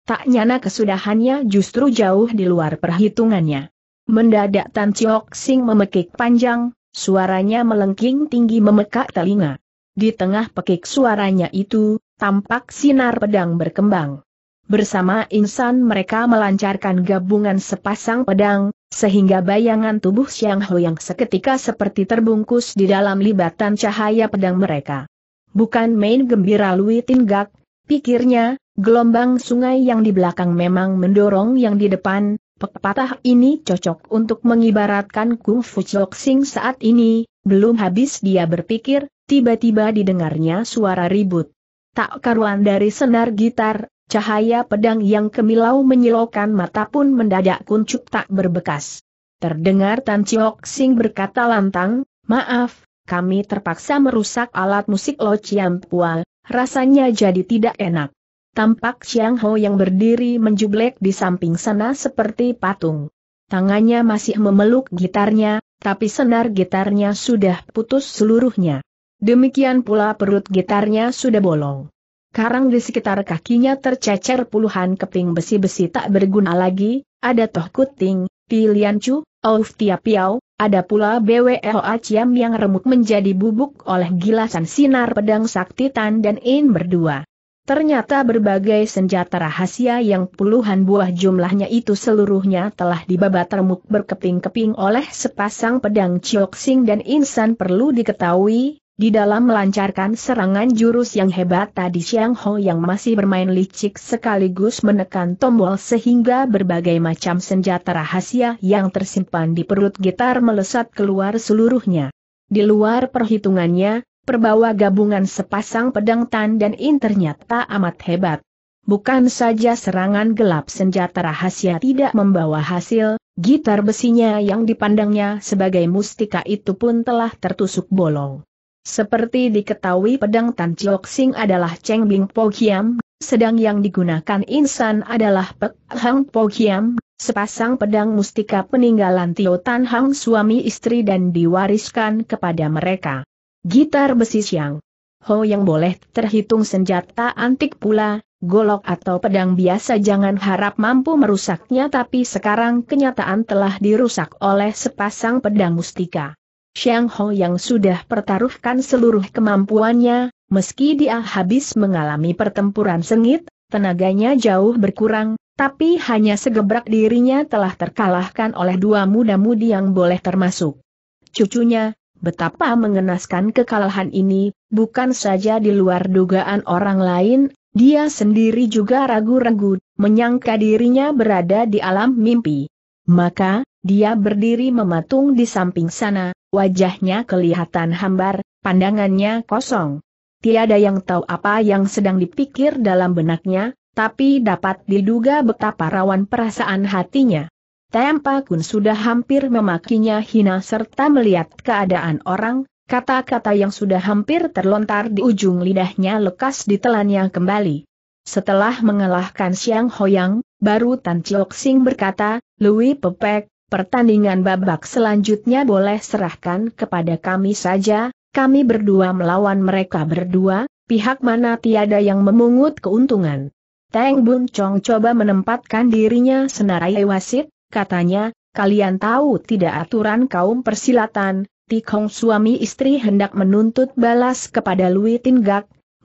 Tak nyana kesudahannya justru jauh di luar perhitungannya. Mendadak Tan Chiok Sing memekik panjang, suaranya melengking tinggi memekak telinga. Di tengah pekik suaranya itu, tampak sinar pedang berkembang. Bersama insan mereka melancarkan gabungan sepasang pedang, sehingga bayangan tubuh Xiang Ho yang seketika seperti terbungkus di dalam libatan cahaya pedang mereka. Bukan main gembira Lui Tinggak, pikirnya, gelombang sungai yang di belakang memang mendorong yang di depan, pepatah ini cocok untuk mengibaratkan Kung Fu Chok Sing saat ini, belum habis dia berpikir, tiba-tiba didengarnya suara ribut tak karuan dari senar gitar, cahaya pedang yang kemilau menyilaukan mata pun mendadak kuncup tak berbekas. Terdengar Tan Chiok Sing berkata lantang, maaf, kami terpaksa merusak alat musik Lo Chiam Pua, rasanya jadi tidak enak. Tampak Chiang Ho yang berdiri menjublek di samping sana seperti patung. Tangannya masih memeluk gitarnya, tapi senar gitarnya sudah putus seluruhnya. Demikian pula perut gitarnya sudah bolong. Karang di sekitar kakinya tercecer puluhan keping besi-besi tak berguna lagi, ada Toh Kuting, pilihan cu, Auf tiap piao, ada pula BWO Aciam yang remuk menjadi bubuk oleh gilasan sinar pedang sakti Tan dan In berdua. Ternyata berbagai senjata rahasia yang puluhan buah jumlahnya itu seluruhnya telah dibabat remuk berkeping-keping oleh sepasang pedang Chiok Sing dan Insan perlu diketahui, di dalam melancarkan serangan jurus yang hebat tadi Xiang Ho yang masih bermain licik sekaligus menekan tombol sehingga berbagai macam senjata rahasia yang tersimpan di perut gitar melesat keluar seluruhnya. Di luar perhitungannya, perbawa gabungan sepasang pedang Tan dan In ternyata amat hebat. Bukan saja serangan gelap senjata rahasia tidak membawa hasil, gitar besinya yang dipandangnya sebagai mustika itu pun telah tertusuk bolong. Seperti diketahui pedang Tan Chiok Sing adalah Cheng Bing Po Kiam, sedang yang digunakan insan adalah Pek Hang Po Kiam, sepasang pedang mustika peninggalan Tio Tan Hang suami istri dan diwariskan kepada mereka. Gitar besi siang. Ho yang boleh terhitung senjata antik pula, golok atau pedang biasa jangan harap mampu merusaknya tapi sekarang kenyataan telah dirusak oleh sepasang pedang mustika. Xiang Ho yang sudah pertaruhkan seluruh kemampuannya, meski dia habis mengalami pertempuran sengit, tenaganya jauh berkurang, tapi hanya segebrak dirinya telah terkalahkan oleh dua muda-mudi yang boleh termasuk cucunya, betapa mengenaskan kekalahan ini, bukan saja di luar dugaan orang lain, dia sendiri juga ragu-ragu, menyangka dirinya berada di alam mimpi. Maka, dia berdiri mematung di samping sana, Wajahnya kelihatan hambar, pandangannya kosong. Tiada yang tahu apa yang sedang dipikir dalam benaknya, tapi dapat diduga betapa rawan perasaan hatinya. Tempa Kun sudah hampir memakinya hina serta melihat keadaan orang, kata-kata yang sudah hampir terlontar di ujung lidahnya lekas ditelannya kembali. Setelah mengalahkan Siang Hoyang, baru Tan Chiok Sing berkata, Lui Pepek, Pertandingan babak selanjutnya boleh serahkan kepada kami saja, kami berdua melawan mereka berdua, pihak mana tiada yang memungut keuntungan. Teng Bun Chong coba menempatkan dirinya senarai wasit, katanya, kalian tahu tidak aturan kaum persilatan, Tikong suami istri hendak menuntut balas kepada Lui Tin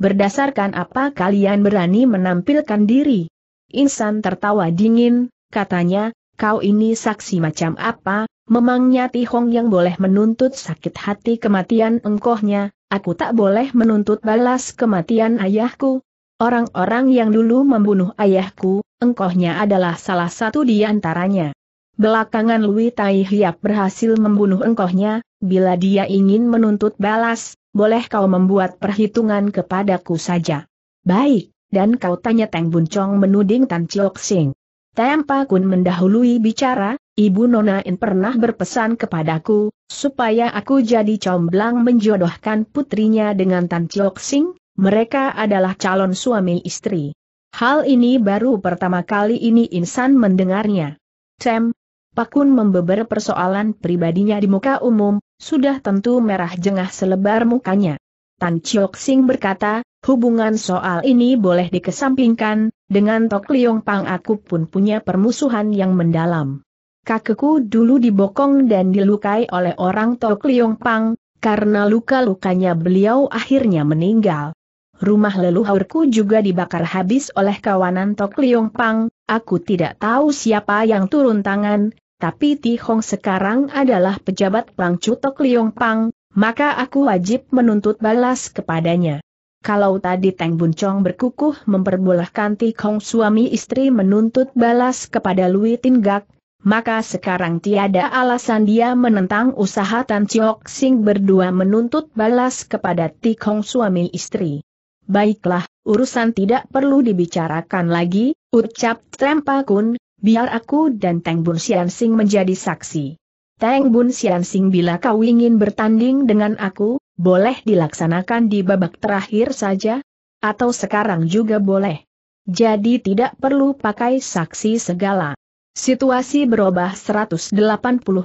berdasarkan apa kalian berani menampilkan diri. Insan tertawa dingin, katanya, Kau ini saksi macam apa, memangnya Tihong yang boleh menuntut sakit hati kematian engkohnya, aku tak boleh menuntut balas kematian ayahku. Orang-orang yang dulu membunuh ayahku, engkohnya adalah salah satu di antaranya. Belakangan Lui Tai Hiap berhasil membunuh engkohnya, bila dia ingin menuntut balas, boleh kau membuat perhitungan kepadaku saja. Baik, dan kau tanya Teng Buncong menuding Tan Chok Sing. Tempa Kun mendahului bicara, Ibu Nonain pernah berpesan kepadaku, supaya aku jadi comblang menjodohkan putrinya dengan Tan Chok Sing, mereka adalah calon suami istri. Hal ini baru pertama kali ini insan mendengarnya. Tem, Pakun membeber persoalan pribadinya di muka umum, sudah tentu merah jengah selebar mukanya. Tan Chiok Sing berkata, hubungan soal ini boleh dikesampingkan, dengan Tok Liong Pang aku pun punya permusuhan yang mendalam. Kakekku dulu dibokong dan dilukai oleh orang Tok Liong Pang, karena luka-lukanya beliau akhirnya meninggal. Rumah leluhurku juga dibakar habis oleh kawanan Tok Liong Pang, aku tidak tahu siapa yang turun tangan, tapi Ti Hong sekarang adalah pejabat Pangcu Tok Liong Pang, maka aku wajib menuntut balas kepadanya. Kalau tadi Teng Chong berkukuh memperbolehkan Tikong suami istri menuntut balas kepada Lui Tinggak, maka sekarang tiada alasan dia menentang usaha Tan Chiok Sing berdua menuntut balas kepada Tikong suami istri. Baiklah, urusan tidak perlu dibicarakan lagi, ucap Trempa Kun, biar aku dan Teng Bun Sian Sing menjadi saksi. Teng Bun Sian Sing bila kau ingin bertanding dengan aku, boleh dilaksanakan di babak terakhir saja, atau sekarang juga boleh. Jadi tidak perlu pakai saksi segala. Situasi berubah 180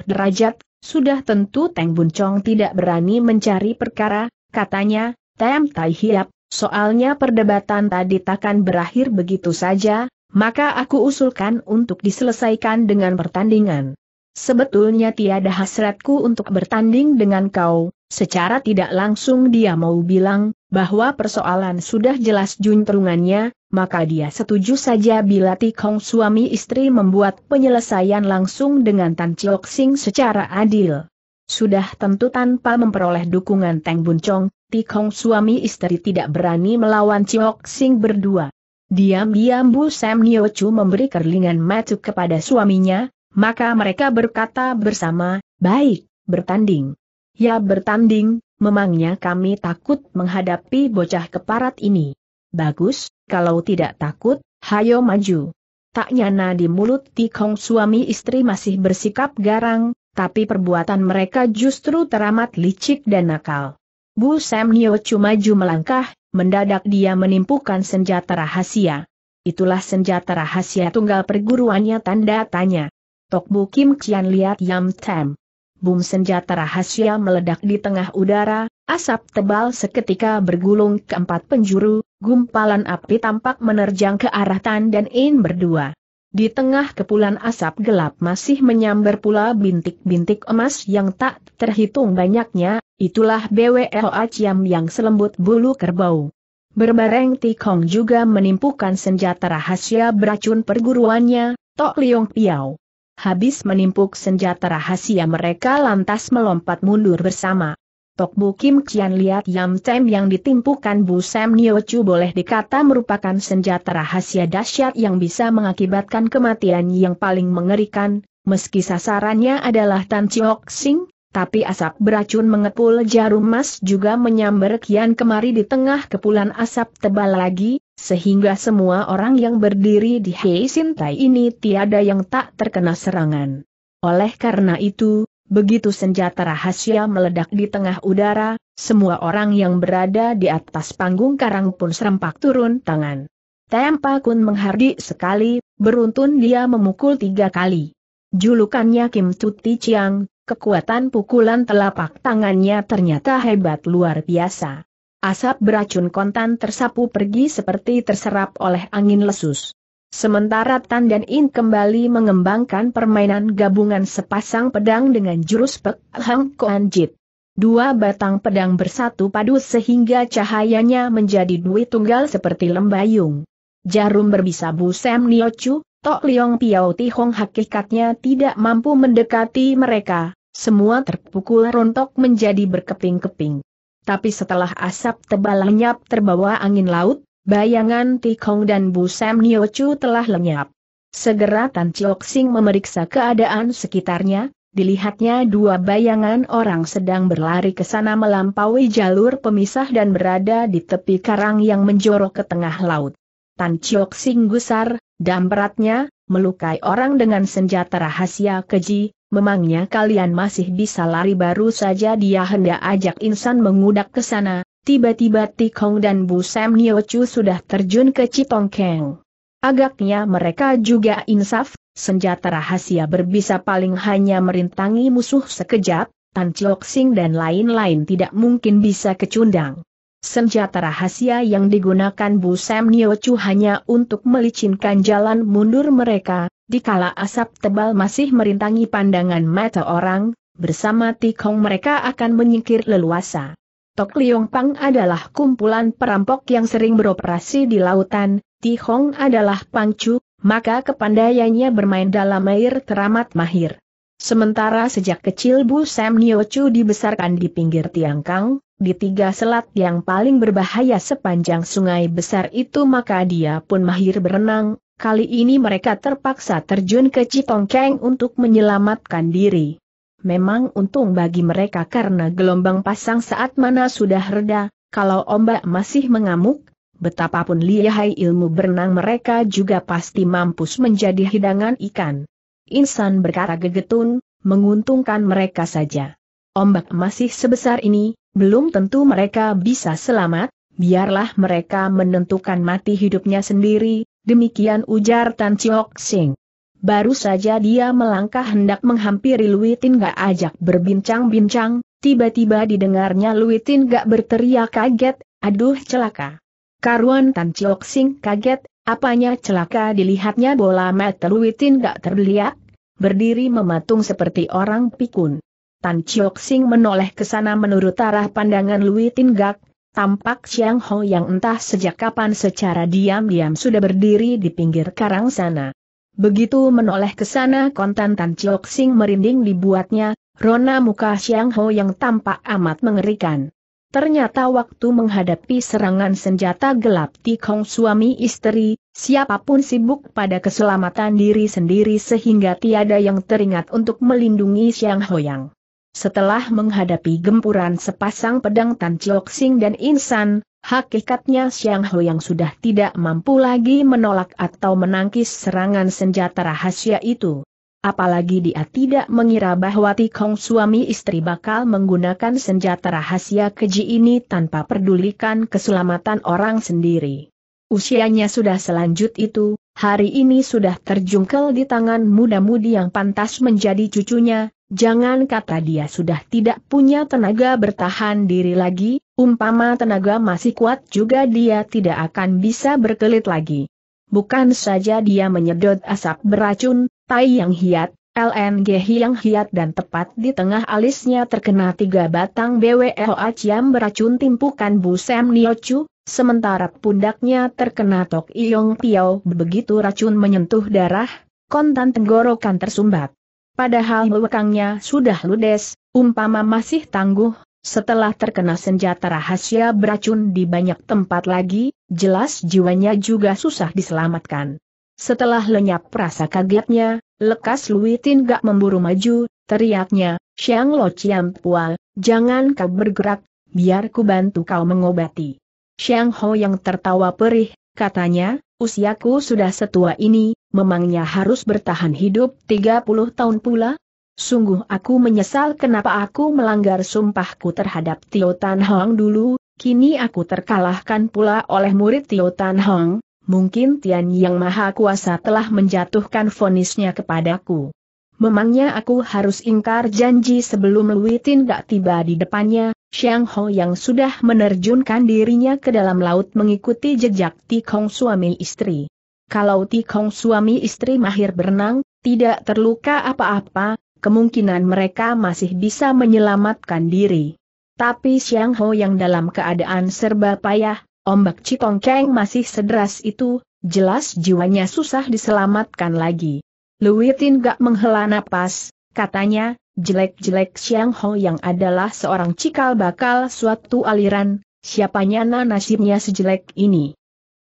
derajat, sudah tentu Teng Bun Chong tidak berani mencari perkara, katanya, Tem Tai Hiap, soalnya perdebatan tadi takkan berakhir begitu saja, maka aku usulkan untuk diselesaikan dengan pertandingan. Sebetulnya tiada hasratku untuk bertanding dengan kau, secara tidak langsung dia mau bilang, bahwa persoalan sudah jelas juntrungannya, maka dia setuju saja bila Tikong suami istri membuat penyelesaian langsung dengan Tan Chiok Sing secara adil. Sudah tentu tanpa memperoleh dukungan Teng Bun Chong, Tikong suami istri tidak berani melawan Chiok Sing berdua. Diam-diam Bu Sam Nio Chu memberi kerlingan matuk kepada suaminya, maka mereka berkata bersama, baik, bertanding. Ya bertanding, memangnya kami takut menghadapi bocah keparat ini. Bagus, kalau tidak takut, hayo maju. Tak nyana di mulut Tikong suami istri masih bersikap garang, tapi perbuatan mereka justru teramat licik dan nakal. Bu Sam Nio cuma melangkah, mendadak dia menimpukan senjata rahasia. Itulah senjata rahasia tunggal perguruannya tanda tanya. Tok Bu Kim cian lihat Yam Tam. Bum senjata rahasia meledak di tengah udara, asap tebal seketika bergulung ke empat penjuru, gumpalan api tampak menerjang ke arah Tan dan In berdua. Di tengah kepulan asap gelap masih menyambar pula bintik-bintik emas yang tak terhitung banyaknya, itulah BWLA Ciam yang selembut bulu kerbau. Berbareng Tikong juga menimpukan senjata rahasia beracun perguruannya, Tok Liong Piao habis menimpuk senjata rahasia mereka lantas melompat mundur bersama. Tokbu Kim Kian lihat Yam Tem yang ditimpukan Bu Sam Chu boleh dikata merupakan senjata rahasia dahsyat yang bisa mengakibatkan kematian yang paling mengerikan, meski sasarannya adalah Tan Chiok Sing, tapi asap beracun mengepul jarum emas juga menyambar Kian kemari di tengah kepulan asap tebal lagi, sehingga semua orang yang berdiri di Hei Sintai ini tiada yang tak terkena serangan. Oleh karena itu, begitu senjata rahasia meledak di tengah udara, semua orang yang berada di atas panggung karang pun serempak turun tangan. Tempa Kun menghardik sekali, beruntun dia memukul tiga kali. Julukannya Kim Tuti Chiang, kekuatan pukulan telapak tangannya ternyata hebat luar biasa. Asap beracun kontan tersapu pergi seperti terserap oleh angin lesus. Sementara Tan dan In kembali mengembangkan permainan gabungan sepasang pedang dengan jurus Pek Hang Koan Jit. Dua batang pedang bersatu padu sehingga cahayanya menjadi dui tunggal seperti lembayung. Jarum berbisa berbisabu Sam chu, Tok Liong Piao ti hong hakikatnya tidak mampu mendekati mereka, semua terpukul rontok menjadi berkeping-keping tapi setelah asap tebal lenyap terbawa angin laut, bayangan Tikong dan Bu Sam Nio Chu telah lenyap. Segera Tan Chiok Sing memeriksa keadaan sekitarnya, dilihatnya dua bayangan orang sedang berlari ke sana melampaui jalur pemisah dan berada di tepi karang yang menjorok ke tengah laut. Tan Chiok Sing gusar, dan beratnya melukai orang dengan senjata rahasia keji, memangnya kalian masih bisa lari baru saja dia hendak ajak insan mengudak ke sana, tiba-tiba Tikong dan Bu Sam Niochu sudah terjun ke Citongkeng. Agaknya mereka juga insaf, senjata rahasia berbisa paling hanya merintangi musuh sekejap, Tan Chok Sing dan lain-lain tidak mungkin bisa kecundang. Senjata rahasia yang digunakan Bu Sam Niochu hanya untuk melicinkan jalan mundur mereka, dikala asap tebal masih merintangi pandangan mata orang, bersama Tikong mereka akan menyingkir leluasa. Tok Liong Pang adalah kumpulan perampok yang sering beroperasi di lautan, Tihong adalah pangcu, maka kepandaiannya bermain dalam air teramat mahir. Sementara sejak kecil Bu Sam Niochu dibesarkan di pinggir Tiangkang, di tiga selat yang paling berbahaya sepanjang sungai besar itu maka dia pun mahir berenang, kali ini mereka terpaksa terjun ke Citongkeng untuk menyelamatkan diri. Memang untung bagi mereka karena gelombang pasang saat mana sudah reda, kalau ombak masih mengamuk, betapapun lihai ilmu berenang mereka juga pasti mampus menjadi hidangan ikan. Insan berkata gegetun, menguntungkan mereka saja. Ombak masih sebesar ini, belum tentu mereka bisa selamat, biarlah mereka menentukan mati hidupnya sendiri, demikian ujar Tan Chiok Sing. Baru saja dia melangkah hendak menghampiri Luitin gak ajak berbincang-bincang, tiba-tiba didengarnya Luitin gak berteriak kaget, aduh celaka. Karuan Tan Chiok Sing kaget, apanya celaka dilihatnya bola mata Luitin gak terbeliak, berdiri mematung seperti orang pikun. Tan Chiok Sing menoleh ke sana menurut arah pandangan Lui Tinggak, tampak Chiang Ho yang entah sejak kapan secara diam-diam sudah berdiri di pinggir karang sana. Begitu menoleh ke sana kontan Tan Chiok Sing merinding dibuatnya, rona muka Chiang Ho yang tampak amat mengerikan. Ternyata waktu menghadapi serangan senjata gelap Tikong suami istri, siapapun sibuk pada keselamatan diri sendiri sehingga tiada yang teringat untuk melindungi Xiang Hoyang setelah menghadapi gempuran sepasang pedang Tan Chiok Sing dan Insan, hakikatnya Xiang Ho yang sudah tidak mampu lagi menolak atau menangkis serangan senjata rahasia itu. Apalagi dia tidak mengira bahwa Tikong suami istri bakal menggunakan senjata rahasia keji ini tanpa pedulikan keselamatan orang sendiri. Usianya sudah selanjut itu, hari ini sudah terjungkel di tangan muda-mudi yang pantas menjadi cucunya, Jangan kata dia sudah tidak punya tenaga bertahan diri lagi, umpama tenaga masih kuat juga dia tidak akan bisa berkelit lagi. Bukan saja dia menyedot asap beracun, tai yang hiat, LNG yang hiat dan tepat di tengah alisnya terkena tiga batang BWLH yang beracun timpukan Busem Niochu, sementara pundaknya terkena Tok Iyong Piao begitu racun menyentuh darah, kontan tenggorokan tersumbat. Padahal lekangnya sudah ludes, umpama masih tangguh, setelah terkena senjata rahasia beracun di banyak tempat lagi, jelas jiwanya juga susah diselamatkan. Setelah lenyap rasa kagetnya, lekas Luitin gak memburu maju, teriaknya, Siang Lo Chiam Pual, jangan kau bergerak, biar ku bantu kau mengobati. Siang Ho yang tertawa perih, katanya, Usiaku sudah setua ini, memangnya harus bertahan hidup 30 tahun pula? Sungguh aku menyesal kenapa aku melanggar sumpahku terhadap Tio Tan Hong dulu, kini aku terkalahkan pula oleh murid Tio Tan Hong, mungkin Tian Yang Maha Kuasa telah menjatuhkan vonisnya kepadaku. Memangnya aku harus ingkar janji sebelum Lui tindak tiba di depannya, Xiang Ho yang sudah menerjunkan dirinya ke dalam laut mengikuti jejak Tikong suami istri. Kalau Tikong suami istri mahir berenang, tidak terluka apa-apa, kemungkinan mereka masih bisa menyelamatkan diri. Tapi Xiang Ho yang dalam keadaan serba payah, ombak Citongkeng masih sederas itu, jelas jiwanya susah diselamatkan lagi. Luitin gak menghela napas, katanya, jelek-jelek Xiang Ho yang adalah seorang cikal bakal suatu aliran, siapanya na nasibnya sejelek ini.